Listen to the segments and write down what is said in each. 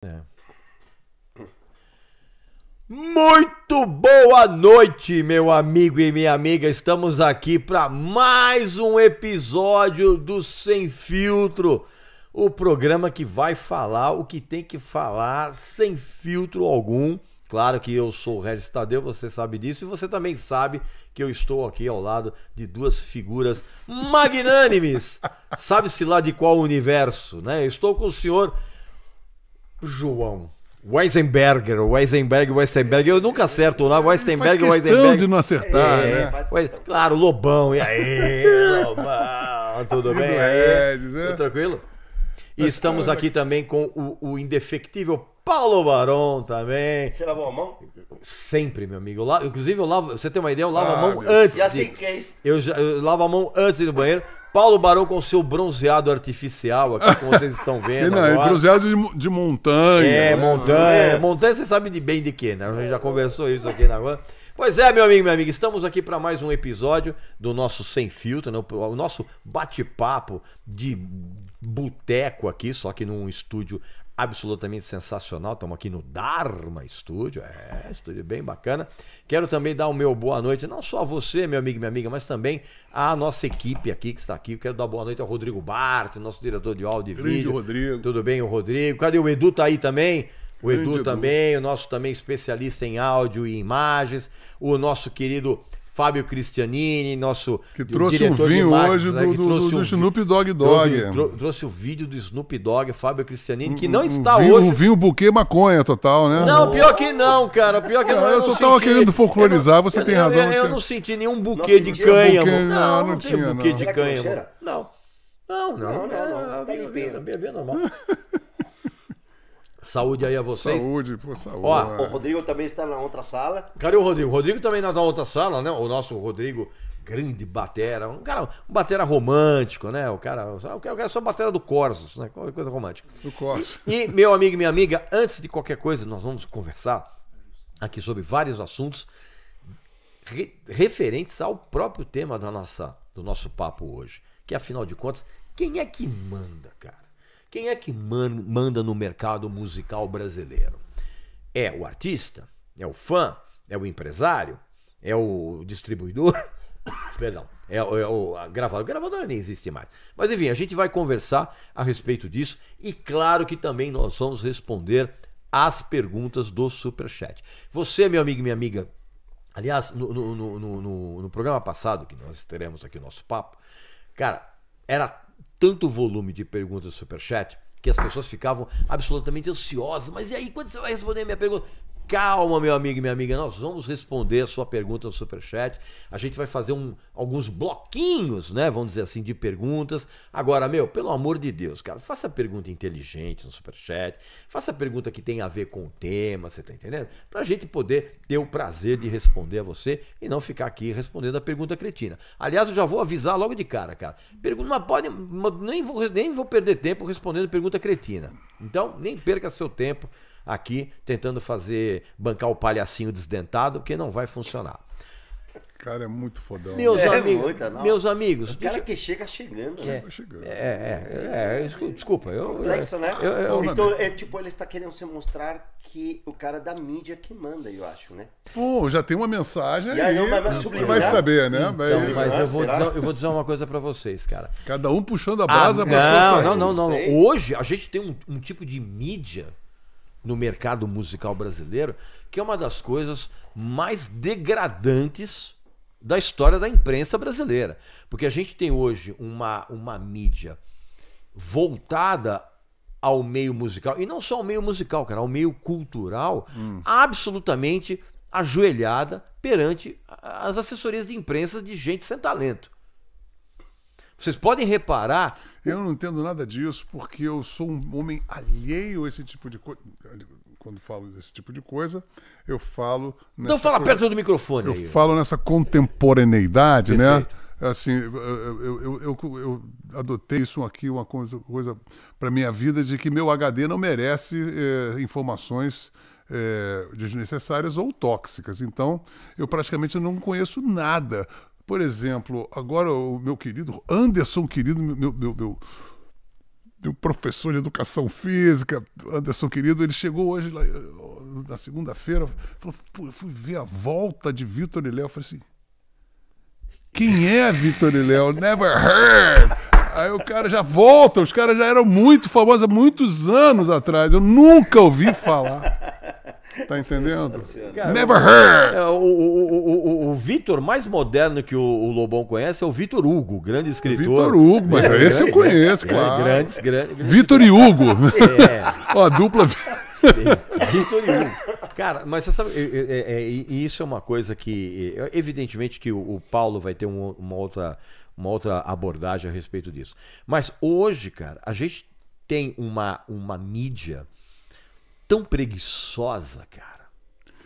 É. Muito boa noite, meu amigo e minha amiga. Estamos aqui para mais um episódio do Sem Filtro, o programa que vai falar o que tem que falar sem filtro algum. Claro que eu sou o Regis Tadeu, você sabe disso, e você também sabe que eu estou aqui ao lado de duas figuras magnânimes. Sabe-se lá de qual universo, né? estou com o senhor João. Weisenberger, Weisenberg, Weisenberg, eu nunca acerto lá, né? Weisenberg, faz Weisenberg. de não acertar, é, né? Faz... Claro, Lobão, e aí, Lobão, tudo bem? É, Tranquilo? E estamos aqui também com o, o indefectível Paulo Baron também. Você lavou a mão? Sempre, meu amigo. Eu lavo, inclusive, eu lavo, você tem uma ideia, eu lavo ah, a mão antes. E assim que é isso. Eu, já, eu lavo a mão antes do banheiro. Paulo Barão com seu bronzeado artificial aqui, como vocês estão vendo. Não, é agora. bronzeado de, de montanha. É, montanha. É. Montanha você sabe de bem de quê, né? A gente já conversou isso aqui na rua. Pois é, meu amigo, minha amiga, estamos aqui para mais um episódio do nosso Sem Filtro, né? o nosso bate-papo de boteco aqui, só que num estúdio absolutamente sensacional. Estamos aqui no Dharma Estúdio, é, estúdio bem bacana. Quero também dar o meu boa noite, não só a você, meu amigo e minha amiga, mas também à nossa equipe aqui que está aqui. Eu quero dar boa noite ao Rodrigo Bart, nosso diretor de áudio e vídeo. Rodrigo. Tudo bem, o Rodrigo? Cadê o Edu? Está aí também? O Edu, Edu também, o nosso também especialista em áudio e imagens. O nosso querido Fábio Cristianini, nosso que trouxe o um vinho Max, hoje né, do, do, do um Snoop Dogg Dogg. trouxe o vídeo do Snoop Dogg, Fábio Cristianini, que não um, está hoje. Um vinho buquê maconha total, né? Não, pior que não, cara. Pior que é, não. Eu, eu só estava querendo folclorizar, você eu, tem eu, razão. Eu, não senti nenhum buquê não, de cânhamo. Né? Ah, não, não, não tinha. Buquê não. de cânhamo. Não. Não, não, não. É não, não, não. Tá é normal. Saúde aí a vocês. Saúde, por saúde. Ó, o Rodrigo também está na outra sala. Cadê o Rodrigo? O Rodrigo também está na outra sala, né? O nosso Rodrigo, grande batera. Um cara, um batera romântico, né? O cara, o cara é só batera do Corsos, né? Coisa romântica. Do Corsos. E, e, meu amigo e minha amiga, antes de qualquer coisa, nós vamos conversar aqui sobre vários assuntos re, referentes ao próprio tema da nossa, do nosso papo hoje. Que afinal de contas, quem é que manda, cara? Quem é que man, manda no mercado musical brasileiro? É o artista? É o fã? É o empresário? É o distribuidor? Perdão. É, é, o gravador. O gravador nem existe mais. Mas enfim, a gente vai conversar a respeito disso. E claro que também nós vamos responder as perguntas do Superchat. Você, meu amigo e minha amiga, aliás, no, no, no, no, programa passado, que nós teremos aqui o nosso papo, cara, era tanto volume de perguntas do Superchat que as pessoas ficavam absolutamente ansiosas. Mas e aí, quando você vai responder a minha pergunta? Calma, meu amigo e minha amiga, nós vamos responder a sua pergunta no Superchat. A gente vai fazer um, alguns bloquinhos, né? Vamos dizer assim, de perguntas. Agora, meu, pelo amor de Deus, cara, faça pergunta inteligente no Superchat. Faça pergunta que tem a ver com o tema, você tá entendendo? Pra gente poder ter o prazer de responder a você e não ficar aqui respondendo a pergunta cretina. Aliás, eu já vou avisar logo de cara, cara. Pergunta, mas pode, nem vou, nem vou perder tempo respondendo pergunta cretina. Então, nem perca seu tempo aqui tentando fazer bancar o palhacinho desdentado, porque não vai funcionar. Cara, é muito fodão. Meus, é, amigos, muita, meus amigos. O cara que chega chegando. Né? É, Chega chegando. É, é, é, é desculpa. Eu, Complexo, né? Eu, eu, então, né? é tipo, ele está querendo se mostrar que o cara da mídia que manda, eu acho, né? Pô, já tem uma mensagem e aí. aí vai, vai né? saber, né? Então, vai... Então, mas eu vou, dizer, eu vou dizer uma coisa para vocês, cara. Cada um puxando a ah, brasa ah, pra não, não, não, não, Hoje a gente tem um, um tipo de mídia no mercado musical brasileiro, que é uma das coisas mais degradantes da história da imprensa brasileira. Porque a gente tem hoje uma, uma mídia voltada ao meio musical, e não só ao meio musical, cara, ao meio cultural, hum. absolutamente ajoelhada perante as assessorias de imprensa de gente sem talento. Vocês podem reparar eu não entendo nada disso porque eu sou um homem alheio a esse tipo de coisa. Quando falo desse tipo de coisa, eu falo. Então fala perto do microfone. Eu aí. falo nessa contemporaneidade, né? Perfeito. né? Assim, eu, eu, eu, eu, adotei isso aqui, uma coisa, coisa para minha vida, de que meu HD não merece eh, informações é, desnecessárias ou tóxicas. Então, eu praticamente não conheço nada por exemplo, agora o meu querido Anderson, querido, meu, meu, meu, meu professor de educação física, Anderson querido, ele chegou hoje, lá, eh, na segunda-feira, falou: fui ver a volta de Vitor e Léo. Falei assim: quem é Vitor e Léo? Never heard! Aí o cara já volta, os caras já eram muito famosos há muitos anos atrás, eu nunca ouvi falar. Tá entendendo? Cara, Never heard! É, o, o, o, o Vitor, mais moderno que o, Lobão conhece, é o Vitor Hugo, grande escritor. Vitor Hugo, mas é, esse grande, eu conheço, grande, claro. Grandes, grandes, Vitor e Hugo. É. Ó, a dupla. Vitor e Hugo. Cara, mas você sabe, é, é, e isso é uma coisa que. Evidentemente que o, Paulo vai ter um, uma, outra, uma outra abordagem a respeito disso. Mas hoje, cara, a gente tem uma, uma mídia tão preguiçosa, cara.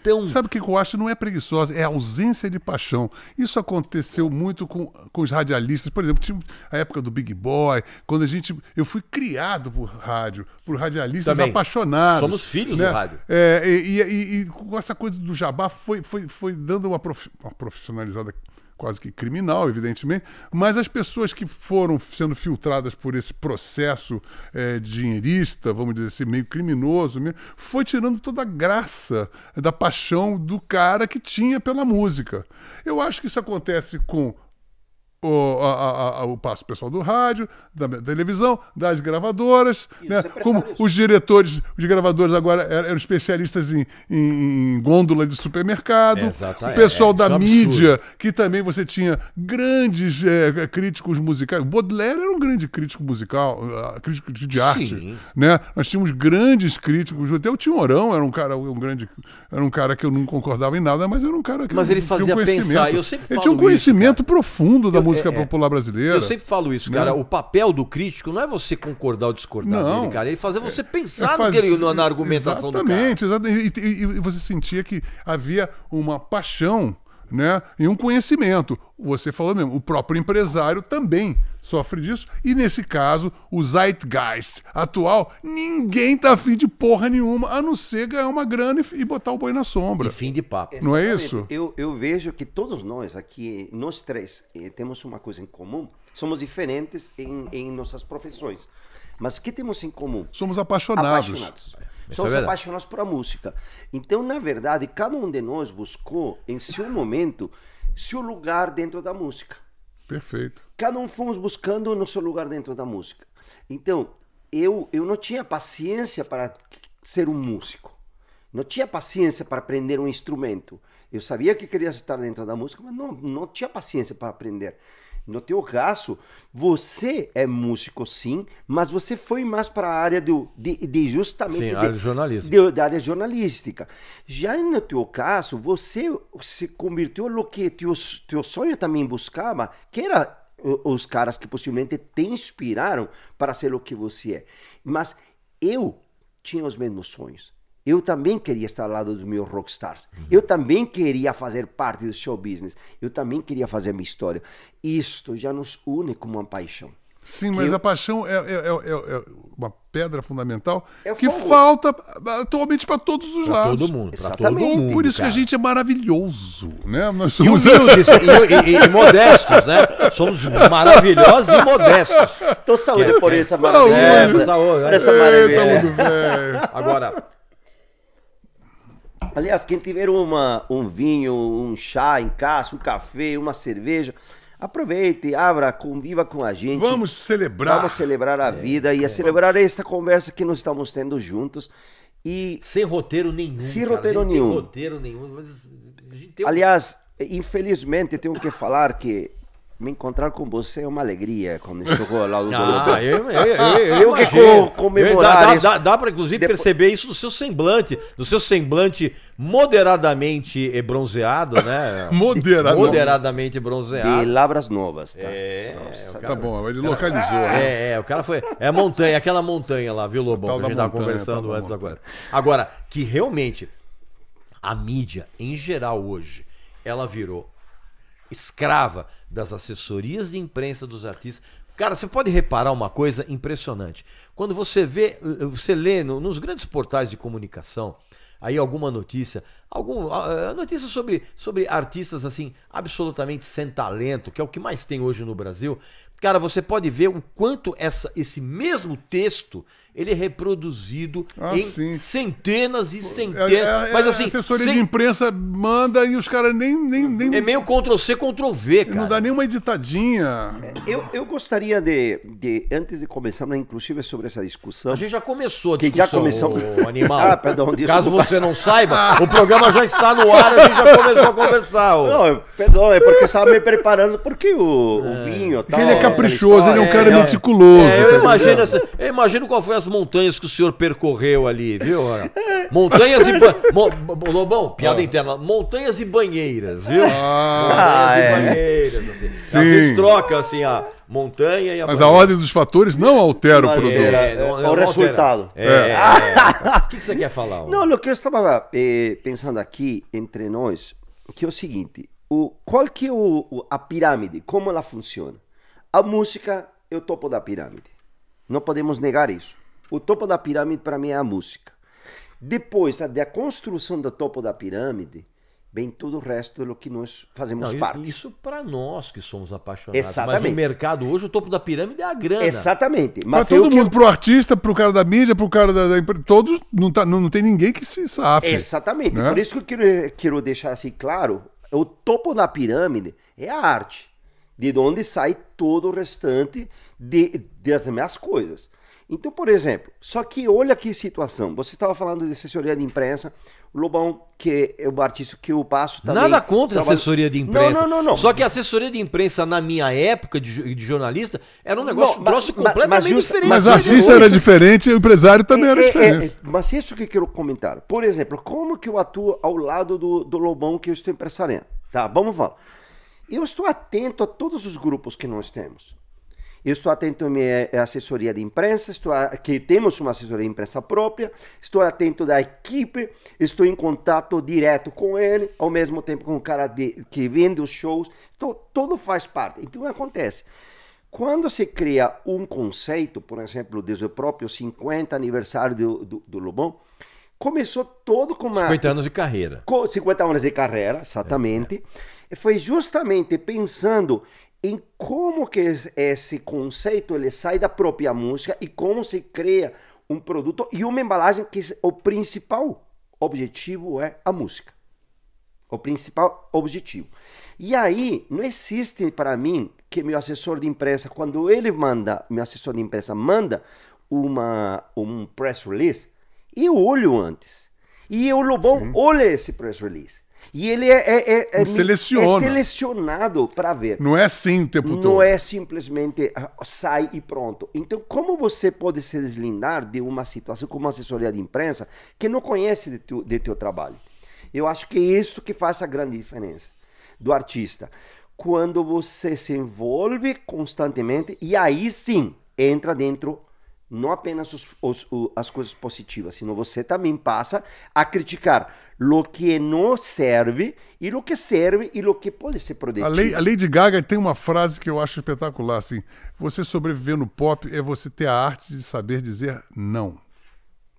Tão... Sabe o que eu acho? Não é preguiçosa, é ausência de paixão. Isso aconteceu muito com, com os radialistas. Por exemplo, tinha a época do Big Boy, quando a gente. Eu fui criado por rádio, por radialistas Também. apaixonados. Somos filhos né? do rádio. É, e, e, e, e, essa coisa do jabá foi, foi, foi dando uma, prof, uma profissionalizada quase que criminal, evidentemente, mas as pessoas que foram sendo filtradas por esse processo é, dinheirista, vamos dizer assim, meio criminoso, foi tirando toda a graça da paixão do cara que tinha pela música. Eu acho que isso acontece com o, a, a, o passo pessoal do rádio, da, da televisão, das gravadoras, isso, né? como isso. os diretores, os gravadores agora eram especialistas em, em, em gôndola de supermercado, Exato, o pessoal é, é, da mídia, absurdo. que também você tinha grandes é, críticos musicais. Baudelaire era um grande crítico musical, crítico de arte, né? Nós tínhamos grandes críticos, até o Timorão era um cara, um grande, era um cara que eu não concordava em nada, mas era um cara que Mas ele fazia um pensar, eu sempre Ele tinha um conhecimento isso, profundo da música música é, é, popular brasileira. Eu sempre falo isso, né? cara. Não. O papel do crítico não é você concordar ou discordar não. dele, cara. Ele fazer é, você é pensar faz... na, na argumentação exatamente, do cara. Exatamente, exatamente. E, e, e você sentia que havia uma paixão né? e um conhecimento. Você falou mesmo, o próprio empresário também sofre disso. E nesse caso, o Zeitgeist atual, ninguém tá afim de porra nenhuma, a não ser ganhar uma grana e, botar o boi na sombra. E fim de papo. Não é isso? Eu, eu vejo que todos nós aqui, nós três, eh, temos uma coisa em comum. Somos diferentes em, em nossas profissões. Mas o que temos em comum? Somos apaixonados. apaixonados somos é apaixonados por a música. Então, na verdade, cada um de nós buscou, em seu momento, seu lugar dentro da música. Perfeito. Cada um fomos buscando o nosso lugar dentro da música. Então, eu, eu não tinha paciência para ser um músico. Não tinha paciência para aprender um instrumento. Eu sabia que queria estar dentro da música, mas não, não tinha paciência para aprender. No teu caso, você é músico sim, mas você foi mais para a área do, de, de justamente sim, área de, jornalismo. De, da área jornalística. Já no teu caso, você se converteu no que teu, teu sonho também buscava, que era os caras que possivelmente te inspiraram para ser o que você é. Mas eu tinha os mesmos sonhos. Eu também queria estar ao lado dos meus rockstars. Uhum. Eu também queria fazer parte do show business. Eu também queria fazer a minha história. Isto já nos une como uma paixão. Sim, mas eu... a paixão é, é, é, é, é uma pedra fundamental é que falta atualmente para todos os pra lados. Todo mundo, para Todo mundo, Por isso cara. que a gente é maravilhoso, né? Nós somos e, humildes, e, e, e, modestos, né? Somos maravilhosos e modestos. Estou saúde por essa tá maravilha. Saúde, saúde. Essa maravilha. Agora, Aliás, quem tiver uma, um vinho, um chá em casa, um café, uma cerveja, aproveite, abra, conviva com a gente. Vamos celebrar. Vamos celebrar a é, vida e a celebrar esta conversa que nós estamos tendo juntos. E sem roteiro nenhum. Sem cara, roteiro nenhum. roteiro nenhum. Aliás, infelizmente tenho que falar que me encontrar com você é uma alegria quando estou lá do ah, eu, eu, eu, eu que com, comemorar. Dá, dá, dá para inclusive Depois... perceber isso no seu semblante, no seu semblante moderadamente bronzeado, né? moderadamente. Moderadamente bronzeado. De Labras Novas, tá? É, Nossa, cara, tá bom, ele localizou. Né? É, é, o cara foi. É a montanha, aquela montanha lá, viu, Lobão? Que a gente tava conversando antes agora. Agora, que realmente a mídia, em geral, hoje, ela virou escrava das assessorias de imprensa dos artistas. Cara, você pode reparar uma coisa impressionante. Quando você vê, você lê no, nos grandes portais de comunicação, aí alguma notícia, alguma notícia sobre, sobre artistas assim absolutamente sem talento, que é o que mais tem hoje no Brasil. Cara, você pode ver o quanto essa, esse mesmo texto ele é reproduzido ah, em sim. centenas e é, centenas. É, é, mas assim, a assessoria sem... de imprensa manda e os caras nem, nem, nem. É meio Ctrl C, Ctrl V, cara. Não dá nenhuma editadinha. Eu, eu gostaria de, de, antes de começarmos, né, inclusive, sobre essa discussão. A gente já começou a discussão. Que já começou. animal. ah, perdão, Caso você não saiba, o programa já está no ar, a gente já começou a conversar. Não, perdão, é porque eu estava me preparando, porque o, é. o vinho. Tal, ele é caprichoso, é ele é um cara é. meticuloso. eu, tá imagino, eu imagino qual foi a as montanhas que o senhor percorreu ali, viu? É. Montanhas e. Ba... Lobão, piada ah. interna. Montanhas e banheiras, viu? Ah, montanhas ah, é. e banheiras. Assim. Sim. Às vezes troca assim a montanha e a. Mas banheira. a ordem dos fatores não altera o produto. É, não, é não, o resultado. É, é. O que, você quer falar? Não, o que eu estava eh, pensando aqui entre nós, que é o seguinte: o, qual que é o, a pirâmide? Como ela funciona? A música é o topo da pirâmide. Não podemos negar isso. O topo da pirâmide para mim é a música. Depois da construção do topo da pirâmide, vem todo o resto do que nós fazemos Não, parte. Isso para nós que somos apaixonados. Exatamente. Mas no mercado hoje, o topo da pirâmide é a grana. Exatamente. Mas, mas todo mundo, eu... pro artista, pro cara da mídia, pro cara da, empresa, todos, não, tá, não, não tem ninguém que se safe. Exatamente. Né? Por isso que eu quero, quero deixar assim claro, o topo da pirâmide é a arte, de onde sai todo o restante de, das minhas coisas. Então, por exemplo, só que olha que situação. Você estava falando de assessoria de imprensa, o Lobão, que é o artista que eu passo também. Nada contra trabalha... assessoria de imprensa. Não, não, não, não, Só que a assessoria de imprensa, na minha época de, de jornalista, era um negócio, não, grosso mas, completamente mas, mas, diferente. Mas o artista era diferente e o empresário também é, era é, diferente. É, é, mas isso que eu quero comentar. Por exemplo, como que eu atuo ao lado do, do Lobão que eu estou empresariando? Tá, vamos falar. Eu estou atento a todos os grupos que nós temos. Estou atento à minha eh, assessoria de imprensa, estou a, que temos uma assessoria de imprensa própria, estou atento da equipe, estou em contato direto com ele, ao mesmo tempo com o cara de, que vende os shows. Então, tudo faz parte. Então, acontece. Quando se cria um conceito, por exemplo, desde o próprio 50 aniversário do, do, do Lobão, começou todo com uma... 50 anos de carreira. 50 anos de carreira, é, exatamente. É, é. Foi justamente pensando em como que esse conceito ele sai da própria música e como se cria um produto e uma embalagem que o principal objetivo é a música. O principal objetivo. E aí, não existe para mim que meu assessor de imprensa, quando ele manda, meu assessor de imprensa manda uma, um press release, eu olho antes. E eu, Lobão, Sim. olha esse press release. E ele é, é, é, é Seleciona. é selecionado para ver. Não é assim o tempo Não todo. Não é simplesmente ah, sai e pronto. Então, como você pode se deslindar de uma situação como uma assessoria de imprensa que não conhece de teu, de teu trabalho? Eu acho que é isso que faz a grande diferença do artista. Quando você se envolve constantemente, e aí sim entra dentro não apenas os, os, as coisas positivas, senão você também passa a criticar o que não serve e o que serve e o que pode ser produzido. A, a Lady Gaga tem uma frase que eu acho espetacular, assim, você sobreviver no pop é você ter a arte de saber dizer não.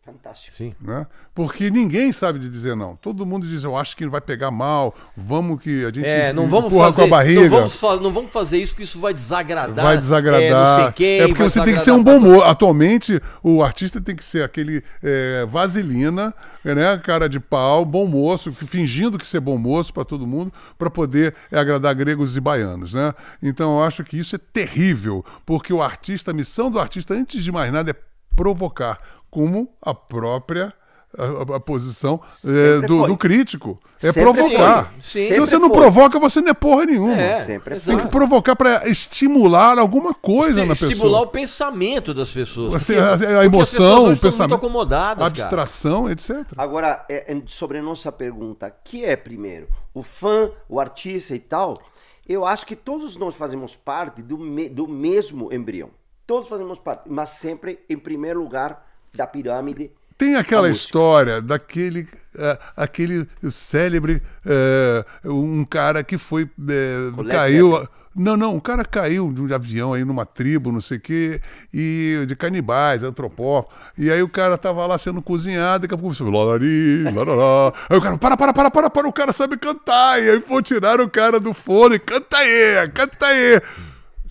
Fantástico. Sim. Né? Porque ninguém sabe de dizer não. Todo mundo diz, eu acho que vai pegar mal, vamos que a gente é, não vamos fazer, com a barriga. Não vamos, não vamos fazer isso, porque isso vai desagradar. Vai desagradar. É, quem, é porque você tem que ser um bom humor. Atualmente, o artista tem que ser aquele é, vaselina, né? cara de pau, bom moço, fingindo que ser bom moço para todo mundo, para poder é, agradar gregos e baianos. Né? Então, eu acho que isso é terrível, porque o artista, a missão do artista, antes de mais nada, é provocar, como a própria a, a, posição é, do, do, crítico. É sempre provocar. Se você foi. não provoca, você não é porra nenhuma. É, sempre Tem foi. que provocar para estimular alguma coisa Tem, na estimular pessoa. Estimular o pensamento das pessoas. porque, a, a emoção, o pensamento. a abstração, cara. etc. Agora, é, é, sobre a nossa pergunta, que é primeiro? O fã, o artista e tal? Eu acho que todos nós fazemos parte do, me, do mesmo embrião. Todos fazemos parte, mas sempre em primeiro lugar da pirâmide. Tem aquela história daquele uh, aquele célebre uh, um cara que foi uh, caiu não, não, o cara caiu de um avião aí numa tribo, não sei o quê, e de canibais, antropófagos. E aí o cara tava lá sendo cozinhado, e daqui a pouco você Aí o cara, para, para, para, para, para, o cara sabe cantar. E aí foi tirar o cara do fone, canta aí, canta aí.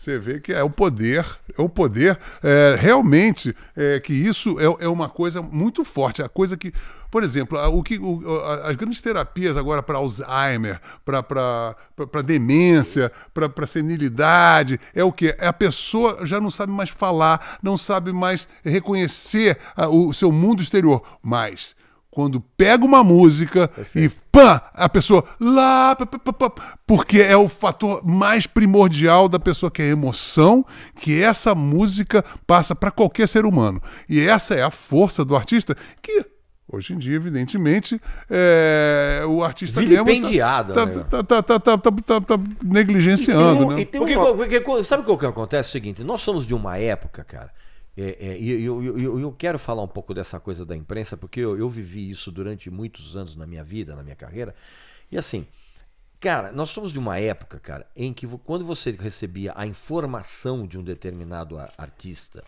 Você vê que é o poder, é o poder é, realmente é, que isso é, é uma coisa muito forte, a coisa que, por exemplo, o que o, as grandes terapias agora para Alzheimer, para demência, para senilidade, é o que é a pessoa já não sabe mais falar, não sabe mais reconhecer a, o seu mundo exterior, mas quando pega uma música Perfeito. e pã, a pessoa lá, pá, pá, pá, porque é o fator mais primordial da pessoa que é a emoção que essa música passa para qualquer ser humano. E essa é a força do artista que Hoje em dia, evidentemente, é... o artista tá- Vilipendiado, mesmo tá-, né? tá-, tá, tá, tá, tá, tá, tá, negligenciando, né? porque, porque, sabe o que acontece? É o seguinte, nós somos de uma época, cara, é, é, eu, eu, eu, quero falar um pouco dessa coisa da imprensa, porque eu, eu, vivi isso durante muitos anos na minha vida, na minha carreira. E assim, cara, nós somos de uma época, cara, em que quando você recebia a informação de um determinado artista,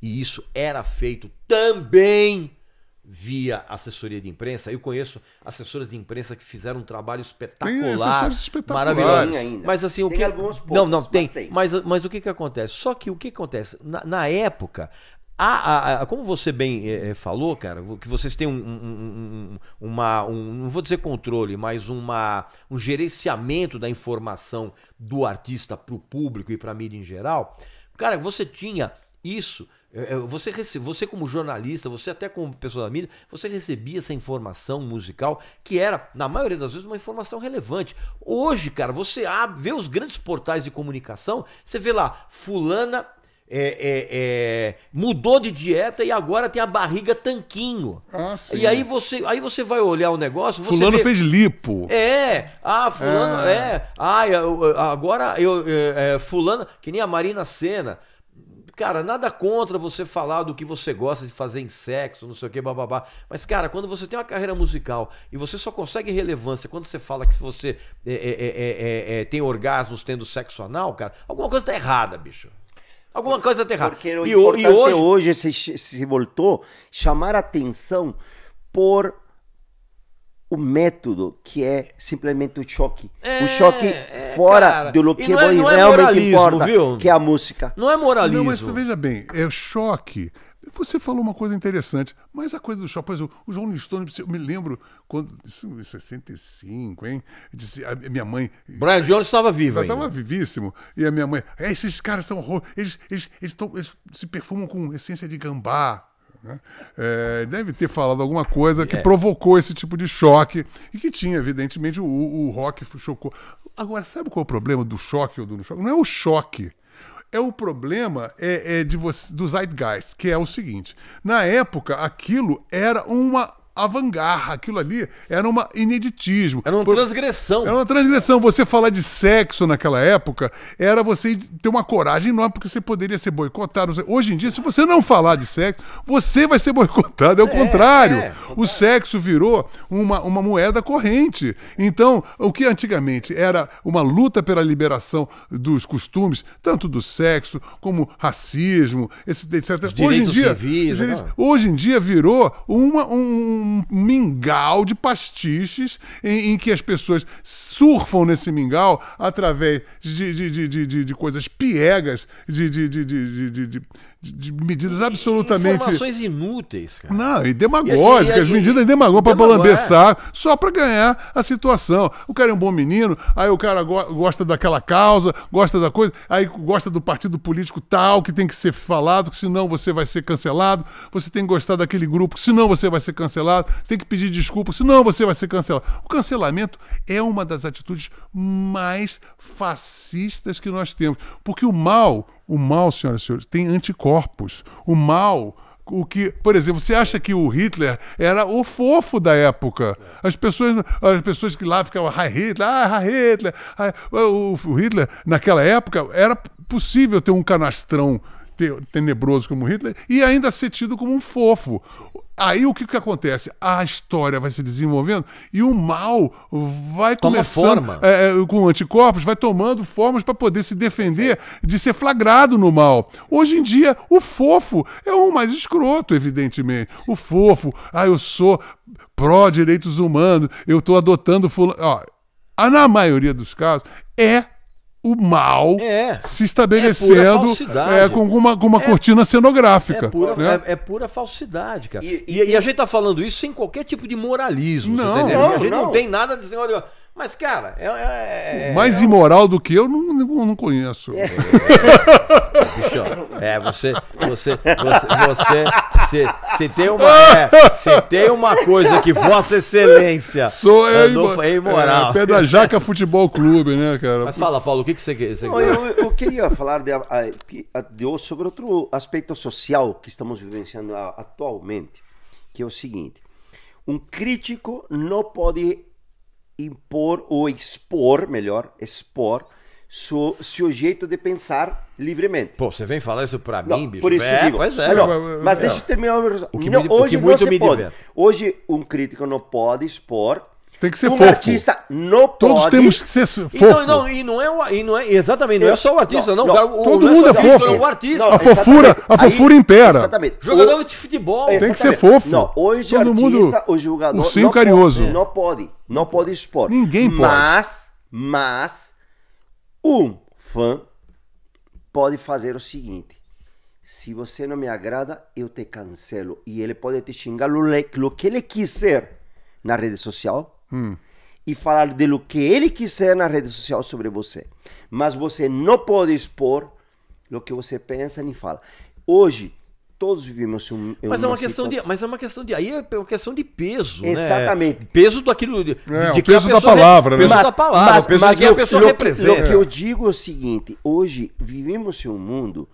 e isso era feito também via assessoria de imprensa. Eu conheço assessoras de imprensa que fizeram um trabalho espetacular, maravilhoso. Mas assim, o tem que algumas Não, não tem. Mas, tem. Mas, mas o que que acontece? Só que o que acontece na, na época a, a, a, como você bem é, falou, cara, que vocês têm um, um, um, uma, um, não vou dizer controle, mas uma, um gerenciamento da informação do artista para o público e para a mídia em geral. Cara, você tinha isso é, é, você, você como jornalista, você até como pessoa da mídia, você recebia essa informação musical que era, na maioria das vezes, uma informação relevante. Hoje, cara, você vê os grandes portais de comunicação, você vê lá, fulana é, é, é, mudou de dieta e agora tem a barriga tanquinho. Ah, e aí você, aí você vai olhar o negócio. fulano vê, fez lipo. É. Ah, fulano ah. é. Ah, agora eu, é, fulano que nem a Marina Senna. Cara, nada contra você falar do que você gosta de fazer em sexo, não sei o que, bababá. Mas, cara, quando você tem uma carreira musical e você só consegue relevância quando você fala que você é, é, é, tem orgasmos tendo sexo anal, cara, alguma coisa tá errada, bicho. Alguma coisa tá errada. Porque e, até e hoje, hoje se, se voltou chamar atenção por o método que é simplesmente o choque. É, o choque é, fora cara. do que não é, não é realmente importa, viu? que é a música. Não é moralismo. Não, mas veja bem, é choque. Você falou uma coisa interessante, mas a coisa do choque, por o João Rolling eu me lembro quando, isso em 65, hein? Disse, a minha mãe. Brian Jones estava vivo, Estava vivíssimo. E a minha mãe, é, esses caras são. Eles, eles, eles, tão, eles se perfumam com essência de gambá. Né? É, deve ter falado alguma coisa que é. provocou esse tipo de choque e que tinha, evidentemente, o, o rock chocou. Agora, sabe qual é o problema do choque ou do choque? Não é o choque. É o problema é, é de você, do Zeitgeist, que é o seguinte: na época, aquilo era uma avangarra. Aquilo ali era um ineditismo. Era uma Por... transgressão. Era uma transgressão. Você falar de sexo naquela época era você ter uma coragem enorme, porque você poderia ser boicotado. Hoje em dia, se você não falar de sexo, você vai ser boicotado. É o é, contrário. É, é o sexo virou uma, uma moeda corrente. Então, o que antigamente era uma luta pela liberação dos costumes, tanto do sexo como racismo, etc. Os hoje em dia, civis, hoje, né? hoje em dia virou uma, um, um mingau de pastiches em, em que as pessoas surfam nesse mingau através de, de, de, de, de coisas piegas, de, de, de, de, de, de, de medidas absolutamente. Informações inúteis, cara. Não, e demagógicas, e aí, e aí, medidas demagógicas para balançar, só para ganhar a situação. O cara é um bom menino, aí o cara go gosta daquela causa, gosta da coisa, aí gosta do partido político tal que tem que ser falado, que senão você vai ser cancelado, você tem que gostar daquele grupo, que senão você vai ser cancelado, tem que pedir desculpa, senão você vai ser cancelado. O cancelamento é uma das atitudes mais fascistas que nós temos, porque o mal o mal, senhoras e senhores, tem anticorpos. O mal o que, por exemplo, você acha que o Hitler era o fofo da época? As pessoas, as pessoas que lá ficavam ah, Hitler, ah, Hitler, ah, o, o Hitler naquela época era possível ter um canastrão tenebroso como Hitler e ainda ser tido como um fofo. Aí o que, que acontece? A história vai se desenvolvendo e o mal vai Toma começando forma. É, é com anticorpos, vai tomando formas para poder se defender de ser flagrado no mal. Hoje em dia, o fofo é o mais escroto, evidentemente. O fofo, ah, eu sou pró-direitos humanos, eu estou adotando fulano. Ó, na maioria dos casos, é o mal é. se é estabelecendo é, é com uma, com uma é. cortina cenográfica. É pura, né? É, é, pura falsidade, cara. E, e, e, a gente tá falando isso sem qualquer tipo de moralismo. Não, não a gente não, não tem nada desse Olha, mas, cara, é. é, é mais é imoral do que eu, não, não, não conheço. É. Bicho, é, você. Você. Você. Você. Você tem uma. É, você tem uma coisa que Vossa Excelência. Sou eu. Andou, é imoral. É, pé da Jaca Futebol Clube, né, cara? Mas fala, Paulo, o que, que você quer? Você não, quer? Eu, eu, queria falar de, de, sobre outro aspecto social que estamos vivenciando atualmente, que é o seguinte: um crítico não pode impor ou expor, melhor, expor seu, seu jeito de pensar livremente. Pô, você vem falar isso pra mim, bicho? Por isso é, digo. É. Mas, é, mas deixa eu terminar o meu... O que, não, hoje o que muito não se pode. Hoje um crítico não pode expor tem que ser um fofo. artista não pode. Todos temos que ser fofo. E não, não, e não, é, e não é exatamente, não é só o artista, não. não, não. O, Todo mundo é, é fofo. É o artista. a fofura, a fofura Aí, impera. Exatamente. Jogador o, de futebol. Tem que ser fofo. Não, hoje Todo artista, mundo, o jogador. o sim carinhoso. Pode, não pode. Não pode expor. Ninguém pode. Mas, mas, um fã pode fazer o seguinte. Se você não me agrada, eu te cancelo. E ele pode te xingar o que ele quiser na rede social, Hum. E falar do que ele quiser na rede social sobre você. Mas você não pode expor o que você pensa nem fala. Hoje, todos vivemos um, mas é uma questão de mas é uma questão de aí é uma questão de peso né? exatamente né? peso daquilo de, é, de peso da palavra né? re... peso da palavra mas, peso mas, de a pessoa lo, representa o que eu digo é o seguinte hoje vivemos em um mundo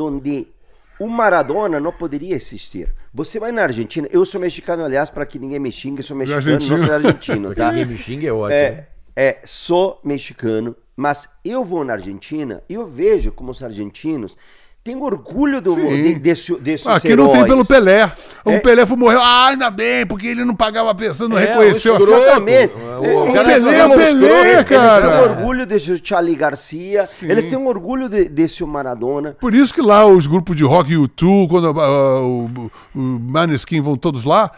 onde o Maradona não poderia existir. Você vai na Argentina, eu sou mexicano, aliás, para que ninguém me xingue, sou mexicano, não sou argentino, tá? ninguém me xingue é ótimo. É, é, sou mexicano, mas eu vou na Argentina e eu vejo como os argentinos tem orgulho do, de, desse, desse Aqui heróis. não tem pelo Pelé. O é. Pelé foi, morreu, ah, ainda bem, porque ele não pagava a pensão, não é, reconheceu a Exatamente. O, é, o, o Pelé é o Pelé, cara. Eles têm orgulho desse Charlie Garcia, Sim. eles têm um orgulho de, desse Maradona. Por isso que lá os grupos de rock, U2, quando uh, o, o Maneskin vão todos lá,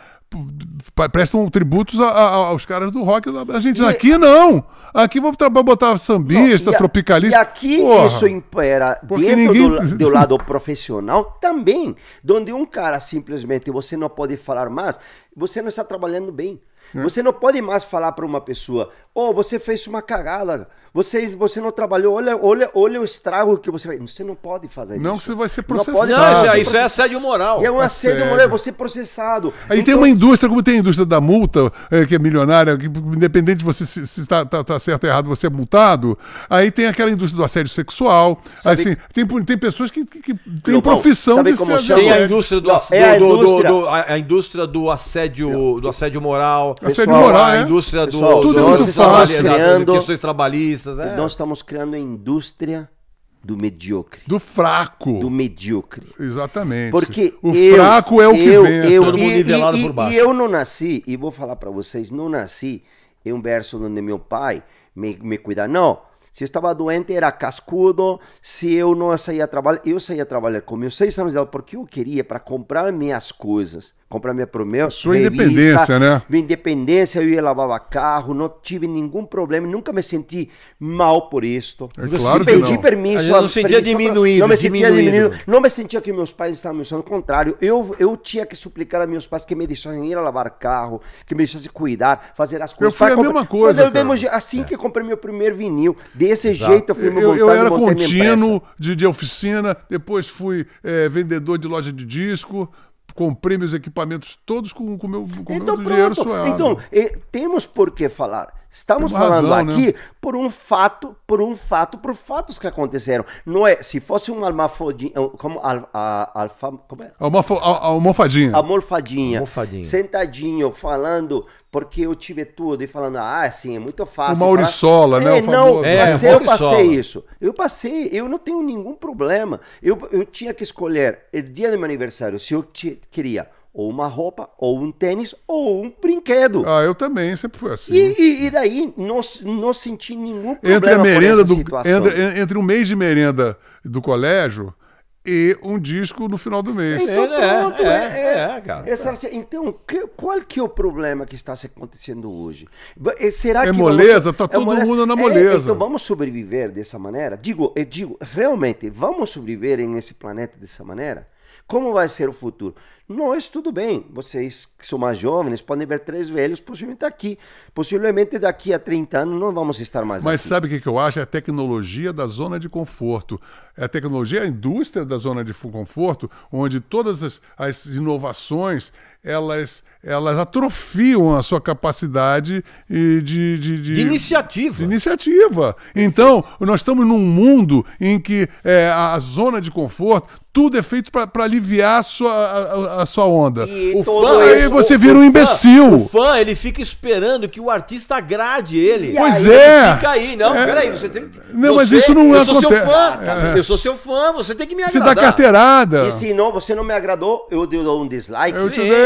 prestam tributos a, a, aos caras do rock. A gente e... aqui não. Aqui vamos botar sambista, não, a, tropicalista. E aqui Porra. isso impera Porque dentro ninguém... do, do, lado profissional também, onde um cara simplesmente você não pode falar mais, você não está trabalhando bem. É. Você não pode mais falar para uma pessoa, oh, você fez uma cagada. Você, você não trabalhou, olha, olha, olha o estrago que você vai. Você não pode fazer não isso. Não, você vai ser processado. Não, não já, é- isso é assédio moral. E é um tá assédio é moral, você é processado. Aí então... tem uma indústria, como tem a indústria da multa, eh, que é milionária, que independente de você se está tá, tá certo ou errado, você é multado. Aí tem aquela indústria do assédio sexual. Sabe... Assim, tem, tem pessoas que, que, que têm profissão de como ser Tem a indústria do, assédio, é a, indústria. Do, a indústria do assédio, do assédio moral. assédio moral, A indústria do, Pessoal, tudo é muito fácil. criando... questões trabalhistas artistas, é. Nós estamos criando a indústria do medíocre. Do fraco. Do medíocre. Exatamente. Porque o eu, fraco é o que eu, vence. Eu, Todo mundo e, nivelado e, por baixo. E eu não nasci, e vou falar para vocês, não nasci em um berço onde meu pai me, me cuidava. Não. Se eu estava doente, era cascudo. Se eu não saía trabalhar, eu saía trabalhar com meus seis anos de idade, porque eu queria para comprar minhas coisas comprar minha promessa. Sua revista, independência, né? Minha independência, eu ia lavar carro, não tive nenhum problema, nunca me senti mal por isto. É claro eu pedi permisso. Eu não sentia diminuído. Não me sentia diminuído. Não me sentia que meus pais estavam me usando. Ao contrário, eu, eu tinha que suplicar a meus pais que me deixassem ir a lavar carro, que me deixassem cuidar, fazer as coisas. Eu fui a mesma coisa. Fazer Mesmo, assim é. que comprei meu primeiro vinil. Desse Exato. jeito eu fui meu montando, Eu, eu era contínuo de, de oficina, depois fui é, vendedor de loja de disco, comprei meus equipamentos todos com o meu, com então, meu dinheiro suado. Então, temos por que falar. Estamos falando né? aqui né? por um fato, por um fato, por fatos que aconteceram. Não é, se fosse um almafodinho, é como al, a, alfa, como é? Almofo, al, almofadinha. Almofadinha. Almofadinha. Sentadinho, falando porque eu tive tudo e falando, ah, assim, é muito fácil. O Mauriçola, falar, né? É, o não, é, passei, eu passei isso. Eu passei, eu não tenho nenhum problema. Eu, eu tinha que escolher o dia do meu aniversário, se eu te, queria ou uma roupa, ou um tênis, ou um brinquedo. Ah, eu também sempre fui assim. E, e, e daí não, não senti nenhum problema entre a merenda do, entre, entre um mês de merenda do colégio e um disco no final do mês. Então, é, é pronto, é, é, é, é cara. Essa, é, então, que, qual que é o problema que está acontecendo hoje? Será é que moleza? Está todo moleza? mundo na moleza. então, vamos sobreviver dessa maneira? Digo, eu digo, realmente, vamos sobreviver nesse planeta dessa maneira? Como vai ser o futuro? Nós, tudo bem, vocês que são mais jovens podem ver três velhos, possivelmente tá aqui. Possivelmente daqui a 30 anos não vamos estar mais Mas aqui. sabe o que eu acho? É a tecnologia da zona de conforto. É a tecnologia, a indústria da zona de conforto, onde todas as, as inovações elas, elas atrofiam a sua capacidade de, de, de, de iniciativa. iniciativa. Então, nós estamos num mundo em que é, a zona de conforto tudo é feito para aliviar a sua, a, a sua onda. E o fã, aí você vira um imbecil. O fã, o fã, ele fica esperando que o artista agrade ele. Pois é. Ele fica é. aí, não, é. peraí, você tem que... Não, você, mas isso não eu acontece. Sou seu fã, É. Eu sou seu fã, você tem que me agradar. Você dá carteirada. E se não, você não me agradou, eu dou um dislike. Eu te dei.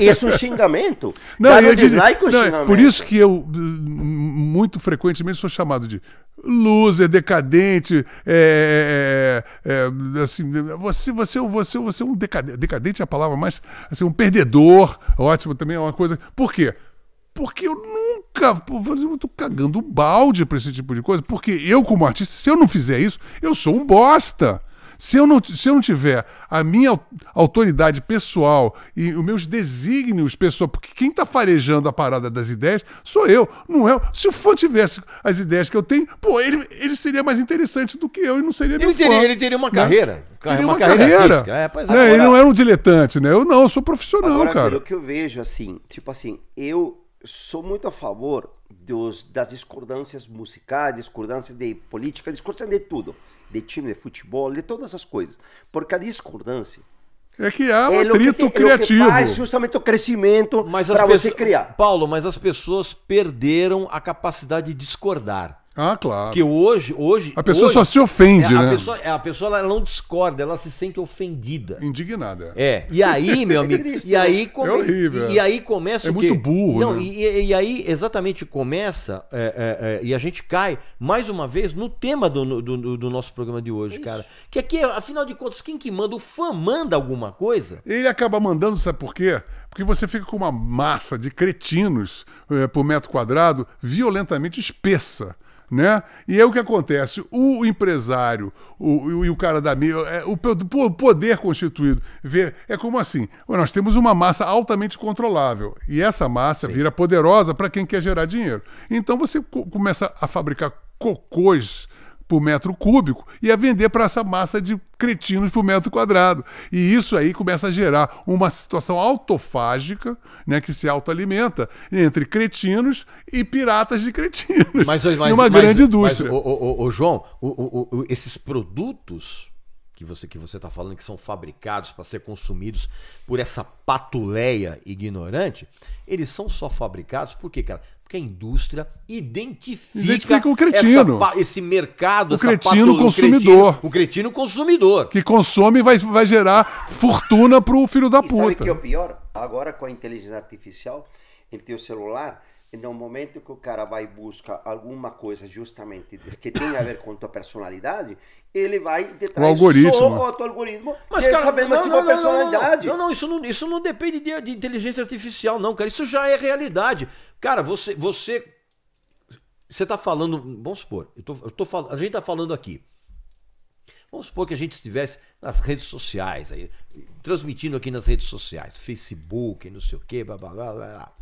E é, isso é um xingamento. Não, Dar um dislike não, xingamento. Por isso que eu, hum, muito frequentemente, sou chamado de loser, é decadente, é é, é, é, assim, você, você, você, você é um decadente, decadente é a palavra mais, assim, um perdedor, ótimo também é uma coisa. Por quê? Porque eu nunca, eu tô cagando balde para esse tipo de coisa, porque eu como artista, se eu não fizer isso, eu sou um bosta. Se eu não, se eu não tiver a minha autoridade pessoal e os meus desígnios pessoal, porque quem está farejando a parada das ideias sou eu, não é. Se o fã tivesse as ideias que eu tenho, pô, ele, ele seria mais interessante do que eu e não seria ele meu teria, fã. Ele teria uma né? carreira. Teria é, uma, uma carreira. carreira. É, é, né? agora... Ele não era um diletante, né? Eu não, eu sou profissional, agora, cara. O que eu vejo, assim, tipo assim, eu sou muito a favor dos, das discordâncias musicais, discordâncias de política, discordância de tudo de time de futebol, de todas as coisas. Porque a discordância é que há um é atrito é que, criativo. É faz justamente o crescimento para você criar. Paulo, mas as pessoas perderam a capacidade de discordar. Ah, claro. Que hoje, hoje. A pessoa hoje, só se ofende, é, né? A pessoa, é, a pessoa ela não discorda, ela se sente ofendida. Indignada. É. é. E aí, meu amigo. e aí né? come, é horrível. E, e aí começa. É o quê? muito burro. Não, né? e, e aí exatamente começa é, é, é, e a gente cai mais uma vez no tema do, do, do nosso programa de hoje, Isso. cara. Que aqui, afinal de contas, quem que manda? O fã manda alguma coisa? Ele acaba mandando, sabe por quê? Porque você fica com uma massa de cretinos por metro quadrado violentamente espessa né? E é o que acontece. O empresário o, e o cara da mídia, é, o, o poder constituído, vê, é como assim: nós temos uma massa altamente controlável e essa massa Sim. vira poderosa para quem quer gerar dinheiro. Então você começa a fabricar cocôs por metro cúbico e a vender para essa massa de cretinos por metro quadrado. E isso aí começa a gerar uma situação autofágica, né, que se autoalimenta entre cretinos e piratas de cretinos. Mas, mas, mas, grande indústria. Mas, o, o, o, João, o, esses produtos que você que você está falando que são fabricados para ser consumidos por essa patuleia ignorante, eles são só fabricados por quê, cara, porque a indústria identifica, identifica o cretino. Essa, esse mercado, o cretino consumidor. Cretino, o cretino consumidor. Que consome e vai, vai gerar fortuna para o filho da e puta. Sabe o que é o pior? Agora com a inteligência artificial, ele tem o celular no momento que o cara vai busca alguma coisa justamente que tem a ver com tua personalidade, ele vai detrás o algoritmo. só o teu algoritmo, mas é cara, saber, não, tipo não, personalidade. Não, não, não, isso não, isso não depende de, de, inteligência artificial, não, cara. Isso já é realidade. Cara, você você você tá falando, vamos supor, eu tô, eu tô falando, a gente tá falando aqui. Vamos supor que a gente estivesse nas redes sociais aí, transmitindo aqui nas redes sociais, Facebook, não sei o quê, blá blá blá. blá.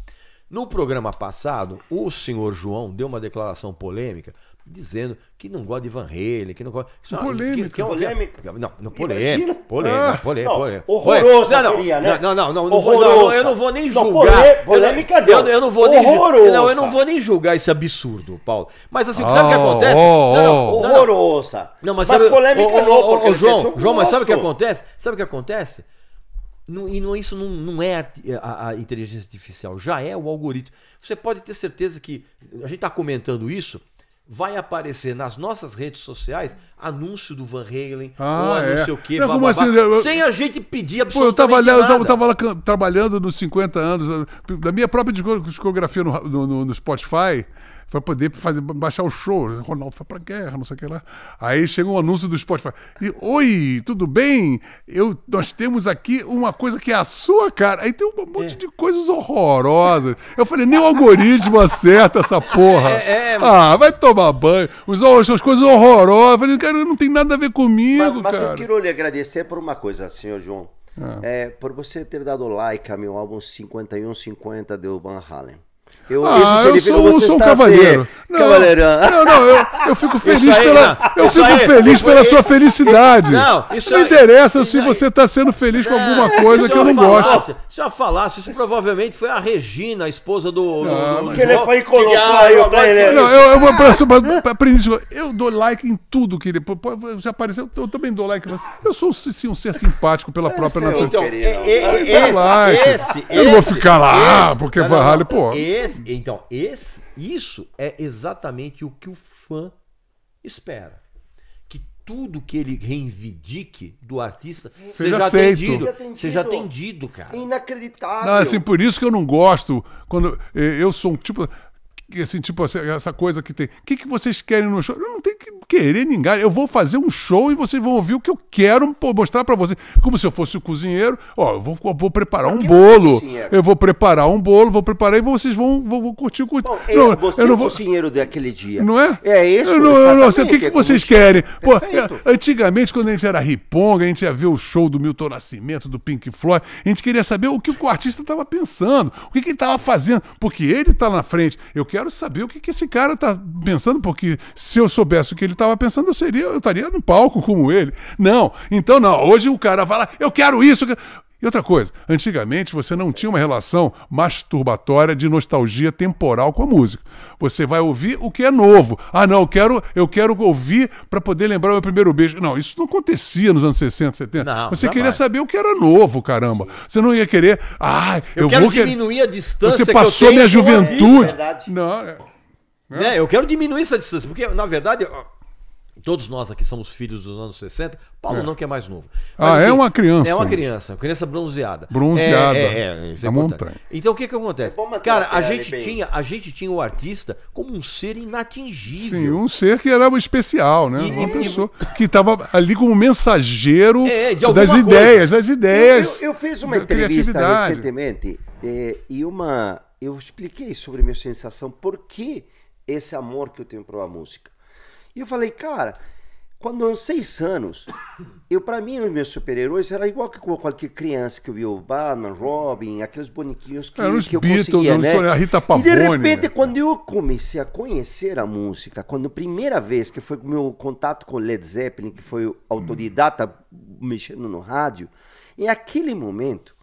No programa passado, o senhor João deu uma declaração polêmica dizendo que não gosta de Van Halen, que não gosta. Isso polêmica. Que, que é uma... É- polêmica. É- não, não polêmica. Polêmica, ah. polêmica, polêmica. Horroroso, não, não, seria, né? Não, não, não. não, não eu não vou nem julgar. polêmica eu, eu, eu não vou nem Não, eu não vou nem julgar esse absurdo, Paulo. Mas assim, sabe o que ah, acontece? Oh, oh, oh, não, não, horrorosa. Não, mas, mas polêmica oh, não, porque João, João, mas sabe o que acontece? Sabe o que acontece? Não, e não, é isso não, não é a, a, a, inteligência artificial, já é o algoritmo. Você pode ter certeza que a gente está comentando isso, vai aparecer nas nossas redes sociais anúncio do Van Halen, ah, ou é. não sei o quê, não, assim, eu, sem a gente pedir absolutamente pô, eu tava, nada. Eu tava, eu tava lá trabalhando nos 50 anos, da minha própria discografia no, no, no Spotify, para poder fazer, baixar o show. Ronaldo foi para guerra, não sei o que lá. Aí chega um anúncio do Spotify. E, Oi, tudo bem? Eu, nós temos aqui uma coisa que é a sua cara. Aí tem um monte é. de coisas horrorosas. Eu falei, nem o algoritmo acerta essa porra. É, é, é ah, vai tomar banho. Os, as coisas horrorosas. Eu falei, cara não tem nada a ver comigo, mas, mas cara. eu quero lhe agradecer por uma coisa, senhor João. É. É, por você ter dado like a meu álbum 5150 do Van Halen. Eu, ah, eu sou, sou um cavaleiro, é Não, não, não, eu, eu fico feliz aí, pela, eu fico aí, feliz eu pela sua felicidade. Não, isso não interessa se você está sendo feliz com alguma coisa que eu não gosto. Se eu falasse, isso provavelmente foi a Regina, a esposa do. Não, do, do que ele foi e aí o Não, eu, eu vou Eu dou like em tudo que ele. Já apareceu, eu também dou like. Eu sou sim, um ser simpático pela é, própria natureza. Então, esse, esse, eu não vou ficar lá, porque vai ralho, pô. Esse esse, então, esse, isso é exatamente o que o fã espera. Que tudo que ele reivindique do artista seja, seja atendido, atendido. Seja atendido, cara. Inacreditável. Não, assim, por isso que eu não gosto. quando eh, Eu sou um tipo assim, tipo, essa coisa que tem. O que, que vocês querem no show? Eu não tenho que querer ninguém. Eu vou fazer um show e vocês vão ouvir o que eu quero mostrar para vocês. Como se eu fosse o cozinheiro. Ó, eu vou, vou preparar um bolo. eu vou preparar um bolo, vou preparar e vocês vão, vão, vão curtir o curtir. Bom, eu, não, você eu não vou... o cozinheiro daquele dia. Não é? É isso. Eu não, eu não sei o que, que, é vocês querem. Pô, é, antigamente, quando a gente era riponga, a gente ia ver o show do Milton Nascimento, do Pink Floyd. A gente queria saber o que o artista estava pensando, o que, que ele estava fazendo, porque ele tá na frente. Eu quero quero saber o que, que esse cara tá pensando, porque se eu soubesse o que ele tava pensando, eu seria, eu estaria no palco como ele. Não, então não. Hoje o cara fala, eu quero isso. Eu quero... E outra coisa, antigamente você não tinha uma relação masturbatória de nostalgia temporal com a música. Você vai ouvir o que é novo. Ah, não, eu quero, eu quero ouvir para poder lembrar o meu primeiro beijo. Não, isso não acontecia nos anos 60, 70. Não, você jamais. queria saber o que era novo, caramba. Você não ia querer, ah, eu, eu quero vou diminuir a distância Você passou minha juventude. Isso, é não, é... Né, é, Eu quero diminuir essa distância, porque na verdade Todos nós aqui somos filhos dos anos 60. Paulo é. não, que é mais novo. Ah, Mas, ah, enfim, é uma criança. É uma criança, criança bronzeada. Bronzeada. É, é, é, é, é montanha. Então o que que acontece? É Cara, a né, gente tinha, a gente tinha o artista como um ser inatingível. Sim, um ser que era especial, né? E, uma e, pessoa e... que estava ali como mensageiro das coisa. ideias, das ideias. Eu, eu, eu fiz uma entrevista recentemente eh, e uma eu expliquei sobre a minha sensação por que esse amor que eu tenho pela música. E eu falei, cara, quando eu seis anos, eu para mim os meus super-heróis era igual que qualquer criança que eu via o Batman, Robin, aqueles bonequinhos que, era os que eu Beatles, conseguia, né? A Rita Pavone. E de repente, né? quando eu comecei a conhecer a música, quando a primeira vez que foi o meu contato com Led Zeppelin, que foi autodidata mexendo no rádio, em aquele momento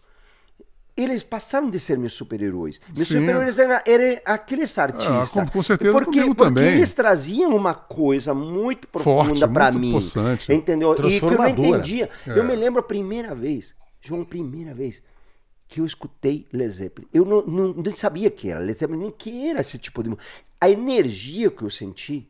eles passaram de ser meus super-heróis. Meus super-heróis eram, eram, aqueles artistas. Ah, com, com, certeza porque, porque também. eles traziam uma coisa muito profunda para mim. Possante. Entendeu? E que eu não entendia. É. Eu me lembro a primeira vez, João, primeira vez que eu escutei Led Zeppelin. Eu não, não, nem sabia que era Led Zeppelin, nem que era esse tipo de A energia que eu senti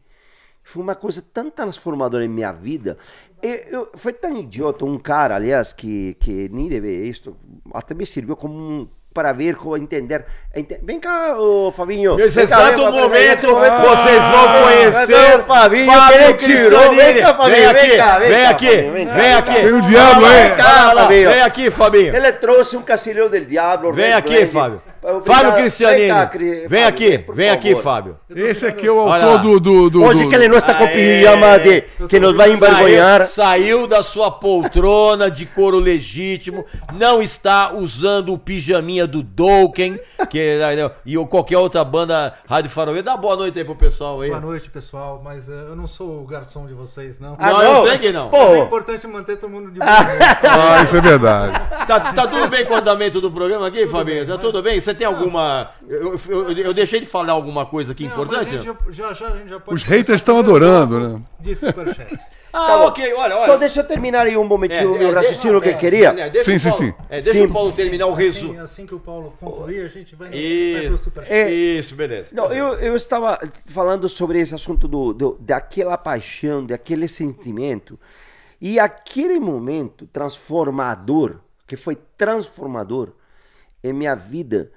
foi uma coisa tão transformadora em minha vida eu, eu, foi tão idiota um cara, aliás, que, que nem deveria isto, até me serviu como um para ver, como entender. Ente... Vem cá, Fabinho. Nesse exato cá, momento, vocês vão ah, conhecer o Fabinho, Fabinho ele tirou. Vem cá, Fabinho. Vem aqui, vem aqui. Vem aqui. Vem o diabo aí. Vem aqui, Fabinho. Ele trouxe um cacilhão do diabo. Vem aqui, Fábio. Obrigado. Fábio Cristianini. Vem, cá, Cri... vem Fábio, aqui, vem, aqui, Fábio. Esse aqui é o autor do, do, do, Hoje que ele não está com pijama de que nos vai envergonhar. Saiu, saiu da sua poltrona de couro legítimo, não está usando o pijaminha do Dolken que é, né, né, e ou qualquer outra banda rádio faroe. Dá boa noite aí pro pessoal aí. Boa noite, pessoal, mas eh, eu não sou o garçom de vocês, não. Ah, não, não, eu sei que não. Pô. Mas é importante manter todo mundo de boa. ah, isso é verdade. Tá, tá tudo bem com o andamento do programa aqui, tudo Fabinho? Bem, tá mas... tudo bem? Você você tem alguma. Eu, eu, eu, deixei de falar alguma coisa aqui não, importante? Já, já, já Os haters estão adorando, né? De superchats. ah, tá ok, olha, olha. Só deixa eu terminar aí um momentinho é, é, o raciocínio é, que eu queria. sim, sim, sim. deixa sim. o é, Paulo terminar o resumo. Assim, assim, que o Paulo concluir, a gente vai, Isso, vai superchat. É. Isso, beleza. Não, eu, eu estava falando sobre esse assunto do, do, daquela paixão, daquele sentimento. E aquele momento transformador, que foi transformador em minha vida,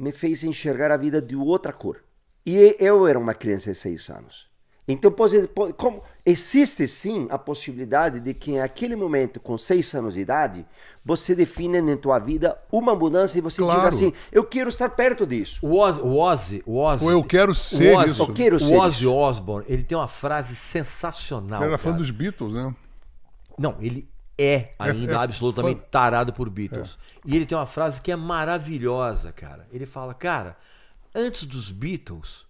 me fez enxergar a vida de outra cor. E eu era uma criança de seis anos. Então, pode, pode, como, existe sim a possibilidade de que em aquele momento, com seis anos de idade, você defina na tua vida uma mudança e você claro. diga assim, eu quero estar perto disso. O Ozzy, o Ozzy, o Ou eu quero ser Ozzy, isso. Eu quero ser o Ozzy Osbourne, ele tem uma frase sensacional. Ele era fã dos Beatles, né? Não, ele é ainda absolutamente tarado por Beatles. É. E ele tem uma frase que é maravilhosa, cara. Ele fala, cara, antes dos Beatles,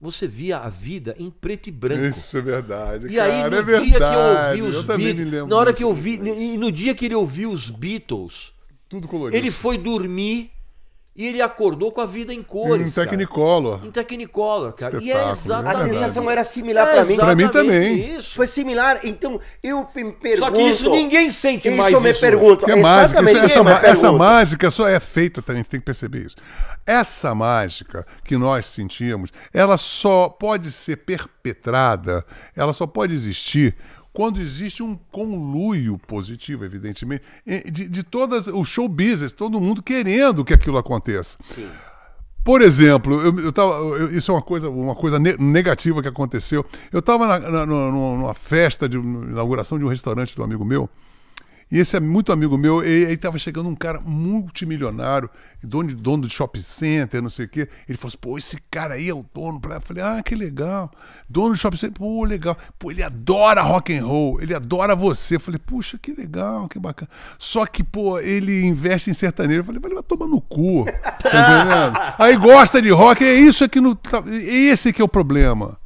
você via a vida em preto e branco. Isso é verdade. E cara, aí, no é dia verdade. que eu ouvi os eu Beatles. Na hora que eu vi. E no dia que ele ouviu os Beatles. Tudo colorido. Ele foi dormir e ele acordou com a vida em cores. Hum, tá em Technicolor. Em Technicolor, cara. E é né? exatamente. A sensação era similar é para mim. Para mim também. Isso. Foi similar. Então, eu me pergunto. Só que isso ninguém sente isso mais. Eu me né? pergunto. é mágica. Isso, é- essa, essa mágica só é feita, a gente tem que perceber isso. Essa mágica que nós sentíamos, ela só pode ser perpetrada, ela só pode existir quando existe um conluio positivo, evidentemente, de, de todas o show business, todo mundo querendo que aquilo aconteça. Sim. Por exemplo, eu, eu tava, eu, isso é uma coisa, uma coisa negativa que aconteceu. Eu estava numa festa de inauguração de um restaurante do amigo meu. E esse é muito amigo meu, e aí tava chegando um cara multimilionário, dono de, dono de shopping center, não sei o quê. Ele falou assim, pô, esse cara aí é o dono. Eu falei, ah, que legal. Dono de shopping center, pô, legal. Pô, ele adora rock and roll, ele adora você. Eu falei, puxa, que legal, que bacana. Só que, pô, ele investe em sertanejo. Eu falei, mas ele vai tomar no cu. Tá entendendo? aí gosta de rock, é isso aqui no. Tá, esse que é o problema.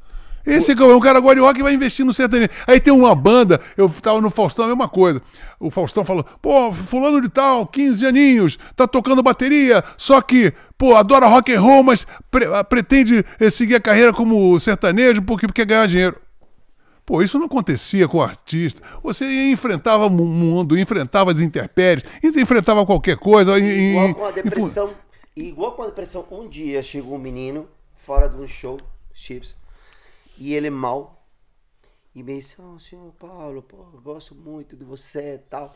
Esse é, é um cara guarioca que vai investir no sertanejo. Aí tem uma banda, eu tava no Faustão, a mesma coisa. O Faustão falou, pô, fulano de tal, 15 aninhos, tá tocando bateria, só que, pô, adora rock and roll, mas pre ah, pretende eh, seguir a carreira como sertanejo porque quer ganhar dinheiro. Pô, isso não acontecia com o artista. Você enfrentava o mundo, enfrentava as intempéries, enfrentava qualquer coisa. E, igual com a depressão. E... Igual com a depressão. Um dia chegou um menino, fora de um show, Chips, e ele é mal. E me disse, oh, senhor Paulo, pô, gosto muito de você e tal.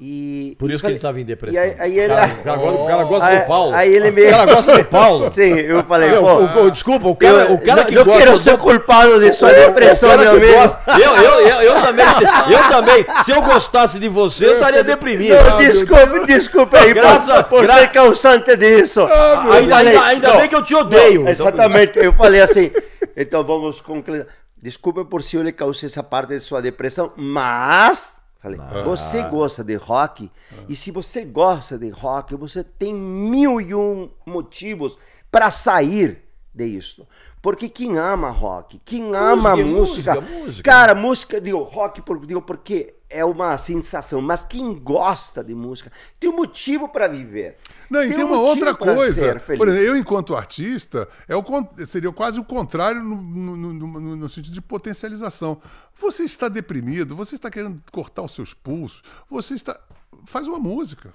E, Por isso que ele estava em depressão. Aí, aí ele, o, cara, o, cara, oh, o, cara, gosta aí, do Paulo. Aí ele meio... O cara gosta do Paulo. Sim, eu falei, eu, pô... O, desculpa, o cara, eu, o cara que gosta... Eu quero ser culpado de sua depressão, meu amigo. eu, eu, eu, eu, também, eu também, se eu gostasse de você, eu estaria deprimido. Não, desculpa, ah, desculpa aí, graça, por gra... ser causante é disso. Ah, ainda, falei, ainda não, bem que eu te odeio. Não, exatamente, eu falei assim, então vamos concluir. Desculpa por se eu lhe causei essa parte de sua depressão, mas Falei, ah. você gosta de rock? Ah. E se você gosta de rock, você tem mil e um motivos para sair disso. Porque quem ama rock, quem ama música, música, música, né? Cara, música, de rock, digo, porque é uma sensação, mas quem gosta de música tem um motivo para viver. Não, tem e tem um uma outra coisa. Por exemplo, eu, enquanto artista, é o, seria quase o contrário no, no, no, no, sentido de potencialização. Você está deprimido, você está querendo cortar os seus pulsos, você está. Faz uma música.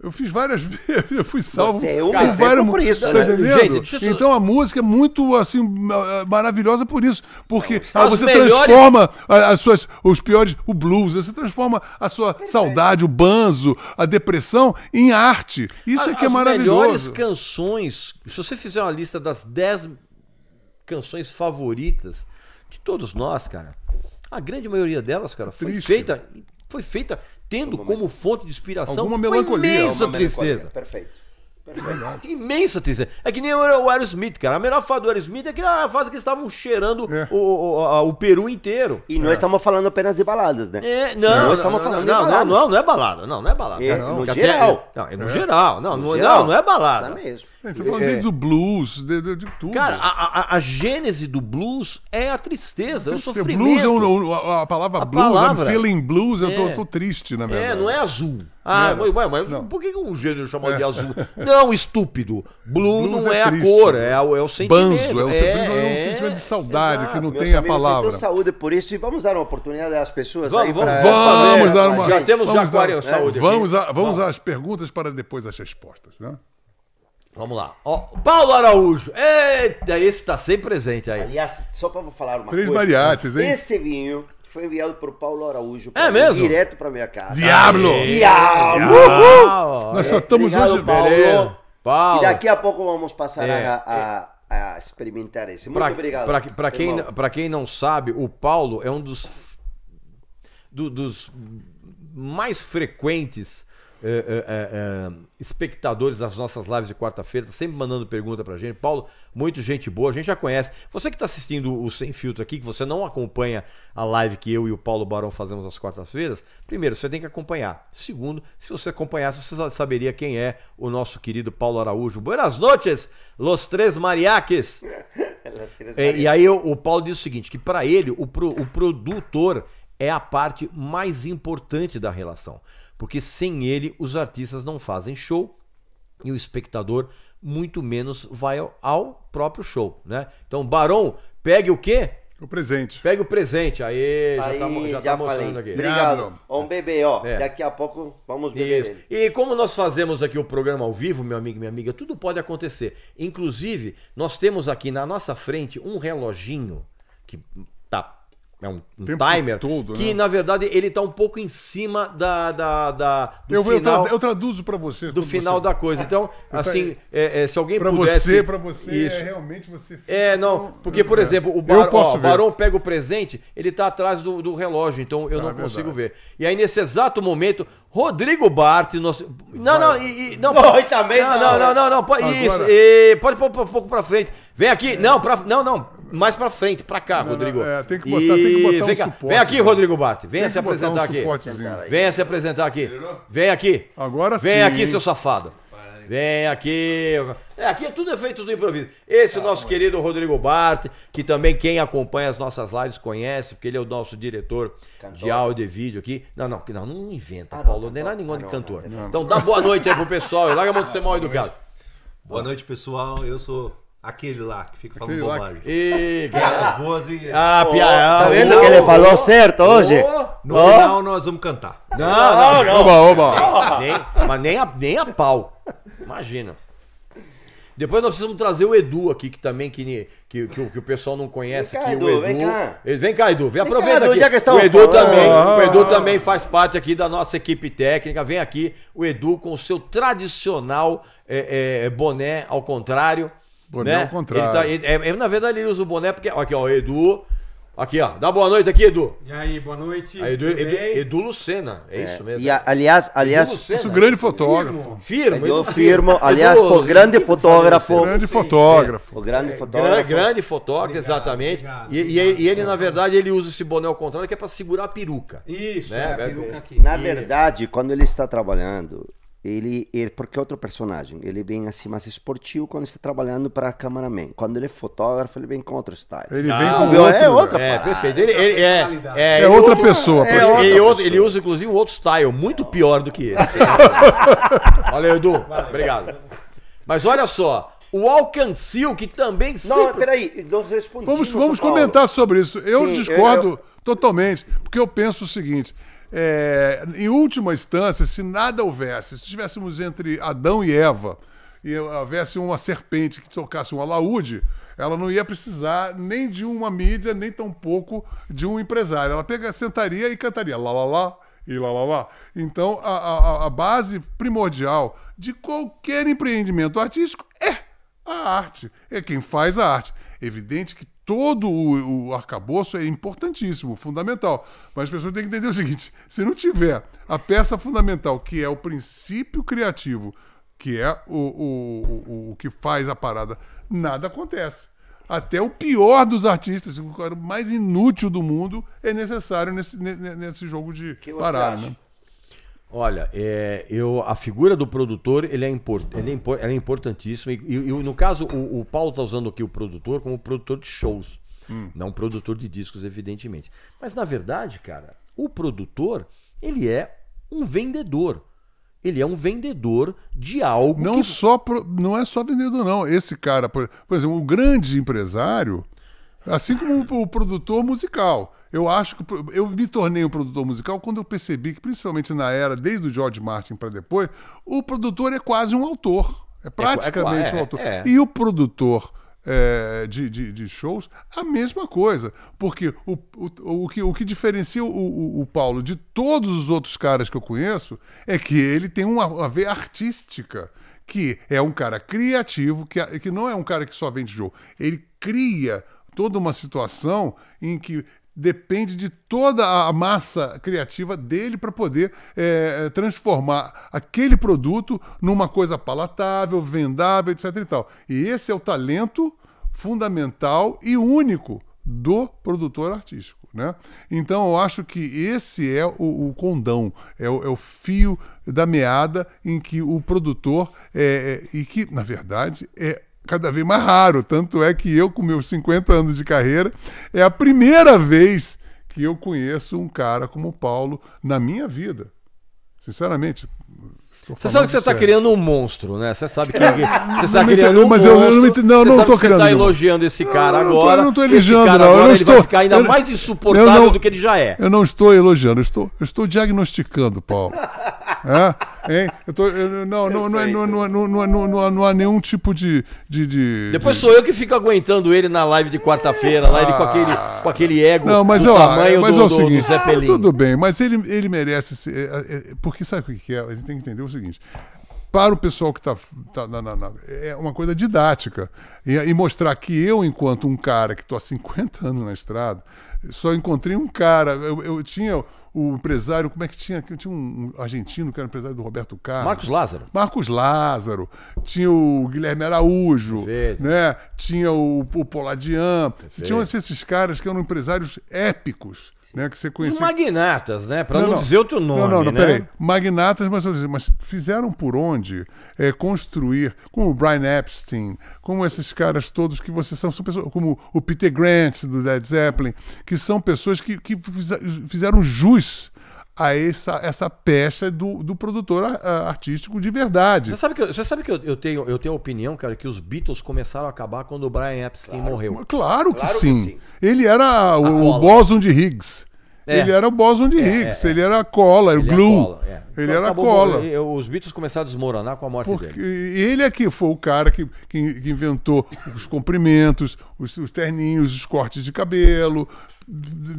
Eu fiz várias vezes, eu fui salvo. Você é um cara, por isso, tá né? Gente, Então a música é muito assim eh, maravilhosa por isso, porque você melhores... transforma as suas os piores, o blues, você transforma a sua saudade, o banzo, a depressão em arte. Isso a, é que é maravilhoso. As melhores canções, se você fizer uma lista das 10 canções favoritas de todos nós, cara, a grande maioria delas, cara, foi feita foi feita tendo como fonte de inspiração uma melancolia. uma imensa uma tristeza. Perfeito. Que imensa tristeza. É que nem o Aerosmith, cara. A melhor fase do Aerosmith é aquela fase que eles estavam cheirando é. o, o, a, o, Peru inteiro. E nós é. estamos falando apenas de baladas, né? É, não, nós estamos falando não, não, não, não, é balada, não, não é balada. É, não, no geral. Até, não, é no é. geral. Não, no, é, geral. não, não é balada. Isso é mesmo. É, você falando é, desde o blues, de, de, de tudo. Cara, a, a, a, gênese do blues é a tristeza, é o é sofrimento. Blues é um, a, a, palavra a blues, palavra... I'm feeling blues, eu tô, é. tô, triste, na verdade. É, não é azul. Ah, não, mas, mas por que o gênero chamado de azul? Não, estúpido. Blue blues não é, a triste. cor, é, o, é o sentimento. Banzo, é, o sentimento, é, um sentimento de saudade, exato, que não tem a palavra. Então, saúde por isso, e vamos dar uma oportunidade às pessoas vamos, aí. Vamos, vamos dar uma... Já temos já aquário, saúde. Vamos, vamos às perguntas para depois as respostas, né? Vamos lá. Ó, Paulo Araújo. Eita, esse tá sempre presente aí. Aliás, só pra falar uma Três coisa. Três mariates, hein? Esse vinho foi enviado pro Paulo Araújo. É mesmo? Direto pra minha casa. Diablo! Aê, Diablo! Uhul. Nós só estamos Obrigado, hoje... Paulo. Beleza. Paulo. E daqui a pouco vamos passar é, a... É. a... É a experimentar esse. Muito pra, obrigado. Para quem, pra quem não sabe, o Paulo é um dos, do, dos mais frequentes é é, é, é, espectadores das nossas lives de quarta-feira, sempre mandando pergunta pra gente. Paulo, muito gente boa, a gente já conhece. Você que está assistindo o Sem Filtro aqui, que você não acompanha a live que eu e o Paulo Barão fazemos às quartas-feiras, primeiro, você tem que acompanhar. Segundo, se você acompanhasse, você saberia quem é o nosso querido Paulo Araújo. Buenas noches, los três mariaques! é, e aí o, o, Paulo diz o seguinte, que para ele, o, pro, o produtor é a parte mais importante da relação porque sem ele os artistas não fazem show e o espectador muito menos vai ao, próprio show, né? Então, Barão, pegue o quê? O presente. Pega o presente. Aí, já tá, já, já tá mostrando aqui. Obrigado. Vamos beber, ó. É. Daqui a pouco vamos beber. Isso. E como nós fazemos aqui o programa ao vivo, meu amigo e minha amiga, tudo pode acontecer. Inclusive, nós temos aqui na nossa frente um reloginho que tá é um, um timer todo, que, né? na verdade, ele está um pouco em cima da, da, da do eu, final. Eu, tra eu traduzo para você. Do final você... da coisa. Então, então tá assim, é, é, se alguém pra pudesse... Para você, pra você, é isso. É, realmente você... É, não, porque, por é. exemplo, o bar... ó, o Barão pega o presente, ele está atrás do, do, relógio, então eu ah, não é consigo verdade. ver. E aí, nesse exato momento, Rodrigo Bart... Nosso... Não, não, e, e, não, não, pode... também não, não, não, não, não, não, pode, isso, e, pode pôr um pouco para frente. Vem aqui, não, pra... não, não, mais pra frente, pra cá, não, Rodrigo. Não, é, tem que botar, e... tem que botar vem, um suporte, vem aqui, né? Rodrigo Bart. Venha se apresentar um aqui. Venha se apresentar aqui. Vem aqui. Agora Vem aqui, seu safado. Vem aqui. É, aqui é tudo efeito do improviso. Esse é tá o nosso mano. querido Rodrigo Bart, que também quem acompanha as nossas lives conhece, porque ele é o nosso diretor cantor. de áudio e vídeo aqui. Não, não, não, não inventa, ah, Paulo, ah, não, nem lá nenhum de cantor. Não, não. Então dá boa noite aí pro pessoal larga a mão de ser mal educado. Boa noite, pessoal. Eu sou Aquele lá que fica falando bobagem. E... Piadas boas e. Ah, piada. Tá, tá vendo que ele falou certo hoje? No final nós vamos cantar. Não, não, não. não. Oba, oba. mas nem a, nem a pau. Imagina. Depois nós precisamos trazer o Edu aqui, que também que, que, que, que o pessoal não conhece. Vem cá, o Edu, vem cá. Vem cá, Edu, vem, aproveita vem cá, Edu, aqui. O Edu, também, ah. o Edu também faz parte aqui da nossa equipe técnica. Vem aqui o Edu com o seu tradicional é, é, boné ao contrário. Boné né? ao tá- contrário. Tá, ele, é, é, na verdade, ele usa o boné porque. Aqui, ó, Edu. Aqui, ó. Dá boa noite aqui, Edu. E aí, boa noite. Aí, Edu, Edu, Edu, Lucena, é, é, isso mesmo. E, aliás, aliás. Edu grande fotógrafo. Firmo. firmo Edu, firmo. Aliás, é. o grande fotógrafo. Grande fotógrafo. O grande fotógrafo. grande fotógrafo, exatamente. Obrigado, e, e, e, ele, na verdade, ele usa esse boné ao contrário que é para segurar a peruca. Isso, né? é a peruca aqui. Na verdade, quando ele está trabalhando, ele, ele porque é outro personagem, ele vem assim mais esportivo quando está trabalhando para cameraman. Quando ele é fotógrafo, ele vem com outro style. Ele ah, vem com é outro, é outra é, perfeito. Ele, ele é, é, é, outra pessoa, é, é outra ele, pessoa. ele usa inclusive um outro style muito pior do que esse. Valeu, Edu. Valeu. Obrigado. Mas olha só, o Alcancil, que também Não, peraí, nós respondemos. Vamos, vamos comentar sobre isso. Eu Sim, discordo eu... totalmente, porque eu penso o seguinte: é, em última instância, se nada houvesse, se estivéssemos entre Adão e Eva e houvesse uma serpente que tocasse um alaúde, ela não ia precisar nem de uma mídia, nem tampouco de um empresário. Ela pega, sentaria e cantaria lá, lá, lá, e lá, lá, lá. Então, a, a, a base primordial de qualquer empreendimento artístico é a arte, é quem faz a arte. Evidente que todo o, o arcabouço é importantíssimo, fundamental. Mas as pessoas têm que entender o seguinte: se não tiver a peça fundamental, que é o princípio criativo, que é o, o, o, o que faz a parada, nada acontece. Até o pior dos artistas, o cara mais inútil do mundo, é necessário nesse, nesse jogo de que parada. Né? Olha, é, eu, a figura do produtor ele é, import, ele é, impor, é importantíssima. E, e, e, no caso, o, o Paulo está usando aqui o produtor como produtor de shows. Hum. Não produtor de discos, evidentemente. Mas na verdade, cara, o produtor ele é um vendedor. Ele é um vendedor de algo. Não, que... só pro, não é só vendedor, não. Esse cara, por, por exemplo, o um grande empresário, Assim como o, o produtor musical. Eu acho que eu me tornei um produtor musical quando eu percebi que, principalmente na era, desde o George Martin para depois, o produtor é quase um autor. É, é, é praticamente é, é, um autor. É, é, e o produtor de, de, de, shows, a mesma coisa. Porque o, o, o, que, o que diferencia o, o, o, Paulo de todos os outros caras que eu conheço é que ele tem uma, uma veia artística. Que é um cara criativo, que, que não é um cara que só vende jogo. Ele cria toda uma situação em que depende de toda a massa criativa dele para poder é, transformar aquele produto numa coisa palatável, vendável, etc. E, tal. e esse é o talento fundamental e único do produtor artístico. Né? Então eu acho que esse é o, o condão, é o, é o, fio da meada em que o produtor é, é e que, na verdade, é cada vez mais raro. Tanto é que eu, com meus 50 anos de carreira, é a primeira vez que eu conheço um cara como o Paulo na minha vida. Sinceramente, você sabe que você está criando um monstro, né? Você sabe que você está criando um mas Eu não, estou não, não estou tá criando. Você está elogiando esse cara não, agora. Eu não estou elogiando. Esse cara agora eu não estou, vai ficar ainda eu, mais insuportável não, do que ele já é. Eu não estou elogiando. Eu estou, eu estou diagnosticando, Paulo. é, hein? Eu tô, eu, não, não, não, é, é, não, não, é, não, não, não, não, não há nenhum tipo de. de, de Depois de... sou eu que fico aguentando ele na live de quarta-feira, lá ele com aquele, ah. com aquele ego não, mas, do tamanho mas do, é o seguinte, do Zé ah, Pelinho. Tudo bem, mas ele, ele merece. Ser, é, é, porque sabe o que é? A gente tem que entender o seguinte para o pessoal que está. Tá, tá é uma coisa didática. E, e, mostrar que eu, enquanto um cara que estou há 50 anos na estrada, só encontrei um cara. Eu, eu tinha o empresário, como é que tinha? Tinha um argentino que era empresário do Roberto Carlos. Marcos Lázaro. Marcos Lázaro. Tinha o Guilherme Araújo. né Tinha o, o Poladian. Tinham esses caras que eram empresários épicos né, que você conhecia... Os magnatas, né? Para não, não, dizer outro nome. Não, não, não né? peraí. Magnatas, mas, mas fizeram por onde é, construir, como o Brian Epstein, como esses caras todos que vocês são, são pessoas, como o Peter Grant do Led Zeppelin, que são pessoas que, que fizeram jus a essa, essa pecha do, do produtor artístico de verdade. Você sabe que, eu, você sabe que eu, eu, tenho, eu tenho a opinião, cara, que os Beatles começaram a acabar quando o Brian Epstein claro. morreu. Claro, que, claro sim. que, sim. Ele era o, o Boson de Higgs. É. Ele era o Boson de é, Higgs, é, é, ele era a cola, o é glue. Cola, é. ele então, era cola. Do, os Beatles começaram a desmoronar com a morte Porque dele. Ele é que foi o cara que, que, que inventou os comprimentos, os, os, terninhos, os cortes de cabelo,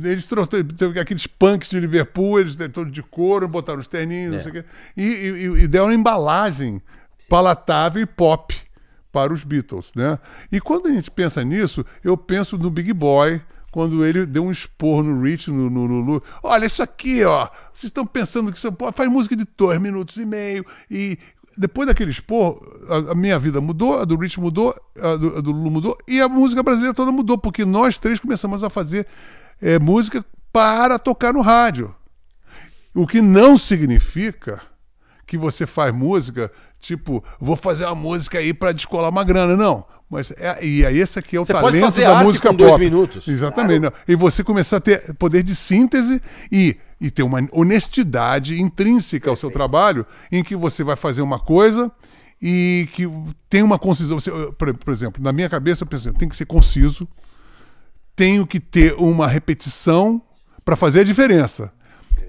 eles trouxeram aqueles punks de Liverpool, eles todos de couro, botaram os terninhos, é. não sei o quê. E, e, e deram uma embalagem palatável e pop para os Beatles, né? E quando a gente pensa nisso, eu penso no Big Boy, quando ele deu um expor no Rich, no, no, Olha, isso aqui, ó. Vocês estão pensando que isso é faz música de dois minutos e meio e depois daquele expor, a, a, minha vida mudou, a do Rich mudou, a do, a do, Lulu mudou, e a música brasileira toda mudou, porque nós três começamos a fazer é, música para tocar no rádio. O que não significa que você faz música tipo, vou fazer uma música aí para descolar uma grana. Não. Mas é, e aí esse aqui é o você talento da música com pop. Dois minutos. Exatamente. Claro. E você começar a ter poder de síntese e e ter uma honestidade intrínseca ao seu trabalho, em que você vai fazer uma coisa e que tem uma concisão. Você, por, por, exemplo, na minha cabeça eu pensei, tem que ser conciso, tenho que ter uma repetição para fazer a diferença.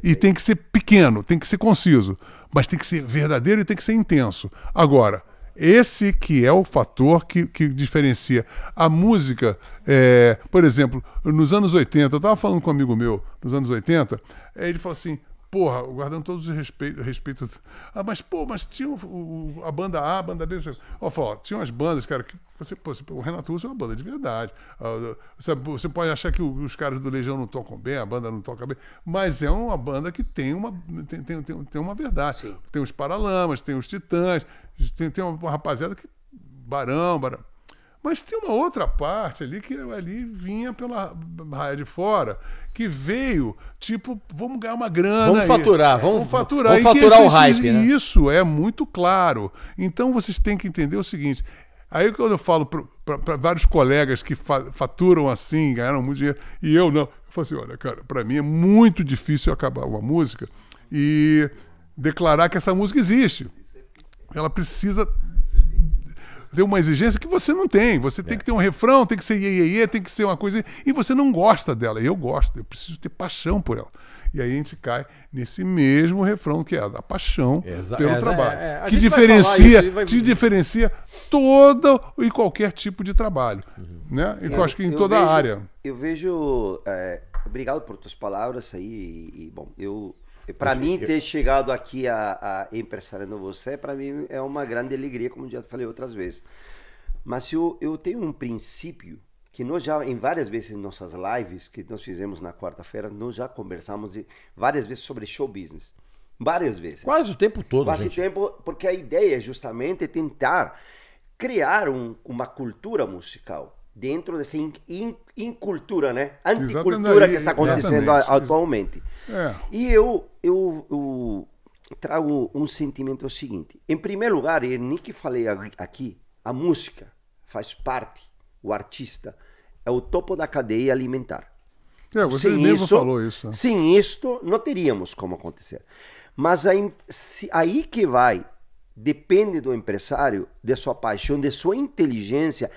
E tem que ser pequeno, tem que ser conciso mas tem que ser verdadeiro e tem que ser intenso. Agora, esse que é o fator que, que diferencia a música. É, por exemplo, nos anos 80, eu estava falando com um amigo meu, nos anos 80, é, ele falou assim: Porra, guardando todos os respeitos. Respeito, ah, mas, pô, mas tinha o, a banda A, a banda B. Ó, ó, tinha umas bandas, cara, que você, pô, você, o Renato Russo é uma banda de verdade. Ah, você, você, pode achar que os caras do Legião não tocam bem, a banda não toca bem, mas é uma banda que tem uma, tem, tem, tem, tem uma verdade. Sim. Tem os Paralamas, tem os Titãs, tem, tem uma rapaziada que. Barão, barão mas tem uma outra parte ali que ali vinha pela raia de fora, que veio, tipo, vamos ganhar uma grana. Vamos aí. faturar, vamos, vamos faturar. Vamos faturar o hype. E né? isso é muito claro. Então vocês têm que entender o seguinte. Aí quando eu falo para vários colegas que fa faturam assim, ganharam muito dinheiro, e eu não, eu falo assim, olha, cara, para mim é muito difícil acabar uma música e declarar que essa música existe. Ela precisa ter uma exigência que você não tem. Você tem é. que ter um refrão, tem que ser iê, iê, iê tem que ser uma coisa. E você não gosta dela. Eu gosto, eu preciso ter paixão por ela. E aí a gente cai nesse mesmo refrão que é a da paixão Exa pelo é, é, trabalho. É, é. Que diferencia, vai... que diferencia todo e qualquer tipo de trabalho. Uhum. Né? E eu, eu, acho que em toda vejo, a área. Eu vejo. É, obrigado por tuas palavras aí. E, bom, eu para mim, eu... ter chegado aqui a, a empresariando você, para mim é uma grande alegria, como já falei outras vezes. Mas eu, eu tenho um princípio que nós já, em várias vezes em nossas lives que nós fizemos na quarta-feira, nós já conversamos várias vezes sobre show business. Várias vezes. Quase o tempo todo, Quase gente. o tempo, porque a ideia é justamente tentar criar um, uma cultura musical dentro dessa incultura, né? Anticultura que está acontecendo Exatamente. atualmente. É. E eu, eu, eu, trago um sentimento é seguinte. Em primeiro lugar, e nem que falei aqui, a música faz parte, o artista é o topo da cadeia alimentar. É, você sem mesmo isso, falou isso. Sem isto, não teríamos como acontecer. Mas aí, se, aí que vai, depende do empresário, de sua paixão, de sua inteligência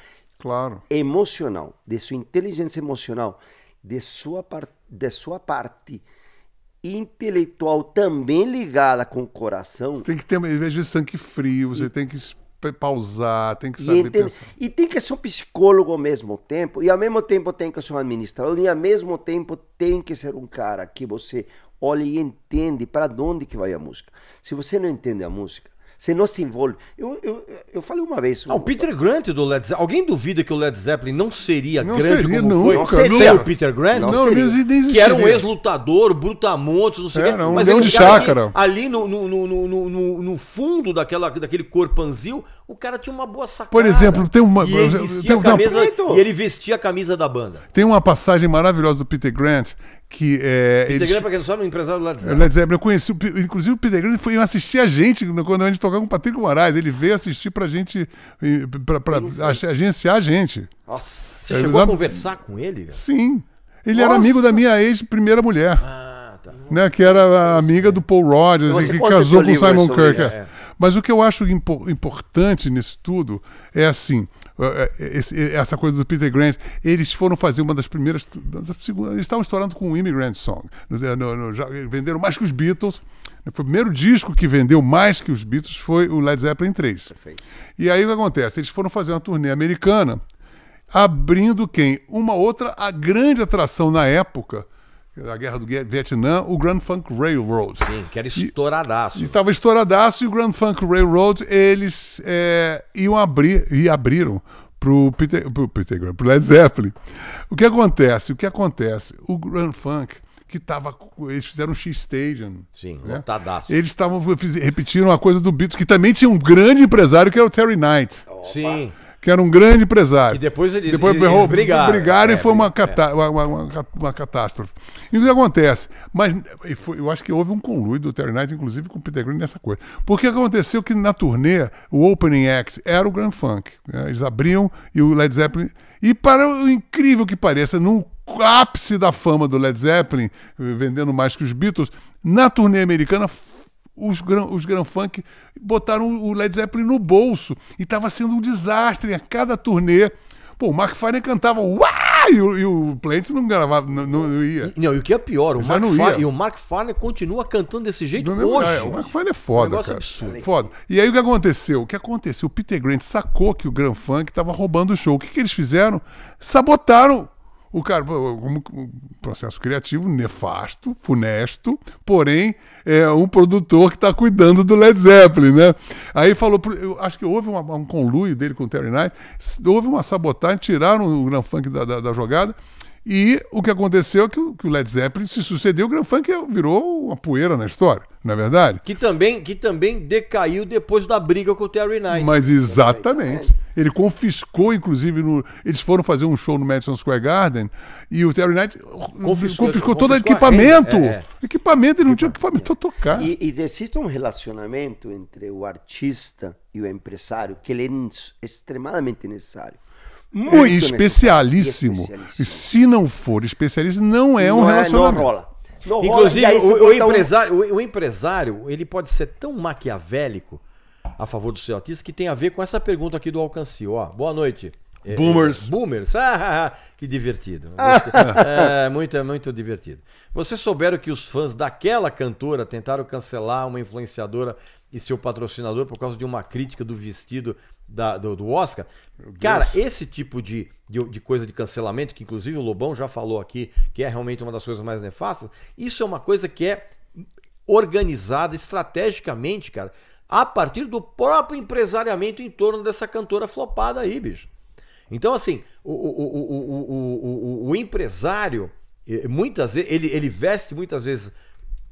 claro. emocional, de sua inteligência emocional, de sua, parte de sua parte intelectual também ligada com o coração. Tem que ter, em vez de sangue frio, você e, tem que pausar, tem que saber e entende, pensar. E tem que ser um psicólogo ao mesmo tempo, e ao mesmo tempo tem que ser um administrador, e ao mesmo tempo tem que ser um cara que você olha e entende para onde que vai a música. Se você não entende a música, você não se envolve. Eu, eu, eu falei uma vez. Ah, o Peter Grant do Led Zeppelin. Alguém duvida que o Led Zeppelin não seria não grande seria, como não, foi? Não seria. o Peter Grant? Não, não seria. Que era um ex-lutador, brutamontes, não sei o é, que. mas um de chácara. ali no, no, no, no, no fundo daquela, daquele corpanzil, o cara tinha uma boa sacada. Por exemplo, tem uma. E ele vestia, camisa, e ele vestia a camisa da banda. Tem uma passagem maravilhosa do Peter Grant que é. Peter Grant, pra quem não sabe, é um empresário do Led Zeppelin. Led Zeppelin. Eu conheci, inclusive o Peter Grant foi assistir a gente quando a gente tocava com o Patrick Moraes. Ele veio assistir pra gente, pra, pra agenciar a gente. Nossa, você ele chegou dá... a conversar com ele? Sim. Ele Nossa. era amigo da minha ex-primeira mulher. Ah. Tá. Né, que era amiga do Paul Rogers e que casou com o Simon Kirk. É. Mas o que eu acho impo importante nisso tudo é assim, é, é, é, essa coisa do Peter Grant, eles foram fazer uma das primeiras. Eles estavam estourando com o Immigrant Song. No, no, no, venderam mais que os Beatles. Né, o primeiro disco que vendeu mais que os Beatles foi o Led Zeppelin 3. E aí o que acontece? Eles foram fazer uma turnê americana, abrindo quem? Uma outra a grande atração na época da guerra do Vietnã, o Grand Funk Railroad. Sim, que era estouradaço. E estava estouradaço e o Grand Funk Railroad eles é, iam abrir e abriram pro Peter, pro Peter Graham, pro Led Zeppelin. O que acontece? O que acontece? O Grand Funk que tava, eles fizeram um X-Stadium. Sim, né? lotadaço. Eles estavam repetiram a coisa do Beatles, que também tinha um grande empresário que era o Terry Knight. Opa. Sim que era um grande empresário. E depois eles, depois eles, eles brigaram. brigaram é, e foi uma, é. uma, uma, uma, catástrofe. E o que acontece? Mas foi, eu acho que houve um conluio do Terry Knight, inclusive, com o Peter Green nessa coisa. Porque aconteceu que na turnê, o Opening Act era o Grand Funk. Né? Eles abriam e o Led Zeppelin. E para o incrível que pareça, no ápice da fama do Led Zeppelin, eh, vendendo mais que os Beatles, na turnê americana os Grand, os Grand Funk botaram o Led Zeppelin no bolso e estava sendo um desastre a cada turnê. Pô, o Farner cantava uau E o, e o Plant não gravava, não, não, ia. Não, e o que é pior, o Mark Farley, e o Mark continua cantando desse jeito não, hoje. É, o Mark Farner é foda, um cara. Absurdo. Foda. E aí o que aconteceu? O que aconteceu? O Peter Grant sacou que o Grand Funk estava roubando o show. O que, que eles fizeram? Sabotaram o cara um processo criativo nefasto, funesto, porém é um produtor que está cuidando do Led Zeppelin, né? Aí falou, acho que houve uma, um conluio dele com o Terry Knight, houve uma sabotagem, tiraram o Grand Funk da, da, da jogada e o que aconteceu é que o, que o Led Zeppelin se sucedeu, o Grand Funk virou uma poeira na história, não é verdade? Que também, que também decaiu depois da briga com o Terry Knight. Mas exatamente. Ele confiscou, inclusive, no, eles foram fazer um show no Madison Square Garden e o Terry Knight confiscou, confiscou todo o equipamento. É, é. Equipamento, ele não tinha equipamento para tocar. E, e existe um relacionamento entre o artista e o empresário que ele é extremamente necessário. Muito é especialíssimo. É especialíssimo. Se não for especialista não é não um relacionamento. É, não rola. Não Inclusive, o, o, empresário, um... o, o, empresário, ele pode ser tão maquiavélico a favor do seu artista que tem a ver com essa pergunta aqui do Alcance. Ó, boa noite. Boomers. É, é, boomers. Ah, que divertido. é, muito, muito divertido. Vocês souberam que os fãs daquela cantora tentaram cancelar uma influenciadora e seu patrocinador por causa de uma crítica do vestido da, do, do, Oscar. Cara, esse tipo de, de, de, coisa de cancelamento, que inclusive o Lobão já falou aqui, que é realmente uma das coisas mais nefastas, isso é uma coisa que é organizada estrategicamente, cara, a partir do próprio empresariamento em torno dessa cantora flopada aí, bicho. Então, assim, o, o, o, o empresário, muitas vezes, ele, ele veste muitas vezes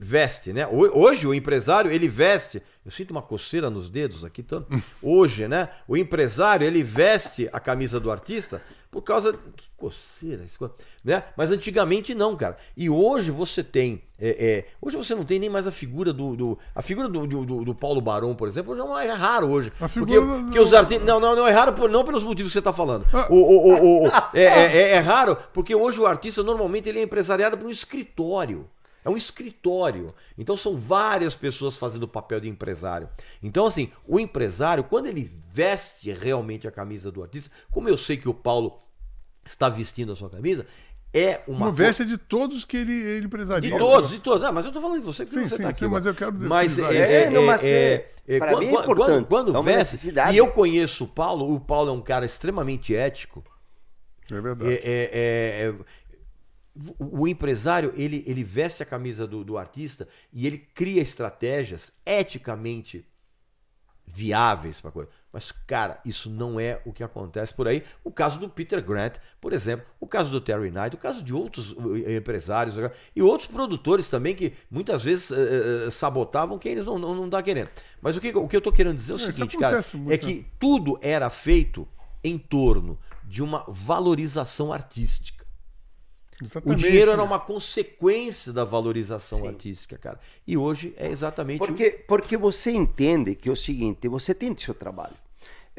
veste, né? Hoje o empresário ele veste eu sinto uma coceira nos dedos aqui tanto. Hoje, né? O empresário, ele veste a camisa do artista por causa. Que coceira, isso né? Mas antigamente não, cara. E hoje você tem. É, é... hoje você não tem nem mais a figura do. do... a figura do, do, do, Paulo Barão, por exemplo, já é raro hoje. A porque, do... os artistas. Não, não, não, é raro por... não pelos motivos que você está falando. Ah. O, o, o, o é, é, é, é raro porque hoje o artista normalmente ele é empresariado por um escritório. É um escritório. Então são várias pessoas fazendo o papel de empresário. Então, assim, o empresário, quando ele veste realmente a camisa do artista, como eu sei que o Paulo está vestindo a sua camisa, é uma. Uma veste de todos que ele, ele empresaria. De todos, de todos. Ah, mas eu estou falando de você que sim, você está aqui. Sim, mas eu quero Mas é, é, é, é, é, é, para quando, mim é importante. Quando, quando então, veste. E eu conheço o Paulo, o Paulo é um cara extremamente ético. É verdade. É, é, é, o empresário ele, ele veste a camisa do, do artista e ele cria estratégias eticamente viáveis para coisa. Mas cara, isso não é o que acontece por aí. O caso do Peter Grant, por exemplo, o caso do Terry Knight, o caso de outros uh, uh, empresários né? e outros produtores também que muitas vezes uh, sabotavam quem eles não não, não tá querendo. Mas o que, o que eu estou querendo dizer é o seguinte, cara, muito. é né? que tudo era feito em torno de uma valorização artística. Exatamente, o dinheiro era uma consequência da valorização Sim. artística, cara. E hoje é exatamente porque o... porque você entende que é o seguinte, você tem seu trabalho.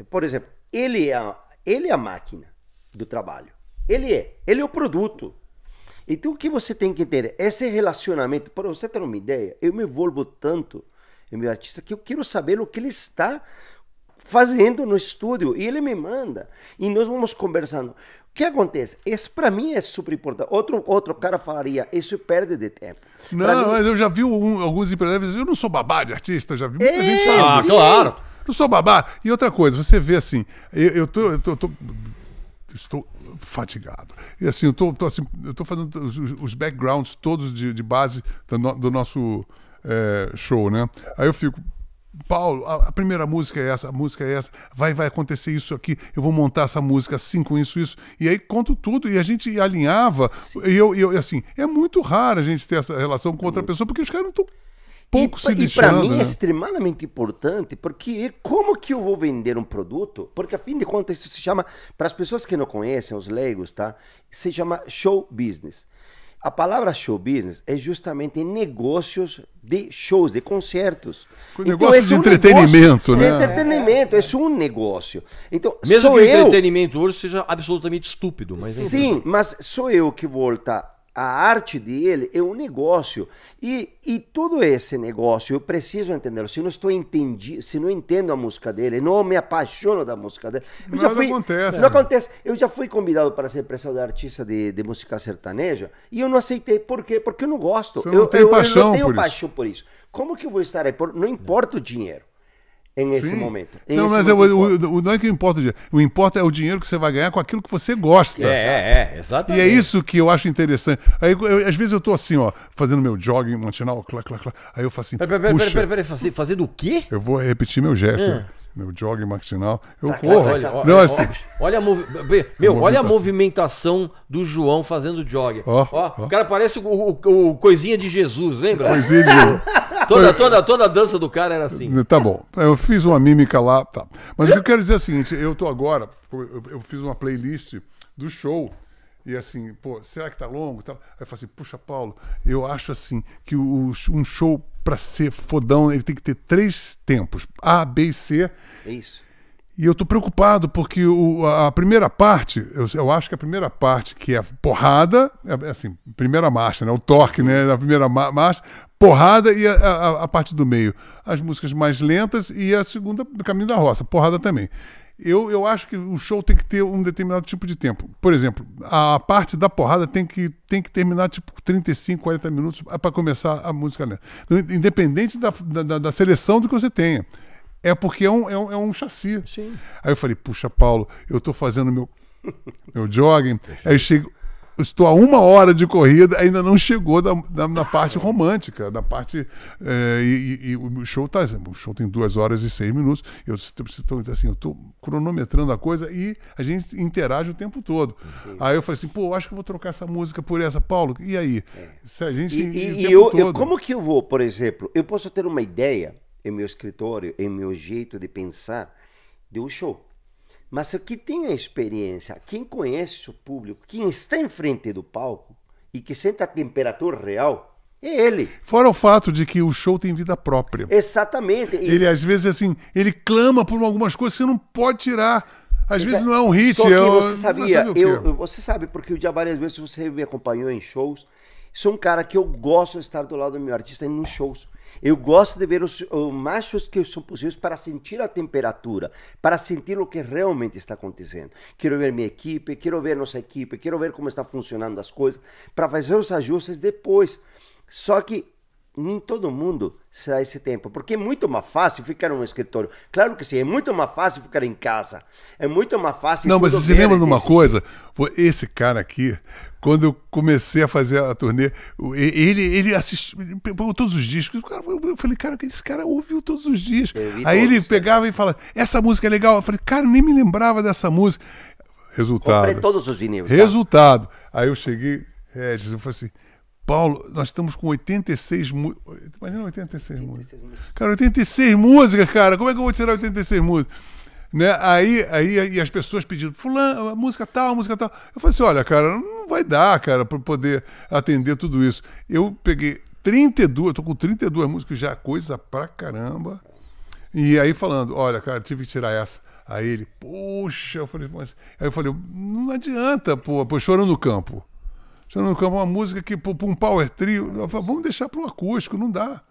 Por exemplo, ele é a, ele é a máquina do trabalho. Ele é, ele é o produto. Então o que você tem que entender? Esse relacionamento, para você ter uma ideia, eu me envolvo tanto em meu artista que eu quero saber o que ele está fazendo no estúdio e ele me manda e nós vamos conversando que acontece? Isso para mim é super importante. Outro, outro cara falaria, isso perde de tempo. Não, mim... mas eu já vi um, alguns empresários eu não sou babá de artista, já vi muita é, gente falar. Ah, claro. Não sou babá. E outra coisa, você vê assim, eu, eu tô, eu tô, eu tô estou fatigado. E assim, eu estou assim, fazendo os, os, backgrounds todos de, de base do, no, do nosso é, show, né? Aí eu fico, Paulo, a, a, primeira música é essa, a música é essa, vai, vai acontecer isso aqui, eu vou montar essa música assim com isso, isso. E aí conto tudo e a gente alinhava. E eu, eu, assim, é muito raro a gente ter essa relação com outra hum. pessoa, porque os caras não estão pouco e, se lixando. E para mim é né? é extremamente importante, porque como que eu vou vender um produto? Porque, afinal de contas, isso se chama, para as pessoas que não conhecem, os leigos, tá? Se chama show business. A palavra show business é justamente negócios de shows, de concertos. Então, é de é um entretenimento, negócio, né? De é entretenimento, é. isso é um negócio. Então, Mesmo que eu... o entretenimento hoje seja absolutamente estúpido. Mas é Sim, mas sou eu que vou a arte dele é um negócio e, e todo esse negócio eu preciso entender se não estou entendi se não entendo a música dele não me apaixono da música dele eu Nada já fui, acontece não acontece eu já fui convidado para ser empresário de artista de, de música sertaneja e eu não aceitei por quê porque eu não gosto Você não eu, tem eu, paixão eu não tenho por paixão isso. por isso como que eu vou estar aí por, não importa o dinheiro em esse Sim. momento. Em não, esse mas momento é, o, o, não é que importa o dinheiro. O importa é o dinheiro que você vai ganhar com aquilo que você gosta. É, é, é exatamente. E é isso que eu acho interessante. Aí, eu, eu, às vezes eu tô assim, ó, fazendo meu jogging matinal, clá, clá, clá. aí eu faço assim. Peraí, peraí, peraí, pera, fazendo o quê? Eu vou repetir meu gesto. É meu jogging maximal, eu tá, tá corro. Tá, tá. Olha, olha, Não, assim... olha, olha, meu, olha a movimentação do João fazendo jogging Ó, O cara parece o, o, o, coisinha de Jesus, lembra? Coisinha de Jesus. toda, toda, toda a dança do cara era assim. Tá bom. Eu fiz uma mímica lá. Tá. Mas o que eu quero dizer é o seguinte: eu tô agora, eu, eu fiz uma playlist do show e assim, pô, será que tá longo? Aí eu falo assim, puxa, Paulo, eu acho assim que o, um show para ser fodão, ele tem que ter três tempos: A, B e C. É isso. E eu tô preocupado porque o, a primeira parte, eu, eu, acho que a primeira parte, que é porrada, é, é assim, primeira marcha, né? O torque, né? Na primeira marcha, porrada e a, a, a parte do meio. As músicas mais lentas e a segunda, Caminho da Roça, porrada também. Eu, eu acho que o show tem que ter um determinado tipo de tempo. Por exemplo, a parte da porrada tem que, tem que terminar tipo 35, 40 minutos para começar a música lenta. Né? Independente da, da, da seleção do que você tenha. É porque é um, é um, é um chassi. Sim. Aí eu falei, puxa, Paulo, eu estou fazendo meu, meu jogging. Aí chego estou a uma hora de corrida, ainda não chegou na, na, na parte romântica, na parte. É, e, e, e, o show tá, o show tem duas horas e seis minutos. Eu estou assim, eu tô cronometrando a coisa e a gente interage o tempo todo. Aí eu falei assim, pô, acho que eu vou trocar essa música por essa, Paulo. E aí? É. Se a gente. E, e eu, eu, como que eu vou, por exemplo, eu posso ter uma ideia em meu escritório, em meu jeito de pensar, de um show. Mas o que tem a experiência, quem conhece o público, quem está em frente do palco e que sente a temperatura real, é ele. Fora o fato de que o show tem vida própria. Exatamente. Ele, às vezes, assim, ele clama por algumas coisas que você não pode tirar. Às vezes não é um hit. Só que é... você sabia, eu, você sabe, porque já várias vezes você me acompanhou em shows. Sou um cara que eu gosto de estar do lado do meu artista indo nos shows. Eu gosto de ver os, os, machos que são possíveis para sentir a temperatura, para sentir o que realmente está acontecendo. Quero ver minha equipe, quero ver nossa equipe, quero ver como está funcionando as coisas, para fazer os ajustes depois. Só que nem todo mundo se dá esse tempo, porque é muito mais fácil ficar no escritório. Claro que sim, é muito mais fácil ficar em casa. É muito mais fácil. Não, mas você lembra de uma coisa? Esse cara aqui, quando eu comecei a fazer a turnê, ele, ele assistiu pegou todos os discos. Eu falei, cara, esse cara ouviu todos os discos. Aí ele é. pegava e falava, essa música é legal. Eu falei, cara, eu nem me lembrava dessa música. Resultado. Comprei todos os vinis. Tá? Resultado. Tá? Aí eu cheguei, Regis, é, eu falei assim Paulo, nós estamos com 86 músicas. Imagina 86, músicas. Cara, 86 músicas, cara. Como é que eu vou tirar 86 músicas? Né? Aí, aí e as pessoas pedindo, fulano, música tal, música tal. Eu falei assim, olha, cara, não vai dar, cara, para poder atender tudo isso. Eu peguei 32, estou com 32 músicas já, coisa pra caramba. E aí falando, olha, cara, tive que tirar essa. Aí ele, poxa, eu falei, mas... Aí eu falei, não adianta, pô, pô chorando no campo. Chorando no Campo uma música que, para um power trio, vamos deixar para um acústico, não dá.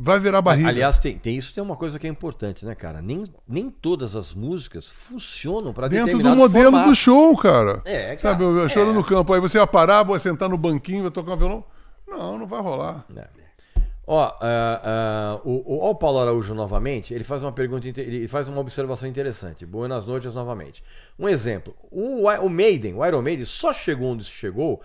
Vai virar barriga. Aliás, tem, tem, isso tem uma coisa que é importante, né, cara? Nem, nem todas as músicas funcionam para Dentro do modelo do show, cara. É, cara. Sabe, eu, choro é. no campo, aí você vai parar, vai sentar no banquinho, vai tocar um violão. Não, não vai rolar. É. Ó, uh, uh, o, o, o, Paulo Araújo novamente, ele faz uma pergunta, ele faz uma observação interessante. Boas noites novamente. Um exemplo, o, o Maiden, o Iron Maiden só chegou onde chegou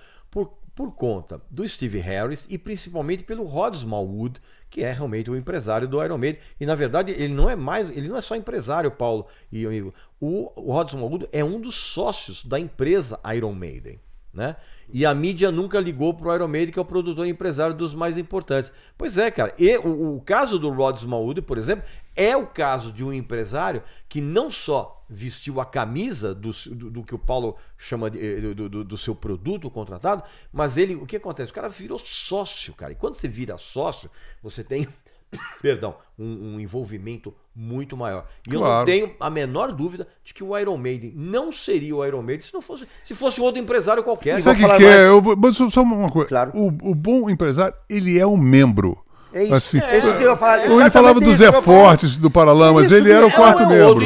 por conta do Steve Harris e principalmente pelo Rod Smallwood, que é realmente o empresário do Iron Maiden. E na verdade, ele não é mais, ele não é só empresário, Paulo e amigo. O, o Rod Smallwood é um dos sócios da empresa Iron Maiden. Né? E a mídia nunca ligou pro Iron Maiden, que é o produtor e empresário dos mais importantes. Pois é, cara. E o, o caso do Rod Smallwood, por exemplo, é o caso de um empresário que não só vestiu a camisa do, do, do que o Paulo chama de, eh, do, do, do, seu produto contratado, mas ele, o que acontece? O cara virou sócio, cara. E quando você vira sócio, você tem, perdão, um, um envolvimento muito maior. E claro. eu não tenho a menor dúvida de que o Iron Maiden não seria o Iron Maiden se não fosse se fosse outro empresário qualquer. Sabe o que, que é? Eu, mas só uma coisa. Claro. O, o bom empresário, ele é um membro. É isso. Assim, é isso que eu falo. Ele falava do Zé Fortes, do Paralamas, ele era o quarto é membro.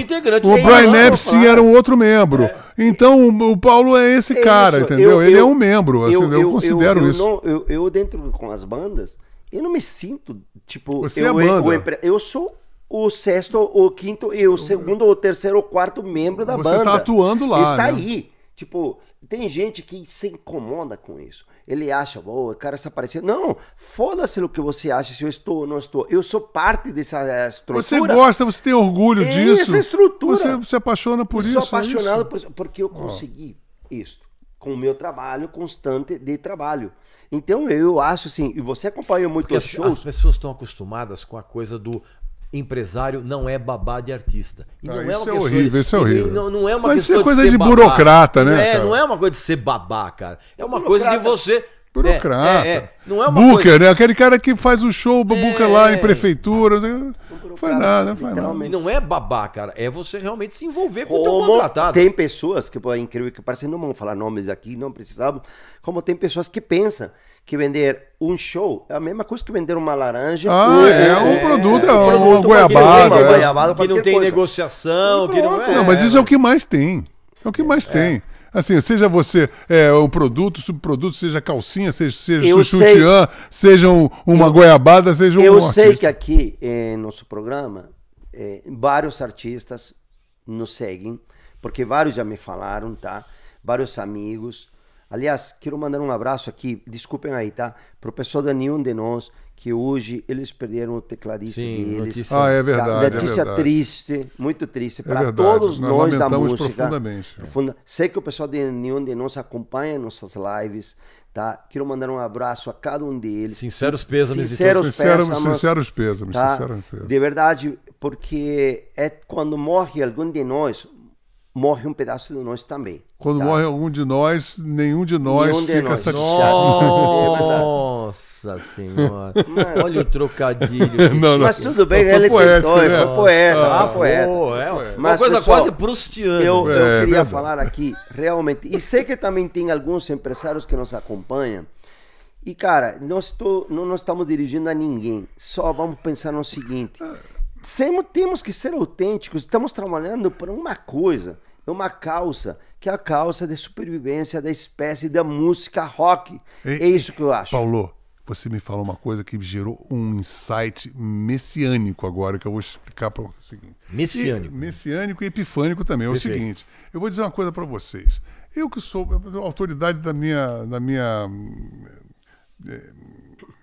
o é Brian Epstein era um outro membro. É. Então, o Paulo é esse é cara, isso. entendeu? Eu, ele é eu, é um membro, assim, eu, eu, considero isso. Não, eu, eu, dentro com as bandas, eu não me sinto, tipo... Você eu, é banda. Eu, eu sou o sexto, o quinto, e o segundo, ou terceiro, ou quarto membro da Você tá banda. Você tá atuando lá, Está né? aí. Tipo, tem gente que se incomoda com isso ele acha, oh, o cara está aparecendo. Não, foda-se o que você acha, se eu estou ou não estou. Eu sou parte dessa eh, estrutura. Você gosta, você tem orgulho é disso. Essa é estrutura. Você se apaixona por eu isso. Sou é apaixonado é por isso, porque eu consegui oh. isso com o meu trabalho constante de trabalho. Então eu acho assim, e você acompanha muito porque os shows. As pessoas estão acostumadas com a coisa do empresário não é babá de artista. E ah, não é isso é, é horrível, de, isso é horrível. Não, não, é uma Mas questão isso é coisa de, de burocrata, babá. né? É, não é, cara? não é uma coisa de ser babá, cara. É uma coisa de você Burocrata. É, é, é, Não é uma Booker, coisa... né? Aquele cara que faz o show, é. Booker lá em prefeitura. Né? Não faz nada, não faz nada. Não é babá, cara. É você realmente se envolver com como o teu contratado. Tem pessoas que, é incrível que parece, não vamos falar nomes aqui, não precisavam. Como tem pessoas que pensam que vender um show é a mesma coisa que vender uma laranja. Ah, é, é, um é. produto, é, é um, produto, uma goiabada. Uma goiabada que não tem negociação. Que não, não, mas isso é o que mais tem. É o que mais tem. Assim, seja você é, o produto, subproduto, seja calcinha, seja, seja o sutiã, seja um, uma eu... goiabada, seja um. Eu artista. sei que aqui em é, nosso programa é, vários artistas nos seguem, porque vários já me falaram, tá? Vários amigos. Aliás, quero mandar um abraço aqui, desculpem aí, tá? Pro pessoal da Nenhum de Nós, que hoje eles perderam o tecladista Sim, deles. Notícia, ah, é tá, verdade. É notícia é verdade. triste, muito triste é para todos nós, nós da música. Profundamente. Profunda. Sei que o pessoal de nenhum de nós acompanha nossas lives. Tá? Quero mandar um abraço a cada um deles. Sinceros pêsames. Então. Sinceros, sinceros pêsames. Sinceros pêsames, tá? sinceros pêsames. De verdade, porque é quando morre algum de nós, morre um pedaço de nós também. Quando tá? morre algum de nós, nenhum de nós nenhum de nós. satisfeito. Nossa! É nossa senhora. Olha o trocadilho. não, não. Mas tudo bem, ele é tentou, né? Ah, foi poeta, ah, poeta. é, Mas, Uma coisa pessoal, quase prustiana. Eu, é, eu queria é falar aqui, realmente, e sei que também tem alguns empresários que nos acompanham, e cara, nós tô, não nós estamos dirigindo a ninguém, só vamos pensar no seguinte, sempre temos que ser autênticos, estamos trabalhando por uma coisa, é uma causa, que é a causa de supervivência da espécie da música rock. é isso que eu acho. Paulo, você me falou uma coisa que gerou um insight messiânico agora, que eu vou explicar para o seguinte. Messiânico. E, messiânico e epifânico também. É o seguinte, eu vou dizer uma coisa para vocês. Eu que sou autoridade da minha, da minha é,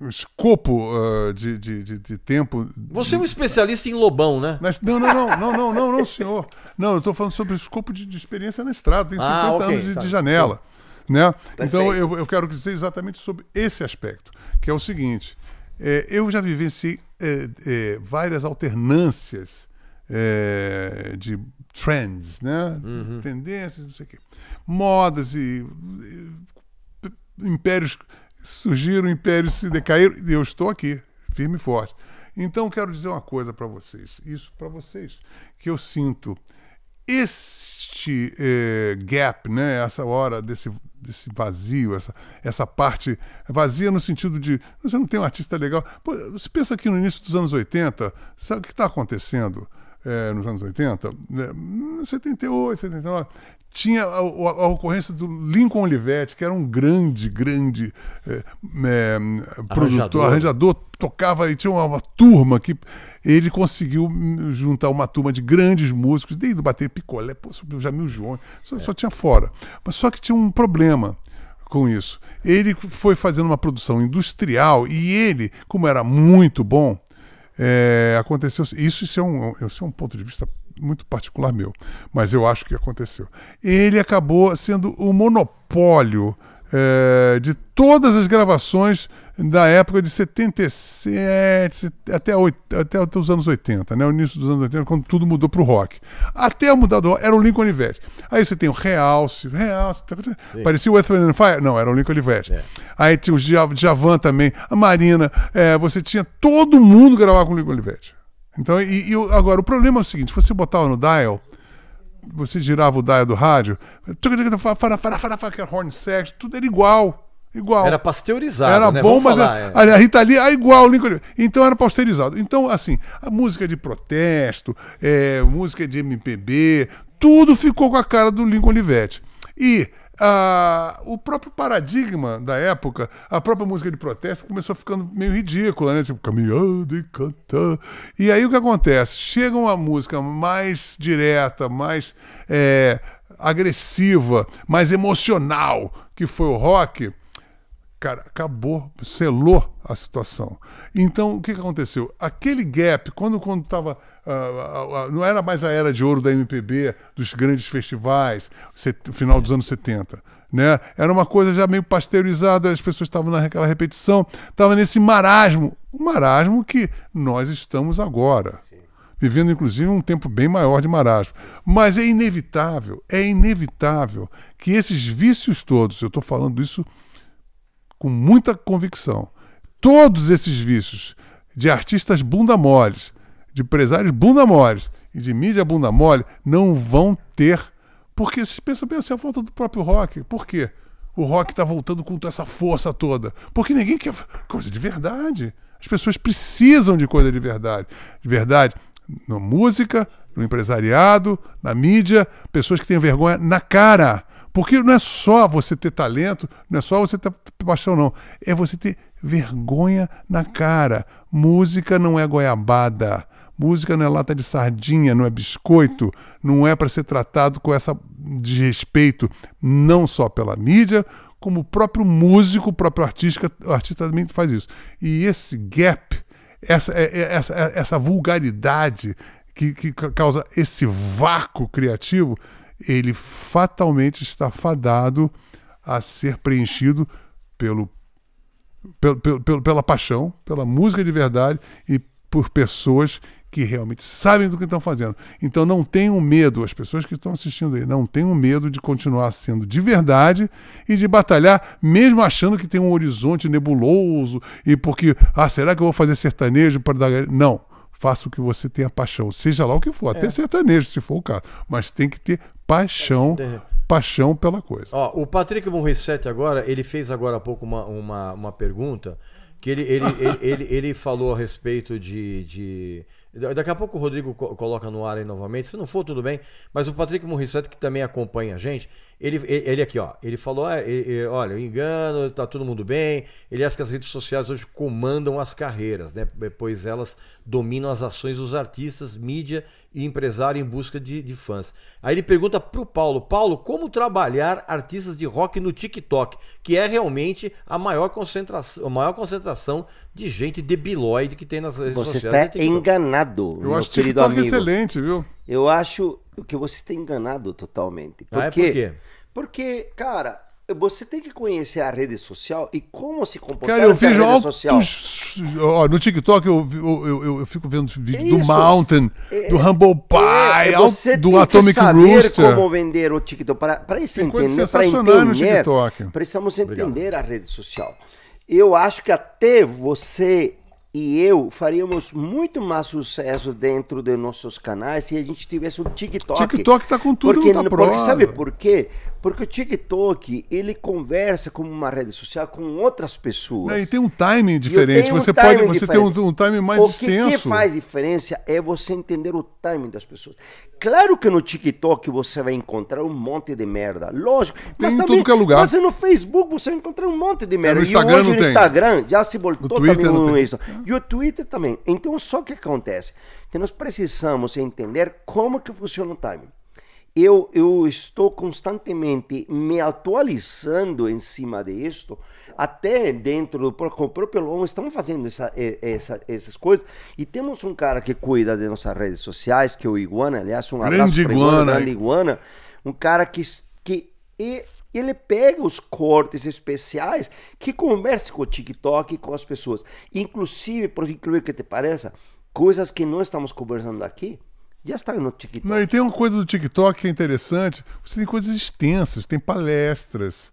escopo uh, de, de, de, de, tempo. Você é um especialista em lobão, né? Mas, não, não, não, não, não, não, não, senhor. Não, eu estou falando sobre o escopo de, experiência na estrada. ah, okay, anos de, tá. janela. Sim. Né? Então eu, eu quero dizer exatamente sobre esse aspecto, que é o seguinte: é, eu já vivenciei é, é, várias alternâncias é, de trends, né? Uhum. tendências, não sei o quê. Modas e, e impérios surgiram, impérios se decaíram, e eu estou aqui, firme e forte. Então, quero dizer uma coisa para vocês, isso para vocês, que eu sinto este eh, gap, né, essa hora desse, desse vazio, essa, essa parte vazia no sentido de você não tem um artista legal. Pô, você pensa aqui no início dos anos 80, sabe o que está acontecendo? é, nos anos 80, é, 78, 79, tinha a, a, a, ocorrência do Lincoln Olivetti, que era um grande, grande é, é, produtor, arranjador, tocava e tinha uma, uma, turma que ele conseguiu juntar uma turma de grandes músicos, desde o bater picolé, pô, o Jamil João, só, é. só tinha fora. Mas só que tinha um problema com isso. Ele foi fazendo uma produção industrial e ele, como era muito bom, é, aconteceu isso, isso é, um, isso é um ponto de vista muito particular meu, mas eu acho que aconteceu. Ele acabou sendo o monopólio é, de todas as gravações da época de 77 até, 8, até, até os anos 80, né? O início dos anos 80, quando tudo mudou pro rock. Até mudar do era o Lincoln Olivetti. Aí você tem o Realce, Realce, tá Sim. parecia o Earth, and Fire. Não, era o Lincoln Olivetti. É. Aí tinha o Javan também, a Marina, é, você tinha todo mundo gravar com o Lincoln Olivetti. Então, e, e, agora, o problema é o seguinte, se você botar no dial, você girava o dial do rádio, aquele horn sex, tudo era igual. Igual. Era pasteurizado. Era né? bom, Vamos mas falar, a, é. a Rita Lee era é igual. Lincoln, então era pasteurizado. Então, assim, a música de protesto, é, música de MPB, tudo ficou com a cara do Lincoln Olivetti. E o próprio paradigma da época, a própria música de protesto começou ficando meio ridícula, né? Tipo, caminhando e cantando. E aí o que acontece? Chega uma música mais direta, mais é, agressiva, mais emocional, que foi o rock. Cara, acabou, selou a situação. Então, o que aconteceu? Aquele gap, quando estava. Quando uh, uh, não era mais a era de ouro da MPB, dos grandes festivais, final dos anos 70. Né? Era uma coisa já meio pasteurizada, as pessoas estavam naquela repetição, estavam nesse marasmo, um marasmo que nós estamos agora. Vivendo, inclusive, um tempo bem maior de marasmo. Mas é inevitável, é inevitável que esses vícios todos, eu estou falando isso com muita convicção, todos esses vícios de artistas bunda moles, de empresários bunda moles e de mídia bunda mole não vão ter. Porque vocês pensam bem, assim, a volta do próprio rock. Por quê? O rock está voltando com toda essa força toda. Porque ninguém quer coisa de verdade. As pessoas precisam de coisa de verdade. De verdade, na música, no empresariado, na mídia, pessoas que têm vergonha na cara. Porque não é só você ter talento, não é só você ter paixão, não. É você ter vergonha na cara. Música não é goiabada. Música não é lata de sardinha, não é biscoito, não é para ser tratado com essa desrespeito, não só pela mídia, como o próprio músico, o próprio artista, o artista também faz isso. E esse gap, essa, é, é, essa, é, essa vulgaridade que, que causa esse vácuo criativo, ele fatalmente está fadado a ser preenchido pelo, pelo, pelo, pela paixão, pela música de verdade e por pessoas que realmente sabem do que estão fazendo. Então não tenham medo, as pessoas que estão assistindo aí, não tenham medo de continuar sendo de verdade e de batalhar, mesmo achando que tem um horizonte nebuloso e porque, ah, será que eu vou fazer sertanejo para dar. Não. Faça o que você tenha paixão, seja lá o que for, é. até sertanejo, se for o caso. Mas tem que ter paixão é, paixão pela coisa. Ó, o Patrick Morissette agora, ele fez agora há pouco uma, uma, uma pergunta que ele, ele, ele, ele, ele, falou a respeito de, de Daqui a pouco o Rodrigo coloca no ar aí novamente. Se não for, tudo bem. Mas o Patrick Morissette, que também acompanha a gente, ele, ele aqui, ó, ele falou: ah, olha, eu engano, tá todo mundo bem. Ele acha que as redes sociais hoje comandam as carreiras, né? Pois elas dominam as ações dos artistas, mídia e empresário em busca de, de fãs. Aí ele pergunta pro Paulo: Paulo, como trabalhar artistas de rock no TikTok, que é realmente a maior concentração, a maior concentração de gente debilóide que tem nas redes Você sociais. Você está enganado. Eu acho TikTok amigo. excelente, viu? Eu acho que você está enganado totalmente. Porque, ah, é por quê? Porque, cara, você tem que conhecer a rede social e como se comportar Cara, eu vejo rede social. Altos, ó, no TikTok eu, eu, eu, eu, fico vendo vídeo Mountain, é do Mountain, é, do Humble é, é, Pie, é, você do tem Atomic que saber Rooster. como vender o TikTok. Para isso entender, para entender precisamos entender Obrigado. a rede social. Eu acho que até você e eu faríamos muito mais sucesso dentro de nossos canais se a gente tivesse um TikTok. TikTok tá com tudo porque, tá porque Sabe por quê? Porque o TikTok, ele conversa como uma rede social com outras pessoas. É, e tem um timing diferente. Você um pode, você diferente. tem um, um timing mais o que, extenso. O que faz diferença é você entender o timing das pessoas. Claro que no TikTok você vai encontrar um monte de merda, lógico. Tem mas em também, tudo que é lugar. Mas no Facebook você vai encontrar um monte de merda. É, no Instagram, e hoje no tem. Instagram já se voltou no Twitter, também isso. E o Twitter também. Então só o que acontece que nós precisamos entender como que funciona o timing eu, eu estou constantemente me atualizando em cima disto, até dentro do próprio LOM, estamos fazendo essa, essa, essas coisas. E temos um cara que cuida de nossas redes sociais, que é o Iguana, aliás, um grande abraço Iguana, grande Iguana, um cara que, que ele pega os cortes especiais que conversa com o TikTok e com as pessoas. Inclusive, por incrível que te pareça, coisas que não estamos conversando aqui, já está no TikTok. Não, e tem uma coisa do TikTok que é interessante. Você tem coisas extensas, tem palestras.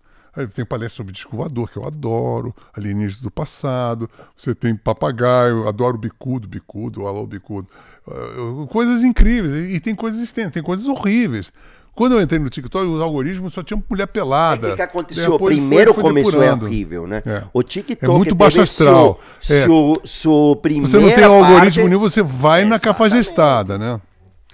Tem palestra sobre disco voador, que eu adoro, alienígenas do passado. Você tem papagaio, adoro bicudo, bicudo, alô bicudo. Ah, coisas incríveis. E tem coisas extensas, tem coisas horríveis. Quando eu entrei no TikTok, os algoritmos só tinham mulher pelada. O é que, que, aconteceu? Depois Primeiro foi, foi começou é depurando. é horrível, né? É. O TikTok é muito baixo astral. se é. su, su, su você não tem algoritmo parte... nenhum, você vai Exatamente. na cafajestada, né?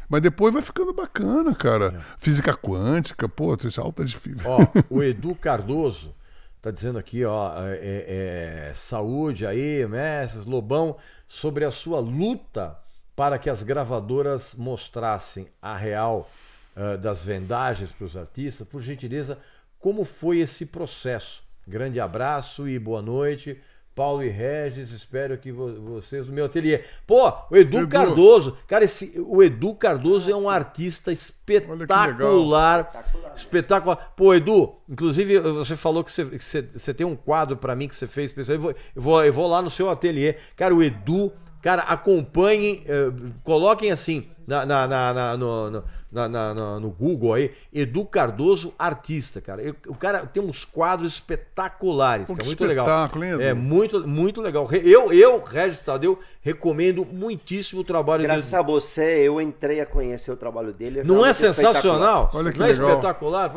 Mas depois vai ficando bacana, cara. É. Física quântica, pô, isso é alta de fibra. Ó, o Edu Cardoso tá dizendo aqui, ó, é, é, é, saúde aí, mestres, Lobão, sobre a sua luta para que as gravadoras mostrassem a real uh, das vendagens para os artistas. Por gentileza, como foi esse processo? Grande abraço e boa noite. Paulo e Regis, espero que vo vocês no meu ateliê. Pô, o Edu Edu. Cardoso, cara, esse, o Edu Cardoso é um ah, artista espetacular, espetacular. Pô, Edu, inclusive você falou que você, você tem um quadro para mim que você fez, eu vou, eu vou, eu vou lá no seu ateliê. Cara, o Edu, cara, acompanhem, uh, coloquem assim na, na, na, na no, no na, na, na, no Google aí, Edu Cardoso Artista, cara. Eu, o cara tem uns quadros espetaculares, é cara, muito espetáculo, legal. Hein, Edu? É muito, muito legal. Eu, eu, Regis Tadeu, recomendo muitíssimo o trabalho dele. Graças a você, eu entrei a conhecer o trabalho dele. Não é, é sensacional? Olha que Não é legal. é espetacular?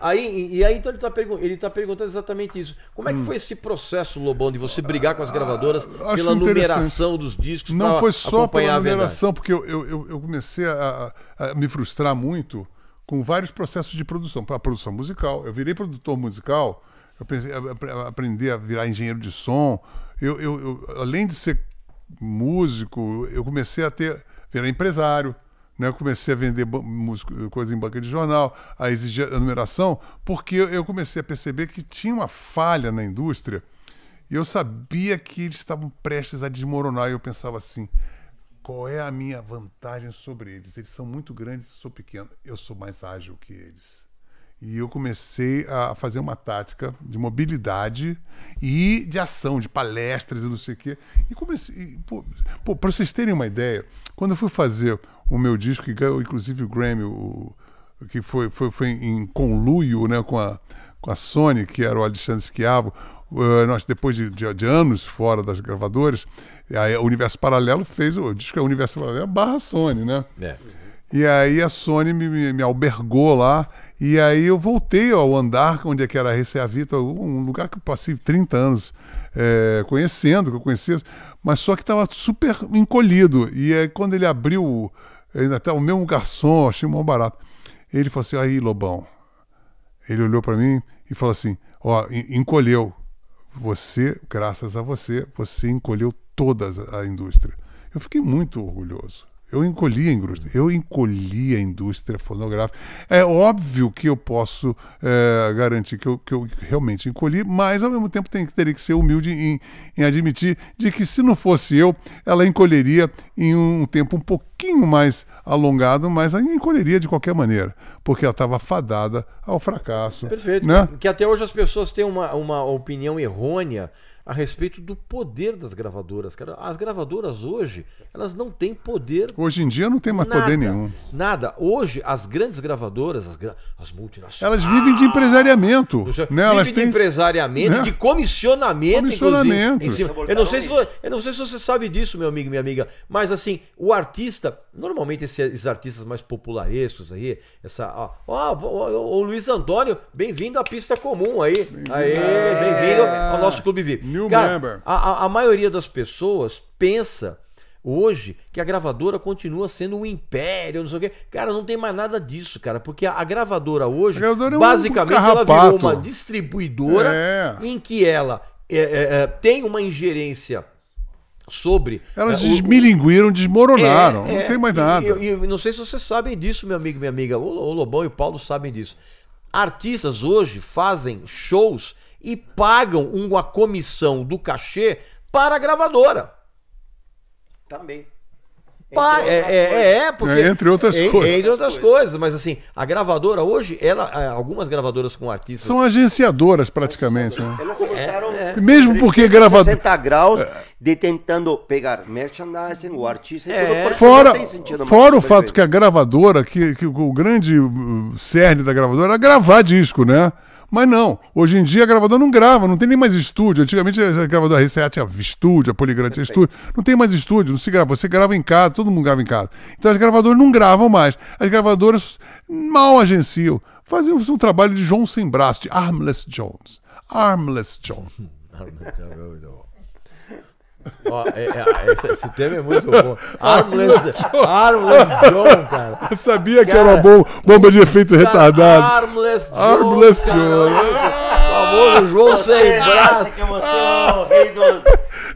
Aí, e aí então ele está pergun tá perguntando exatamente isso. Como é que hum. foi esse processo, Lobão, de você brigar com as ah, gravadoras ah, pela numeração dos discos? Não foi só pela numeração, porque eu, eu, eu comecei a, a me frustrar frustrar muito com vários processos de produção, para produção musical. Eu virei produtor musical, eu pensei, aprendi a virar engenheiro de som. Eu, eu, eu, além de ser músico, eu comecei a ter virar empresário. Né? Eu comecei a vender músico, coisa em banca de jornal, a exigir a numeração, porque eu comecei a perceber que tinha uma falha na indústria e eu sabia que eles estavam prestes a desmoronar. E eu pensava assim: qual é a minha vantagem sobre eles? Eles são muito grandes, eu sou pequeno, eu sou mais ágil que eles. E eu comecei a fazer uma tática de mobilidade e de ação, de palestras e não sei o quê. E comecei. Para vocês terem uma ideia, quando eu fui fazer o meu disco, que ganhou inclusive o Grammy, o, que foi, foi, foi em conluio né, com, a, com a Sony, que era o Alexandre Schiavo, eh, nós, depois de, de, de, anos fora das gravadoras, aí o Universo Paralelo fez o disco é Universo Paralelo barra Sony, né? É. E aí a Sony me, me, me, albergou lá. E aí eu voltei ao andar, onde é que era a Recevita, um lugar que eu passei 30 anos é, conhecendo, que eu conhecia, mas só que estava super encolhido. E aí quando ele abriu, ainda eh, até o mesmo garçom, achei mó barato. Ele falou assim, aí Lobão. Ele olhou para mim e falou assim, ó, encolheu. Você, graças a você, você encolheu toda a indústria. Eu fiquei muito orgulhoso. Eu encolhi a indústria. Eu encolhi a indústria fonográfica. É óbvio que eu posso é, garantir que eu, que eu, realmente encolhi, mas ao mesmo tempo tem, teria que ser humilde em, em, admitir de que se não fosse eu, ela encolheria em um tempo um pouquinho mais alongado, mas ainda encolheria de qualquer maneira, porque ela estava fadada ao fracasso. Perfeito. Né? Que até hoje as pessoas têm uma, uma opinião errônea a respeito do poder das gravadoras. Cara, as gravadoras hoje, elas não têm poder. Hoje em dia não tem mais nada, poder nenhum. Nada. Hoje, as grandes gravadoras, as, gra... as multinacionais. Elas vivem de empresariamento. Né? Vivem elas de têm... empresariamento, né? de comissionamento. Comissionamento. Eu não, sei se, eu não sei se você sabe disso, meu amigo e minha amiga, mas assim, o artista Normalmente esses, esses artistas mais popularescos aí, essa. Ó, ó, ó o Luiz Antônio, bem-vindo à pista comum aí. Bem-vindo. bem-vindo é. ao nosso Clube VIP. New Cara, member. A, a maioria das pessoas pensa hoje que a gravadora continua sendo um império, não sei o quê. Cara, não tem mais nada disso, cara, porque a, gravadora hoje, a gravadora basicamente, é um ela virou uma distribuidora é. em que ela é, é, é tem uma ingerência sobre. Elas né, desmilinguiram, desmoronaram, é, não é, tem mais é, nada. E, e, não sei se vocês sabem disso, meu amigo e minha amiga. O, o Lobão e o Paulo sabem disso. Artistas hoje fazem shows e pagam uma comissão do cachê para a gravadora. Também pai. É é, é, é, porque, é, entre outras coisas. Entre outras coisas, mas assim, a gravadora hoje, ela, algumas gravadoras com artistas. São agenciadoras praticamente. Né? Elas botaram. É, é. Mesmo porque gravadora. 60 graus de tentando pegar merchandising, o artista. É. fora fora o perfeito. fato que a gravadora, que, que o grande uh, cerne da gravadora era gravar disco, né? Mas não, hoje em dia a gravadora não grava, não tem nem mais estúdio. Antigamente a gravadora RCA tinha estúdio, a Poligrante tinha estúdio. Não tem mais estúdio, não se grava. Você grava em casa, todo mundo grava em casa. Então as gravadoras não gravam mais. As gravadoras mal agenciam. Faziam um trabalho de João sem braço, de Armless Jones. Armless Jones. É Ó, é, é, ah, esse, esse, tema é muito bom. Armless, Armless John, cara. Eu sabia cara, que era bom, bomba de efeito cara, retardado. Armless John. Armless John. Famoso João sem braço. que emoção o rei dos,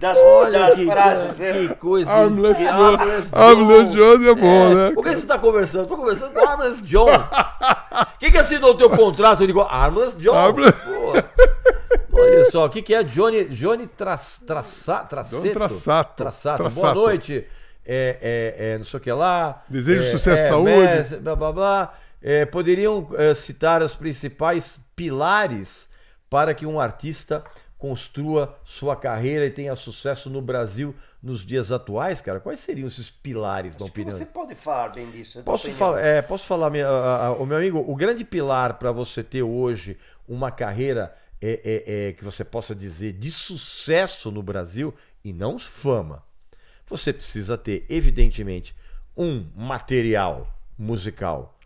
das, Olha das que, frases. Que coisa. Armless John. Armless John. Armless John é bom, é. né? Por que você tá conversando? tô conversando com Armless John. Quem que assinou o teu contrato? Eu digo, Armless John. Armless... Olha só, o que, que é Johnny, Johnny tra, traça, traceto, traçato, traçato. Traçato. Boa noite. É, é, é, não sei o que lá. Desejo é, sucesso é, saúde. blá, blá, blá. É, poderiam é, citar os principais pilares para que um artista construa sua carreira e tenha sucesso no Brasil nos dias atuais, cara? Quais seriam esses pilares, Acho na opinião? você pode falar bem disso. Posso, fal é, posso falar, minha, a, a, o meu amigo, o grande pilar para você ter hoje uma carreira é, é, é, que você possa dizer de sucesso no Brasil e não fama. Você precisa ter, evidentemente, um material musical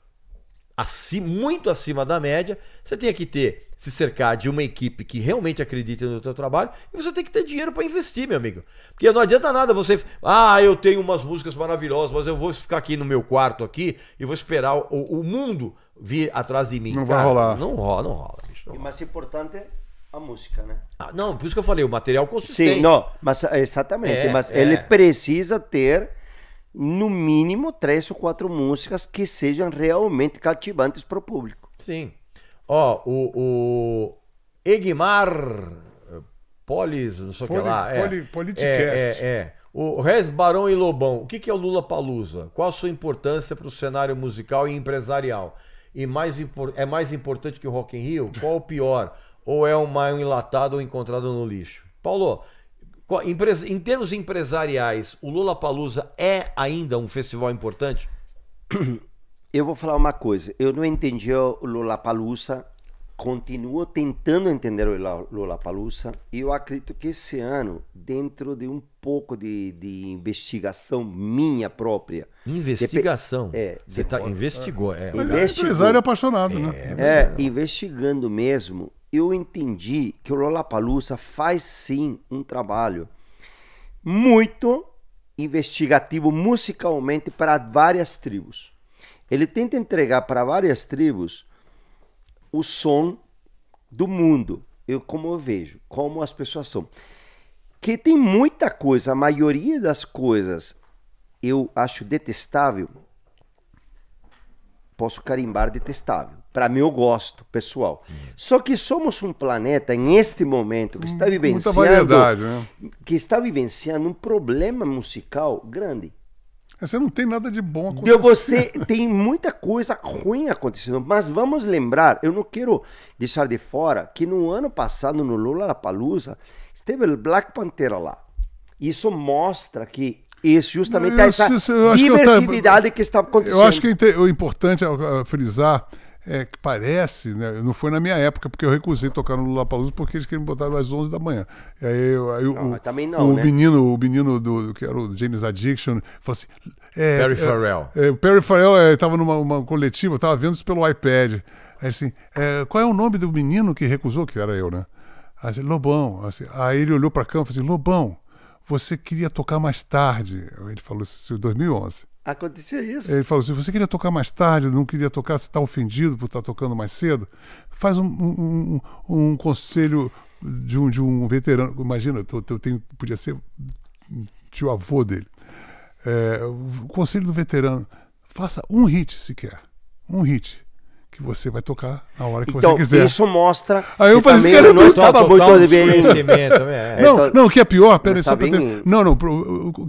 acima, muito acima da média. Você tem que ter, se cercar de uma equipe que realmente acredita no seu trabalho e você tem que ter dinheiro para investir, meu amigo. Porque não adianta nada você, ah, eu tenho umas músicas maravilhosas, mas eu vou ficar aqui no meu quarto aqui e vou esperar o, o mundo vir atrás de mim. Não Cara, vai rolar. Não rola, não rola. E mais importante, a música, né? Ah, não, por isso que eu falei, o material consistente. Sim, não, mas ah, exatamente. É, mas é. ele precisa ter no mínimo três ou quatro músicas que sejam realmente cativantes para o público. Sim. Ó, o, o Egmar Polis, não sei o que lá. É, politicast. É, é, é. O Rez Barão e Lobão, o que, que é o Lula Palusa? Qual a sua importância para o cenário musical e empresarial? e mais é mais importante que o Rock in Rio? Qual o pior? Ou é o maio enlatado ou encontrado no lixo? Paulo, em termos empresariais, o Lula Palusa é ainda um festival importante? Eu vou falar uma coisa. Eu não entendi o Lula Palusa. Continuo tentando entender o Lula Palusa. E eu acredito que esse ano, dentro de um pouco de, de investigação minha própria. Investigação? Dep é. Você tá investigou, é. Mas É, é apaixonado, né? É, é, investigando mesmo, eu entendi que o Lollapalooza faz sim um trabalho muito investigativo musicalmente para várias tribos. Ele tenta entregar para várias tribos o som do mundo. Eu como eu vejo, como as pessoas são que tem muita coisa, a maioria das coisas eu acho detestável, posso carimbar detestável. Para mim, eu gosto, pessoal. Hum. Só que somos um planeta, em este momento, que hum, está vivenciando. Muita variedade, né? Que está vivenciando um problema musical grande. Você não tem nada de bom acontecendo. De você tem muita coisa ruim acontecendo. Mas vamos lembrar, eu não quero deixar de fora que no ano passado, no Lula Palusa, teve o Black Pantera lá. Isso mostra que isso, justamente eu, essa eu diversidade que, que, está acontecendo. Eu acho que é o importante é frisar é que parece, né? não foi na minha época, porque eu recusei tocar no Lula Palusa porque eles queriam botar às 11 da manhã. E aí, eu, aí não, o, não, o né? menino, o menino do, que era o James Addiction, falou assim. É, Perry é, Farrell. É, é, Perry Farrell estava é, numa uma coletiva, estava vendo isso pelo iPad. Aí assim, qual é o nome do menino que recusou? Que era eu, né? Aí, Lobão, assim, aí ele olhou para a cama e falou assim, Lobão, você queria tocar mais tarde. Ele falou assim, 2011. Aconteceu isso? Ele falou assim, você queria tocar mais tarde, não queria tocar, você está ofendido por estar tá tocando mais cedo? Faz um, um, um, um conselho de um, de um veterano, imagina, eu, eu tenho, podia ser tio avô dele. É, o conselho do veterano, faça um hit sequer, um hit que você vai tocar na hora que então, você quiser. Isso mostra. Aí eu falei, cara, eu tá é. não estava muito bem. Não, não, o que é pior, peraí, só tá pra ter... Não, não,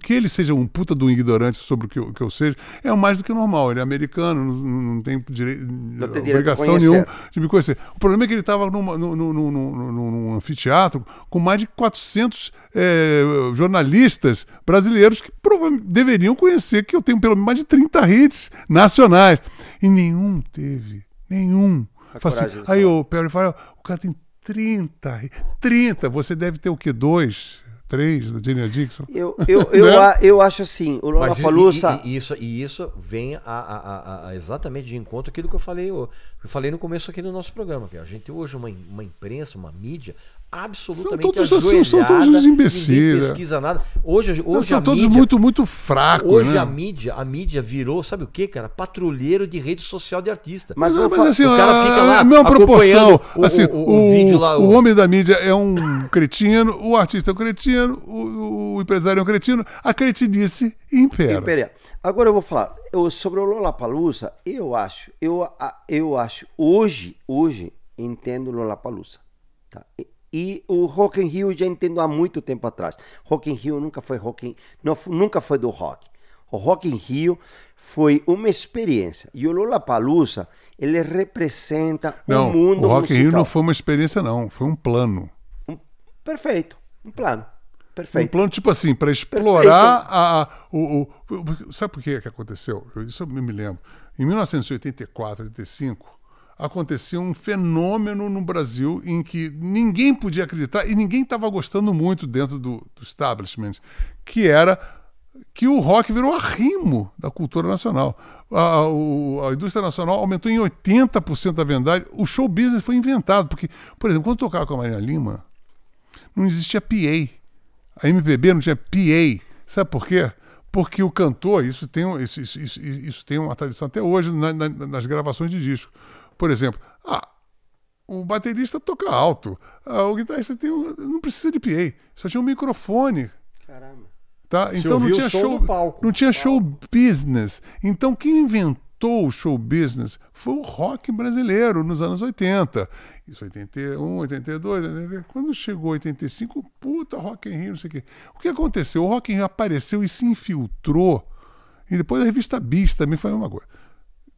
que ele seja um puta do ignorante sobre o que eu, que eu seja, é mais do que normal. Ele é americano, não, não tem direito, não obrigação nenhuma de me conhecer. O problema é que ele estava num, num, num, num, anfiteatro com mais de 400 é, eh, jornalistas brasileiros que deveriam conhecer que eu tenho pelo menos mais de 30 hits nacionais. E nenhum teve Nenhum. Assim, aí o Perry fala, o cara tem 30. 30, você deve ter o que? Dois? Três da Jenny Dixon? Eu, eu, eu, né? a, eu acho assim, o Lola Palusa. E, e, isso, e isso vem a, a, a, exatamente de encontro àquilo que eu falei, eu, eu falei no começo aqui do nosso programa. Que a gente tem hoje uma, uma imprensa, uma mídia absolutamente são todos assim, são todos imbecis. Né? pesquisa nada. Hoje, hoje Não, são todos mídia, muito, muito fracos. Hoje né? a mídia, a mídia virou, sabe o que, cara? Patrulheiro de rede social de artista. Mas, mas, mas assim, o cara ah, fica lá a mesma proporção. O, assim, o, o, o, lá, o, homem da mídia é um cretino, o artista é um cretino, o, empresário é um cretino, a cretinice impera. impera. Agora eu vou falar eu, sobre o Palusa Eu acho, eu, eu acho hoje, hoje entendo Lollapalooza. Tá? e o Rock in Rio já entendo há muito tempo atrás. Rock in Rio nunca foi rock in, não, nunca foi do rock. O Rock in Rio foi uma experiência. E o Lollapalooza, ele representa não, o mundo musical. o Rock musical. in Rio não foi uma experiência não, foi um plano. Um, perfeito, um plano. Perfeito. Um plano tipo assim, para explorar a, a, o, o, o, Sabe por que, que aconteceu? Isso eu me lembro. Em 1984, 85, acontecia um fenômeno no Brasil em que ninguém podia acreditar e ninguém estava gostando muito dentro do, do establishment, que era que o rock virou arrimo da cultura nacional. A, a indústria nacional aumentou em 80% da vendagem. O show business foi inventado, porque, por exemplo, quando eu tocava com a Marina Lima, não existia PA. A MPB não tinha PA. Sabe por quê? Porque o cantor, isso tem, isso, isso, isso, isso tem uma tradição até hoje na, na, nas gravações de disco. Por exemplo, ah, o baterista toca alto, ah, o guitarrista tem um, não precisa de PA, só tinha um microfone. Caramba. Tá? Você então não tinha show, palco, não tinha show business. Então quem inventou o show business foi o rock brasileiro nos anos 80. Isso 81, 82, 82. quando chegou 85, puta Rock and roll, não sei o quê. O que aconteceu? O Rock apareceu e se infiltrou. E depois a revista Bis também foi a mesma coisa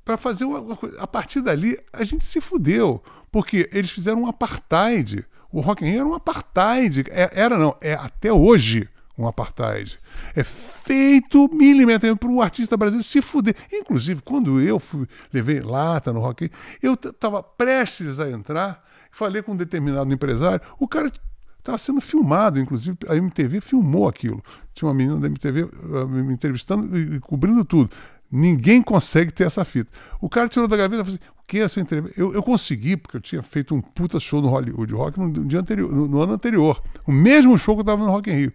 para fazer uma coisa. A partir dali, a gente se fudeu, porque eles fizeram um apartheid. O Rock in Rio era um apartheid. É, era não, é até hoje um apartheid. É feito milimetricamente para o artista brasileiro se fuder. Inclusive, quando eu fui, levei lata no Rock in Rio, eu estava prestes a entrar, falei com um determinado empresário, o cara estava sendo filmado, inclusive a MTV filmou aquilo. Tinha uma menina da MTV uh, eh, me entrevistando e, e cobrindo tudo. Ninguém consegue ter essa fita. O cara tirou da gaveta e falou assim: o que é essa entrevista? Eu, eu, consegui, porque eu tinha feito um puta show no Hollywood Rock no, dia anterior, no, no ano anterior. O mesmo show que eu tava no Rock in Rio.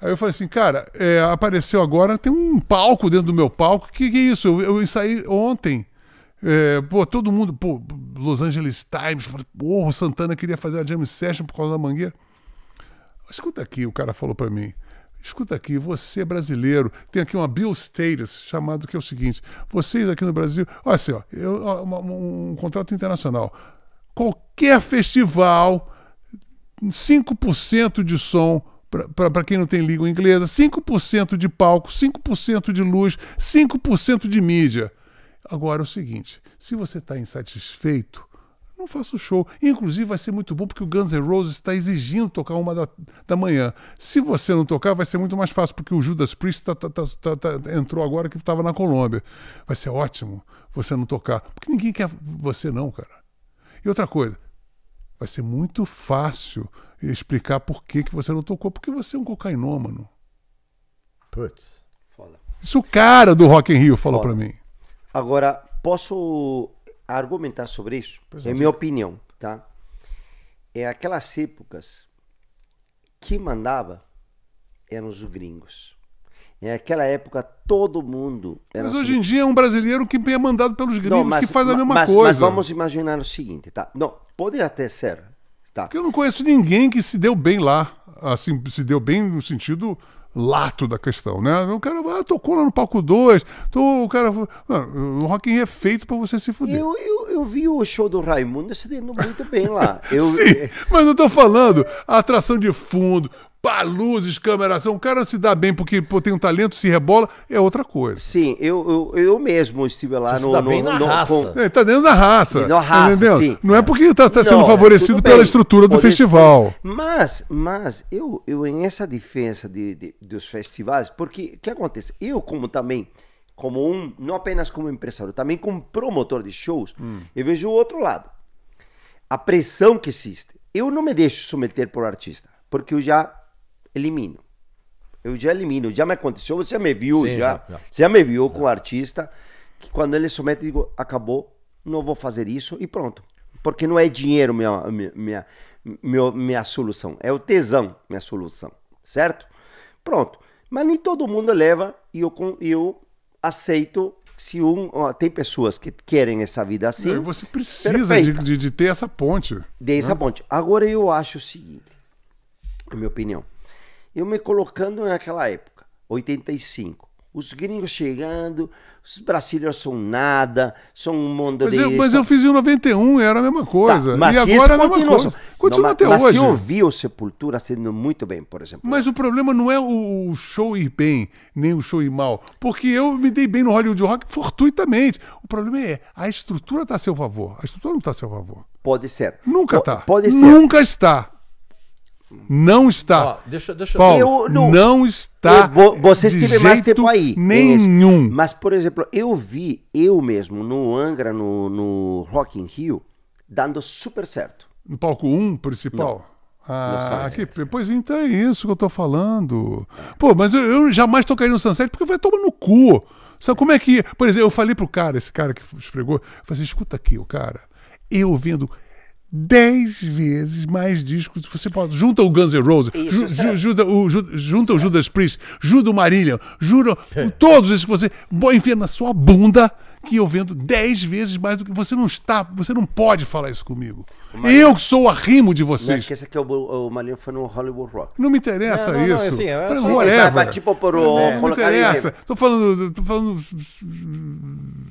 Aí eu falei assim, cara, é, apareceu agora, tem um palco dentro do meu palco. Que que é isso? Eu, eu saí ontem. É, pô, todo mundo, pô, Los Angeles Times, pô, o Santana queria fazer a jam session por causa da mangueira. Escuta aqui, o cara falou para mim. Escuta aqui, você é brasileiro, tem aqui uma Bill Status, chamado que é o seguinte: vocês aqui no Brasil, olha assim, ó, eu, um, um contrato internacional. Qualquer festival, 5% de som para quem não tem língua inglesa, 5% de palco, 5% de luz, 5% de mídia. Agora é o seguinte: se você está insatisfeito, não faço show. Inclusive vai ser muito bom porque o Guns N' Roses está exigindo tocar uma da, da manhã. Se você não tocar, vai ser muito mais fácil, porque o Judas Priest tá, tá, tá, tá, tá entrou agora que estava na Colômbia. Vai ser ótimo você não tocar, porque ninguém quer você não, cara. E outra coisa, vai ser muito fácil explicar por que, que você não tocou, porque você é um cocainômano. Putz, foda. Isso o cara do Rock in Rio falou para mim. Agora, posso a argumentar sobre isso, pois é, é minha opinião, tá? É aquelas épocas que mandava eram os gringos. Naquela é época, todo mundo. mas assim. hoje em dia é um brasileiro que é mandado pelos gringos não, mas, que faz a mesma mas, coisa. Mas vamos imaginar o seguinte, tá? Não, pode até ser. Tá? Porque eu não conheço ninguém que se deu bem lá. Assim, se deu bem no sentido lato da questão, né? O cara ah, tocou lá no palco 2, o cara. Mano, o Rock é feito pra você se fuder. Eu, eu, eu vi o show do Raimundo se dando muito bem lá. Eu... Sim, mas eu tô falando a atração de fundo, pá, luzes, câmera, ação. O cara se dá bem porque pô, tem um talento, se rebola, é outra coisa. Sim, eu, eu, eu mesmo estive lá no. Tá no, bem na no, raça. Com... É, tá dentro da raça. Na raça, Sim. Não é porque está tá, tá sendo Não, é favorecido pela estrutura do Pode festival. Mas, mas eu, eu em essa defesa de, de, dos festivais, porque o que acontece? Eu, como também como um, não apenas como empresário, também como promotor de shows, hum. eu vejo o outro lado. A pressão que existe. Eu não me deixo submeter por artista, porque eu já elimino. Eu já elimino, já me aconteceu, você me viu Sim, já, já, já. me viu é. com o um artista que quando ele somete, digo, acabou, não vou fazer isso e pronto. Porque não é dinheiro minha, minha, minha, minha solução, é o tesão minha solução, certo? Pronto. Mas nem todo mundo leva e eu, eu aceito se um. tem pessoas que querem essa vida assim. Você precisa de, de, de, ter essa ponte. De né? essa ponte. Agora eu acho o seguinte, na minha opinião. Eu me colocando naquela época, 85. Os gringos chegando, os brasileiros são nada, são um mundo mas de. Eu, mas eu fiz em 91, era a mesma tá, coisa. Tá, mas e agora é a mesma coisa. Continua não, até mas hoje. Mas se ouviu Sepultura sendo muito bem, por exemplo. Mas o problema não é o, o, show ir bem, nem o show ir mal. Porque eu me dei bem no Hollywood Rock fortuitamente. O problema é a estrutura está a seu favor. A estrutura não está a seu favor. Pode ser. Nunca está. Pode ser. Nunca está. Não está. Oh, deixa, deixa... Paulo, eu, não, não, está. Eu, vocês tiveram mais tempo aí. Nenhum. Esse. Mas, por exemplo, eu vi eu mesmo no Angra, no, no Rock in Rio, dando super certo. No palco 1 um, principal? Não. Ah, aqui, pois então é isso que eu tô falando. Pô, mas eu, eu jamais tocaria no Sunset porque vai tomar no cu. Sabe como é que. Por exemplo, eu falei pro cara, esse cara que esfregou, eu falei assim: escuta aqui, o cara, eu vendo dez vezes mais discos. Você pode. Junta o Guns N' Roses, ju, ju, é. junta, o, ju, junta o Judas Priest, junta o Marillion, juro, é. todos esses que você. Enfia na sua bunda que eu vendo dez vezes mais do que. Você não está. Você não pode falar isso comigo. Marinho. Eu sou o arrimo de vocês. Não esqueça que o, o Marinho foi no Hollywood Rock. Não me interessa não, não, isso. Não, assim, eu, eu, whatever. Vai, tipo, por, é, não me interessa. Estou falando, tô falando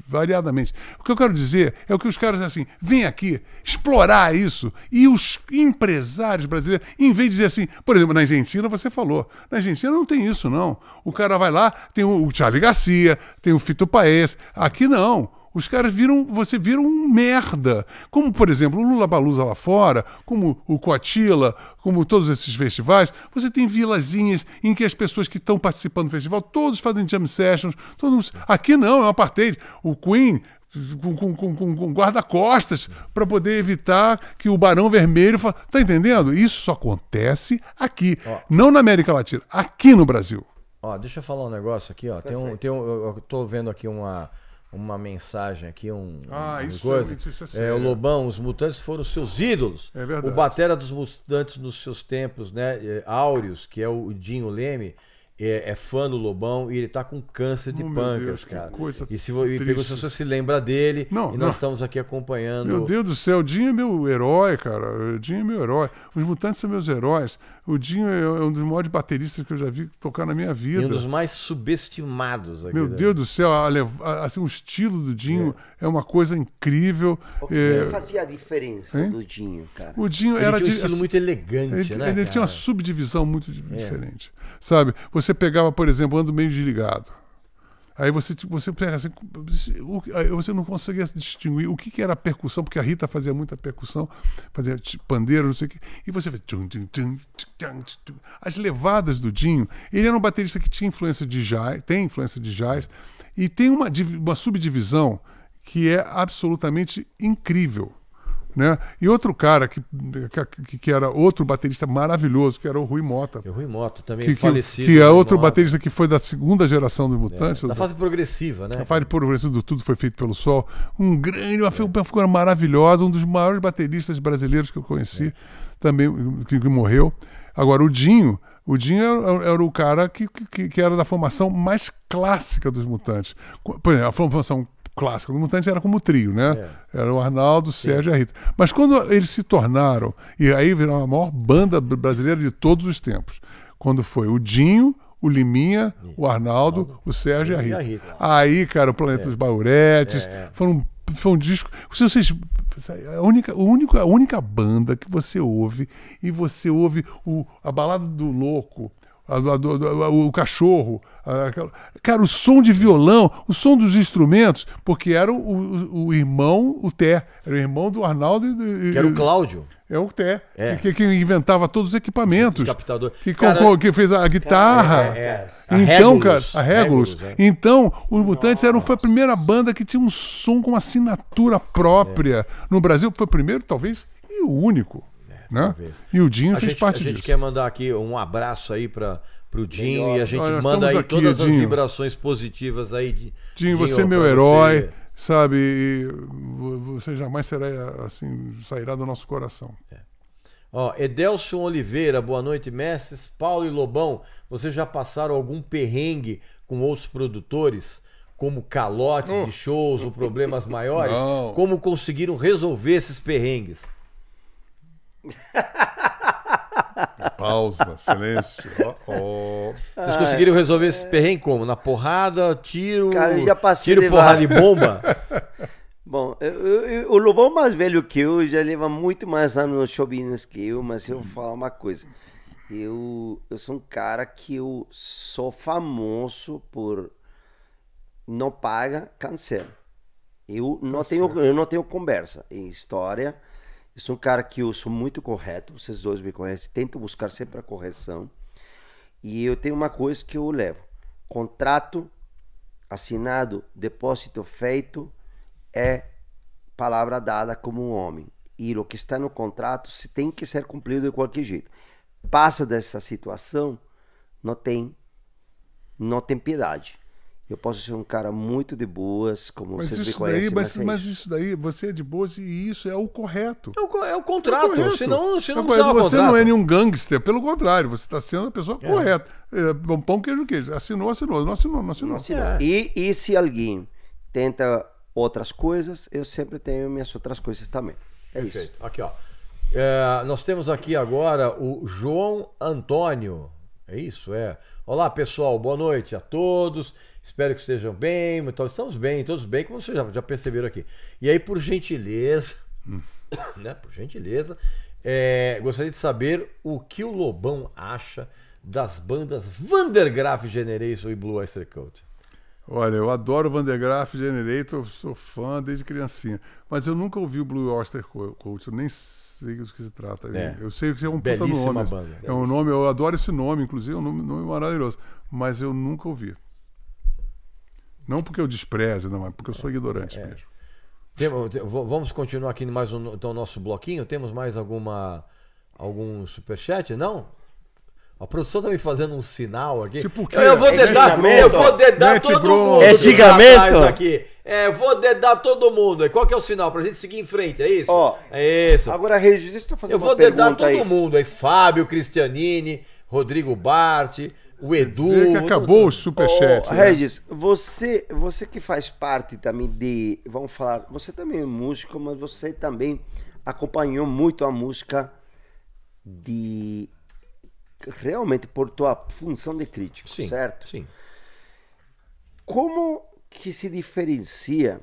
variadamente. O que eu quero dizer é o que os caras assim, vêm aqui explorar isso e os empresários brasileiros, em vez de dizer assim, por exemplo, na Argentina você falou, na Argentina não tem isso não. O cara vai lá, tem o Charlie Garcia, tem o Fito Paes, aqui não. Os caras viram, você vira um merda. Como, por exemplo, o Lula Balusa lá fora, como o Coatila, como todos esses festivais, você tem vilazinhas em que as pessoas que estão participando do festival, todos fazem jam sessions, todos. Aqui não, é uma apartheid. O Queen com, com, com, com guarda-costas para poder evitar que o Barão Vermelho. Fa... Tá entendendo? Isso só acontece aqui. Ó. Não na América Latina, aqui no Brasil. Ó, deixa eu falar um negócio aqui, ó. Tem um, tem um, eu tô vendo aqui uma uma mensagem aqui, um, ah, isso coisa. É, isso é, sério. É, é, o Lobão, os mutantes foram seus ídolos. É verdade. O batera dos mutantes nos seus tempos, né? É, Áureos, que é o Dinho Leme. É, é, fã do Lobão e ele tá com câncer de oh, pâncreas, cara. Coisa e se, e pegou, se você se lembra dele, não, e nós não. estamos aqui acompanhando. Meu Deus do céu, o Dinho é meu herói, cara. O Dinho é meu herói. Os mutantes são meus heróis. O Dinho é, é um dos maiores bateristas que eu já vi tocar na minha vida. E um dos mais subestimados aqui. Meu né? Deus do céu, a, a, assim, o estilo do Dinho é, é uma coisa incrível. O que é... fazia a diferença hein? do Dinho, cara? O Dinho ele era tinha um estilo assim, muito elegante, ele, né? Ele cara? tinha uma subdivisão muito é. diferente. Sabe? Você pegava, por exemplo, Ando Meio Desligado. Aí você, tipo, você pega assim, você não conseguia distinguir o que, que era percussão, porque a Rita fazia muita percussão, fazia pandeiro, não sei o quê. E você vê. As levadas do Dinho, ele era um baterista que tinha influência de jazz, tem influência de jazz, e tem uma, uma subdivisão que é absolutamente incrível. Né? E outro cara que, que, que, era outro baterista maravilhoso, que era o Rui Mota. o Rui Mota também que, é falecido. Que, é outro Mota. baterista que foi da segunda geração dos Mutantes. É, da fase progressiva, né? A fase progressiva do Tudo Foi Feito Pelo Sol. Um grande, uma, é. uma figura maravilhosa, um dos maiores bateristas brasileiros que eu conheci, é. também, que, que morreu. Agora, o Dinho, o Dinho era, era o cara que, que, que, era da formação mais clássica dos mutantes. Por exemplo, a formação Clássico do Mutantes era como trio, né? É. Era o Arnaldo, o Sérgio e a Rita. Mas quando eles se tornaram, e aí viraram a maior banda brasileira de todos os tempos, quando foi o Dinho, o Liminha, o Arnaldo, Arnaldo, o Sérgio e a Rita. Aí, cara, o Planeta é. dos Bauretes, é, é. foram foi um disco. Se vocês. A única, a, única, a única banda que você ouve, e você ouve o, a balada do louco, o cachorro. cara, o som de violão, o som dos instrumentos, porque era o, o, o irmão, o Té, era o irmão do Arnaldo e do. Que era o Cláudio. É o Té, é. que, que, inventava todos os equipamentos. Captador. Que, cara, que fez a guitarra. é, é, é. então, cara, a Regulus. É. então, os Mutantes eram, foi a primeira banda que tinha um som com assinatura própria. No Brasil, foi o primeiro, talvez, e o único né? E o Dinho a fez gente, parte disso. A gente quer mandar aqui um abraço aí para pro Dinho Melhor. e a gente Olha, manda aí aqui, todas Dinho. as vibrações positivas aí. Dinho, Dinho você é meu herói, você... sabe? E você jamais será assim, sairá do nosso coração. É. Ó, Edelson Oliveira, boa noite, mestres. Paulo e Lobão, vocês já passaram algum perrengue com outros produtores? Como calotes de oh. shows ou problemas maiores? Não. Como conseguiram resolver esses perrengues? Pausa, silêncio. Oh, oh. Vocês conseguiram resolver esse perrengue como? Na porrada, tiro. Cara, eu já passei. Tiro, porrada e bomba? Bom, eu, eu, o Lobão mais velho que eu já leva muito mais anos no showbiz que eu, mas eu vou falar uma coisa. Eu, eu sou um cara que eu sou famoso por não paga, cancela. Eu não, tá tenho, eu não tenho conversa em história eu sou um cara que eu sou muito correto, vocês dois me conhecem, tento buscar sempre a correção. E eu tenho uma coisa que eu levo: contrato assinado, depósito feito é palavra dada como um homem. E o que está no contrato se tem que ser cumprido de qualquer jeito. Passa dessa situação, não tem, não tem piedade. Eu posso ser um cara muito de boas, como mas vocês me conhecem. Daí, mas, mas, é mas isso. daí, você é de boas e isso é o correto. É o, é, é o contrato. É Senão, senão é, você não é nenhum gangster, pelo contrário, você está sendo a pessoa é. correta. É, pão, queijo, queijo. Assinou, assinou. Não assinou, não assinou. Não E, e se alguém tenta outras coisas, eu sempre tenho minhas outras coisas também. É Perfeito. isso. Aqui, ó. É, nós temos aqui agora o João Antônio. É isso, é. Olá, pessoal. Boa noite a todos. Espero que estejam bem. estamos bem, todos bem, como vocês já, já perceberam aqui. E aí, por gentileza, hum. né? Por gentileza, é, gostaria de saber o que o Lobão acha das bandas Vandergraaf Generator e Blue Oyster Cult. Olha, eu adoro Vandergraaf Generator, sou fã desde criancinha. Mas eu nunca ouvi o Blue Oyster Cult, eu nem sei do que se trata. É. Eu sei que é um Belíssima puta nome. Banda. É um nome, eu adoro esse nome, inclusive, é um nome, nome maravilhoso. Mas eu nunca ouvi. Não porque eu despreze, não, é porque eu sou ignorante é. é. mesmo. Tem, vamos continuar aqui mais um, então nosso bloquinho. Temos mais alguma algum superchat? Não? A produção tá me fazendo um sinal aqui. Tipo eu, é eu vou dedar, é, é eu vou dedar todo bro. mundo. É xingamento? Aqui. É, vou dedar todo mundo. Qual que é o sinal? Pra gente seguir em frente, é isso? é isso. Agora, Regis, deixa eu fazer eu uma pergunta Eu vou dedar todo aí. mundo aí. Fábio, Cristianini, Rodrigo Bart, o Edu. Dizer que acabou o superchat. Oh, né? Regis, você, você que faz parte também de. Vamos falar, você também é músico, mas você também acompanhou muito a música de. Realmente por tua função de crítico, sim, certo? Sim. Como que se diferencia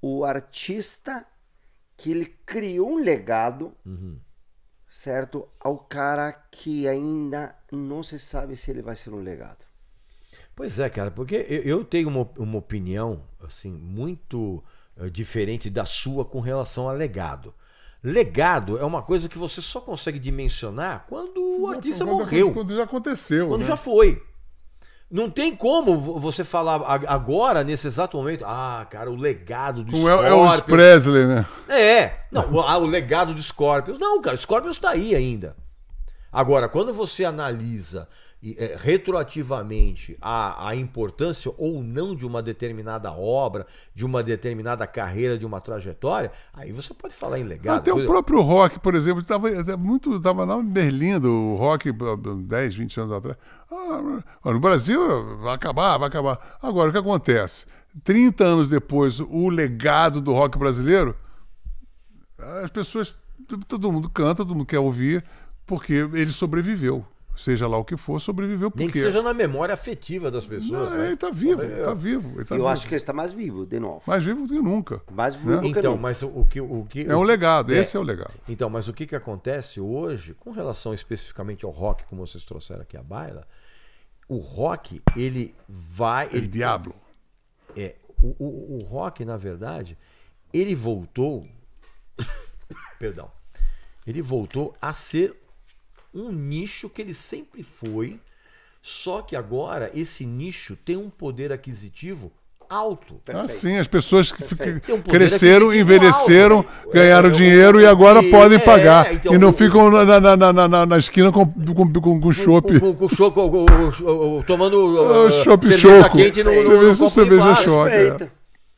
o artista que ele criou um legado, uhum. certo? Ao cara que ainda não se sabe se ele vai ser um legado. Pois é, cara, porque eu tenho uma, uma opinião assim muito eh, diferente da sua com relação a legado. Legado é uma coisa que você só consegue dimensionar quando o artista quando morreu. Quando já aconteceu. Quando né? já foi. Não tem como você falar agora, nesse exato momento, ah, cara, o legado do Scorpions. É o Presley, né? É. Não, ah, o legado do Scorpions. Não, cara, o Scorpions tá aí ainda. Agora, quando você analisa é, retroativamente a, a importância ou não de uma determinada obra, de uma determinada carreira, de uma trajetória, aí você pode falar em legado. Até coisa... o próprio rock, por exemplo, estava é, é muito estava lá em Berlim, do rock 10, 20 anos atrás. Ah, no Brasil vai acabar, vai acabar. Agora, o que acontece? 30 anos depois, o legado do rock brasileiro, as pessoas, todo mundo canta, todo mundo quer ouvir, porque ele sobreviveu. Seja lá o que for, sobreviveu porque. Nem que seja na memória afetiva das pessoas. Não, né? Ele está vivo, ele está é. vivo. Ele tá eu vivo. acho que ele está mais vivo, de novo. Mais vivo do que nunca. Mais né? vivo né? Então, nunca. mas o que. O que é um legado, é. esse é o legado. Então, mas o que, que acontece hoje, com relação especificamente ao rock, como vocês trouxeram aqui a baila, o rock, ele vai. É ele, ele É. O, o, o rock, na verdade, ele voltou. Perdão. Ele voltou a ser um nicho que ele sempre foi, só que agora esse nicho tem um poder aquisitivo alto. Ah, sim, as pessoas que um cresceram, envelheceram, alto, é, ganharam é, dinheiro é, e agora é, podem pagar. Então, e não ficam na, na, na, na, esquina com, com, com, com chopp. Com, com, choco, tomando ah, chopp choco. quente no, no, no, no é. Você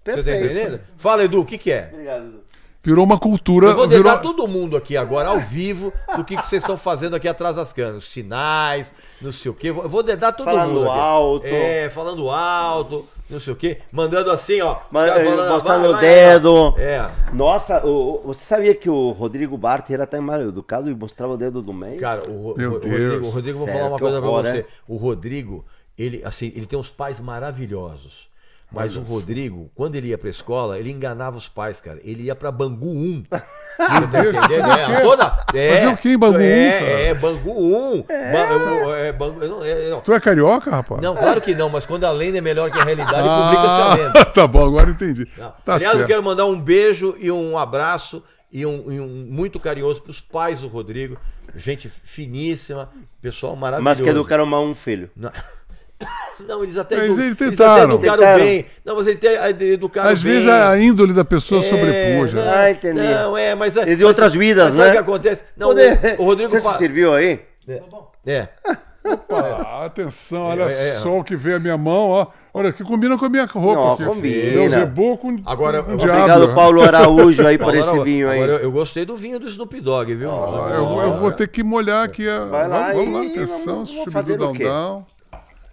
tá entendendo? Fala, Edu, o que, que é? Obrigado, Edu. Virou uma cultura. Eu vou dedar virou... todo mundo aqui agora, ao vivo, do que, que vocês estão fazendo aqui atrás das câmeras. Sinais, não sei o quê. Eu vou dedar todo falando mundo. Falando alto. É, falando alto, não sei o quê. Mandando assim, ó. Mas, eh, mostrando o dedo. é. Nossa, o, você sabia que o Rodrigo Bart era até mal educado e mostrava o dedo do meio? Cara, o, Meu o, Deus. Rodrigo, o Rodrigo, Sério, vou falar uma coisa horror, pra você. É? O Rodrigo, ele, assim, ele tem uns pais maravilhosos. Mas Olha o Rodrigo, quando ele ia pra escola, ele enganava os pais, cara. Ele ia pra Bangu 1. Tá Meu Deus, é, toda, é, Fazia o quê em Bangu 1? É é, é. é, é Bangu 1. É. Ba, é, é, tu é carioca, rapaz? Não, claro que não, mas quando a lenda é melhor que a realidade, ah, publica-se a lenda. Tá bom, agora entendi. Tá Aliás, certo. eu quero mandar um beijo e um abraço e um, e um muito carinhoso pros pais do Rodrigo. Gente finíssima, pessoal maravilhoso. Mas que educaram mal um filho. Não. Não, eles até, eles tentaram. Eles educaram bem. Não, mas eles educaram Às bem. Às vezes a índole da pessoa é, sobrepuja. Não, ah, entendi. Não, é, mas... É, de outras vidas, né? Sabe o né? que acontece? Não, Poder... o, Rodrigo... Você se serviu aí? É. Tá é. Opa, atenção, é, olha é, é, só o que vem a minha mão, ó. Olha, que combina com a minha roupa. Não, aqui, combina. é com agora, um Obrigado, diabo. Paulo Araújo, aí, por esse vinho aí. Agora, eu gostei do vinho do Snoop Dogg, viu? Ah, eu, eu, vou ter que molhar aqui. A... Vai lá vamos, vamos lá, atenção, vamos, subir do down, down.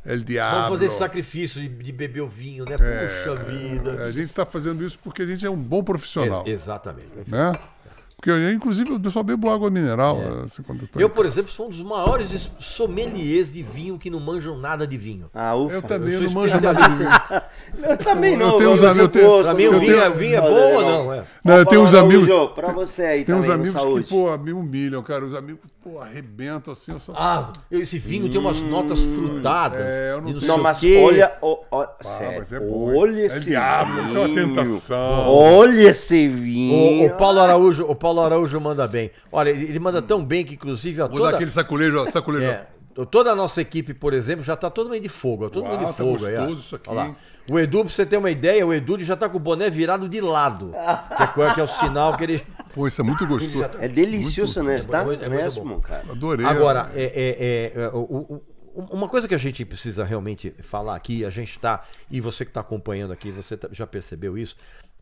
El diablo. Vamos fazer esse sacrifício de, de beber o vinho, né? É, Puxa é, vida. A gente está fazendo isso porque a gente é um bom profissional. É, exatamente. Né? Porque, inclusive, eu só bebo água mineral. É. Eh, assim, quando eu, eu por casa. exemplo, sou um dos maiores sommeliers de vinho que não manjam nada de vinho. Ah, ufa. Eu também eu não manjo nada de vinho. eu também não. Eu tenho uns amigos. Pra mim, o vinho, é, vinho é bom ou não? É. Não, eu tenho uns amigos. Pra você aí, Tem uns amigos que, pô, me humilham, cara. Os amigos, pô, arrebentam assim. Eu só... Ah, esse vinho tem umas hum, notas frutadas. É, eu não, não, não mas olha. Olha esse vinho. Olha esse vinho. O Paulo Araújo. Paulo Araújo manda bem. Olha, ele manda hum. tão bem que, inclusive, a Vou toda... dar aquele saculejo, ó, saculejo. É, toda a nossa equipe, por exemplo, já tá todo meio de fogo. todo Uau, meio de tá fogo. Gostoso aí, isso aqui. Olha O Edu, pra você ter uma ideia, o Edu já tá com o boné virado de lado. Que é, qual é, que é o sinal que ele. Pô, isso é muito tá gostoso. Tá... É delicioso, né? Está é, é mesmo, cara. Adorei. Né? Agora, é, é, é, é o, o, uma coisa que a gente precisa realmente falar aqui, a gente tá. E você que tá acompanhando aqui, você tá, já percebeu isso,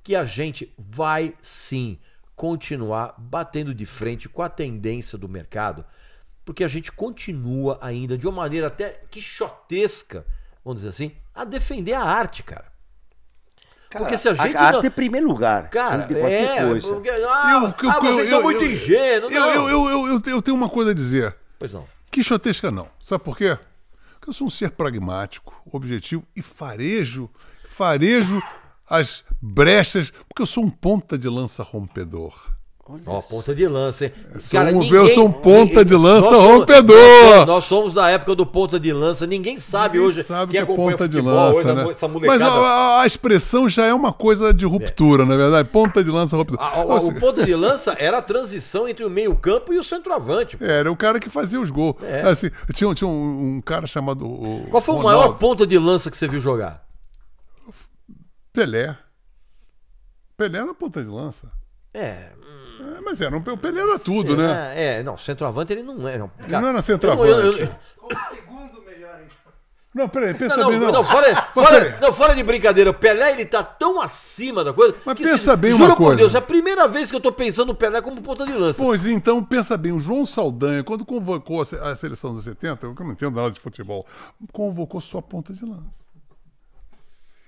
que a gente vai sim continuar batendo de frente com a tendência do mercado, porque a gente continua ainda de uma maneira até quixotesca, vamos dizer assim, a defender a arte, cara. Cara, porque se a gente. A arte não... em é primeiro lugar. Cara, é. Coisa. Porque, ah, eu, eu, ah, vocês eu, são eu, muito ingênuos. Eu, eu, eu, eu, tenho uma coisa a dizer. Pois não. Quixotesca não. Sabe por quê? Porque eu sou um ser pragmático, objetivo e farejo. Farejo as brechas, porque eu sou um ponta de lança rompedor. Ó, oh, ponta de lança, hein? Cara, ninguém... Eu sou um ponta de lança nós somos, rompedor! Nós, somos da época do ponta de lança, ninguém sabe ninguém hoje. Sabe que é ponta de lança, hoje, né? Mas a, a, expressão já é uma coisa de ruptura, é. na é verdade. Ponta de lança, rompedor. A, a, Nossa... O ponta de lança era a transição entre o meio-campo e o centroavante. É, era o cara que fazia os gols. É. Assim, tinha, tinha um, um, cara chamado. Qual foi Ronaldo. o maior ponta de lança que você viu jogar? Pelé. Pelé era ponta de lança. É. é mas era, um, o Pelé era tudo, né? É, não, centroavante ele não era. É, não, cara, não era centroavante. Eu, eu, eu... Como segundo melhor, então. Não, peraí, pensa não, bem. Não, não fora, fora, não, fora de brincadeira. O Pelé, ele tá tão acima da coisa. Mas pensa se, bem juro uma coisa. Juro por Deus, é a primeira vez que eu tô pensando no Pelé como ponta de lança. Pois então, pensa bem. O João Saldanha, quando convocou a seleção dos 70, eu não entendo nada de futebol, convocou só ponta de lança.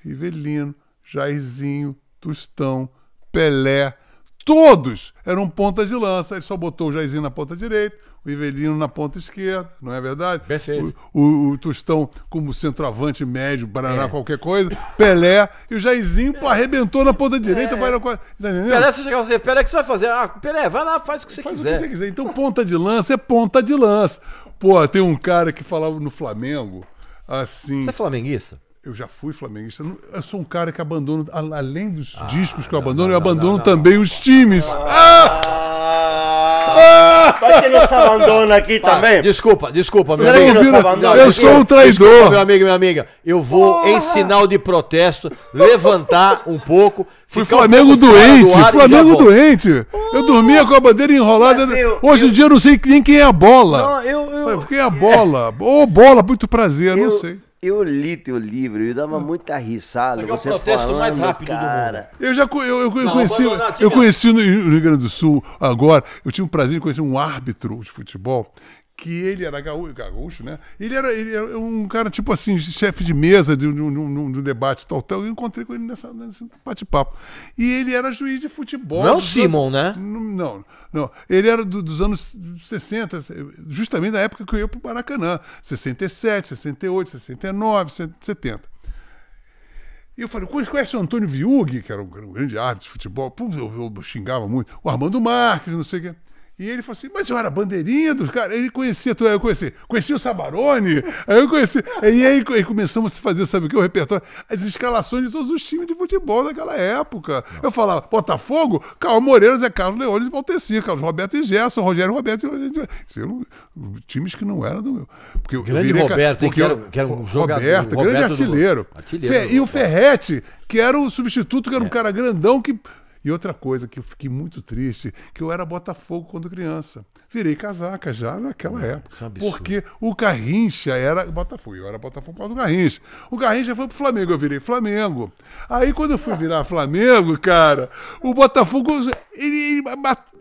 Rivelino, Jairzinho, Tostão, Pelé, todos eram ponta de lança. Ele só botou o Jairzinho na ponta direita, o Ivelino na ponta esquerda, não é verdade? Perfeito. O, o, o Tostão como centroavante médio, barará, é. qualquer coisa, Pelé, e o Jairzinho é. arrebentou na ponta direita, é. barará, tá Pelé, se chegar dizer, Pelé, o que você vai fazer? Ah, Pelé, vai lá, faz o que você faz quiser. Faz o que você quiser. Então, ponta de lança é ponta de lança. Pô, tem um cara que falava no Flamengo, assim... Você é flamenguista? eu já fui flamenguista. Eu sou um cara que abandono, além dos ah, discos que eu abandono, não, eu abandono não, não, também os times. Ah! ah! ah! que não se abandona aqui Pai, também? Desculpa, desculpa, meu Será Não Vira, eu sou um traidor. Desculpa, meu amigo, minha amiga. Eu vou, Porra. em sinal de protesto, levantar um pouco. Fui Flamengo um doente, Flamengo doente. Eu dormia com a bandeira enrolada. eu, Hoje em dia eu não sei nem quem é a bola. Não, eu, eu, quem é a é. bola? Ô, é... oh, bola, muito prazer, eu, não sei. Eu li teu livro e dava ah. muita risada. Isso aqui é o protesto falando, mais rápido cara. do mundo. Eu já eu, eu, eu não, conheci, eu conheci no Rio Grande do Sul agora. Eu tive o prazer de conhecer um árbitro de futebol que ele era gaúcho, gaúcho né? Ele era, ele era um cara, tipo assim, chefe de mesa de, um, de de um debate tal, tal. Eu encontrei com ele nessa, nesse bate-papo. E ele era juiz de futebol. Não é o Simon, né? Não, não. Ele era do, dos anos 60, justamente da época que eu ia o Maracanã. 67, 68, 69, 70. E eu falei, conhece o Antônio Viug, que era um grande árbitro de futebol? Pô, eu, eu, eu xingava muito. O Armando Marques, não sei o quê. E ele falou assim, mas eu era bandeirinha dos caras. Ele conhecia eu conheci. Conheci o Sabarone, aí eu conheci. E aí, aí começamos a fazer, sabe o que? O repertório, as escalações de todos os times de futebol daquela época. Eu falava, Botafogo, Carlos Moreira, Zé Carlos Leônidas, Valteci, Carlos Roberto e Gerson, Rogério Roberto e Times que não eram do meu. Porque grande eu Roberto, porque eu, que era, que era um jogador. Roberto, grande artilheiro. Do... artilheiro Fe, e o Ferrete, que era o substituto, que era um é. cara grandão que e outra coisa que eu fiquei muito triste, que eu era Botafogo quando criança. Virei casaca já naquela é, época. Porque o Garrincha era Botafogo. Eu era Botafogo por causa do Garrincha. O Garrincha foi pro Flamengo, eu virei Flamengo. Aí quando eu fui virar Flamengo, cara, o Botafogo ele, ele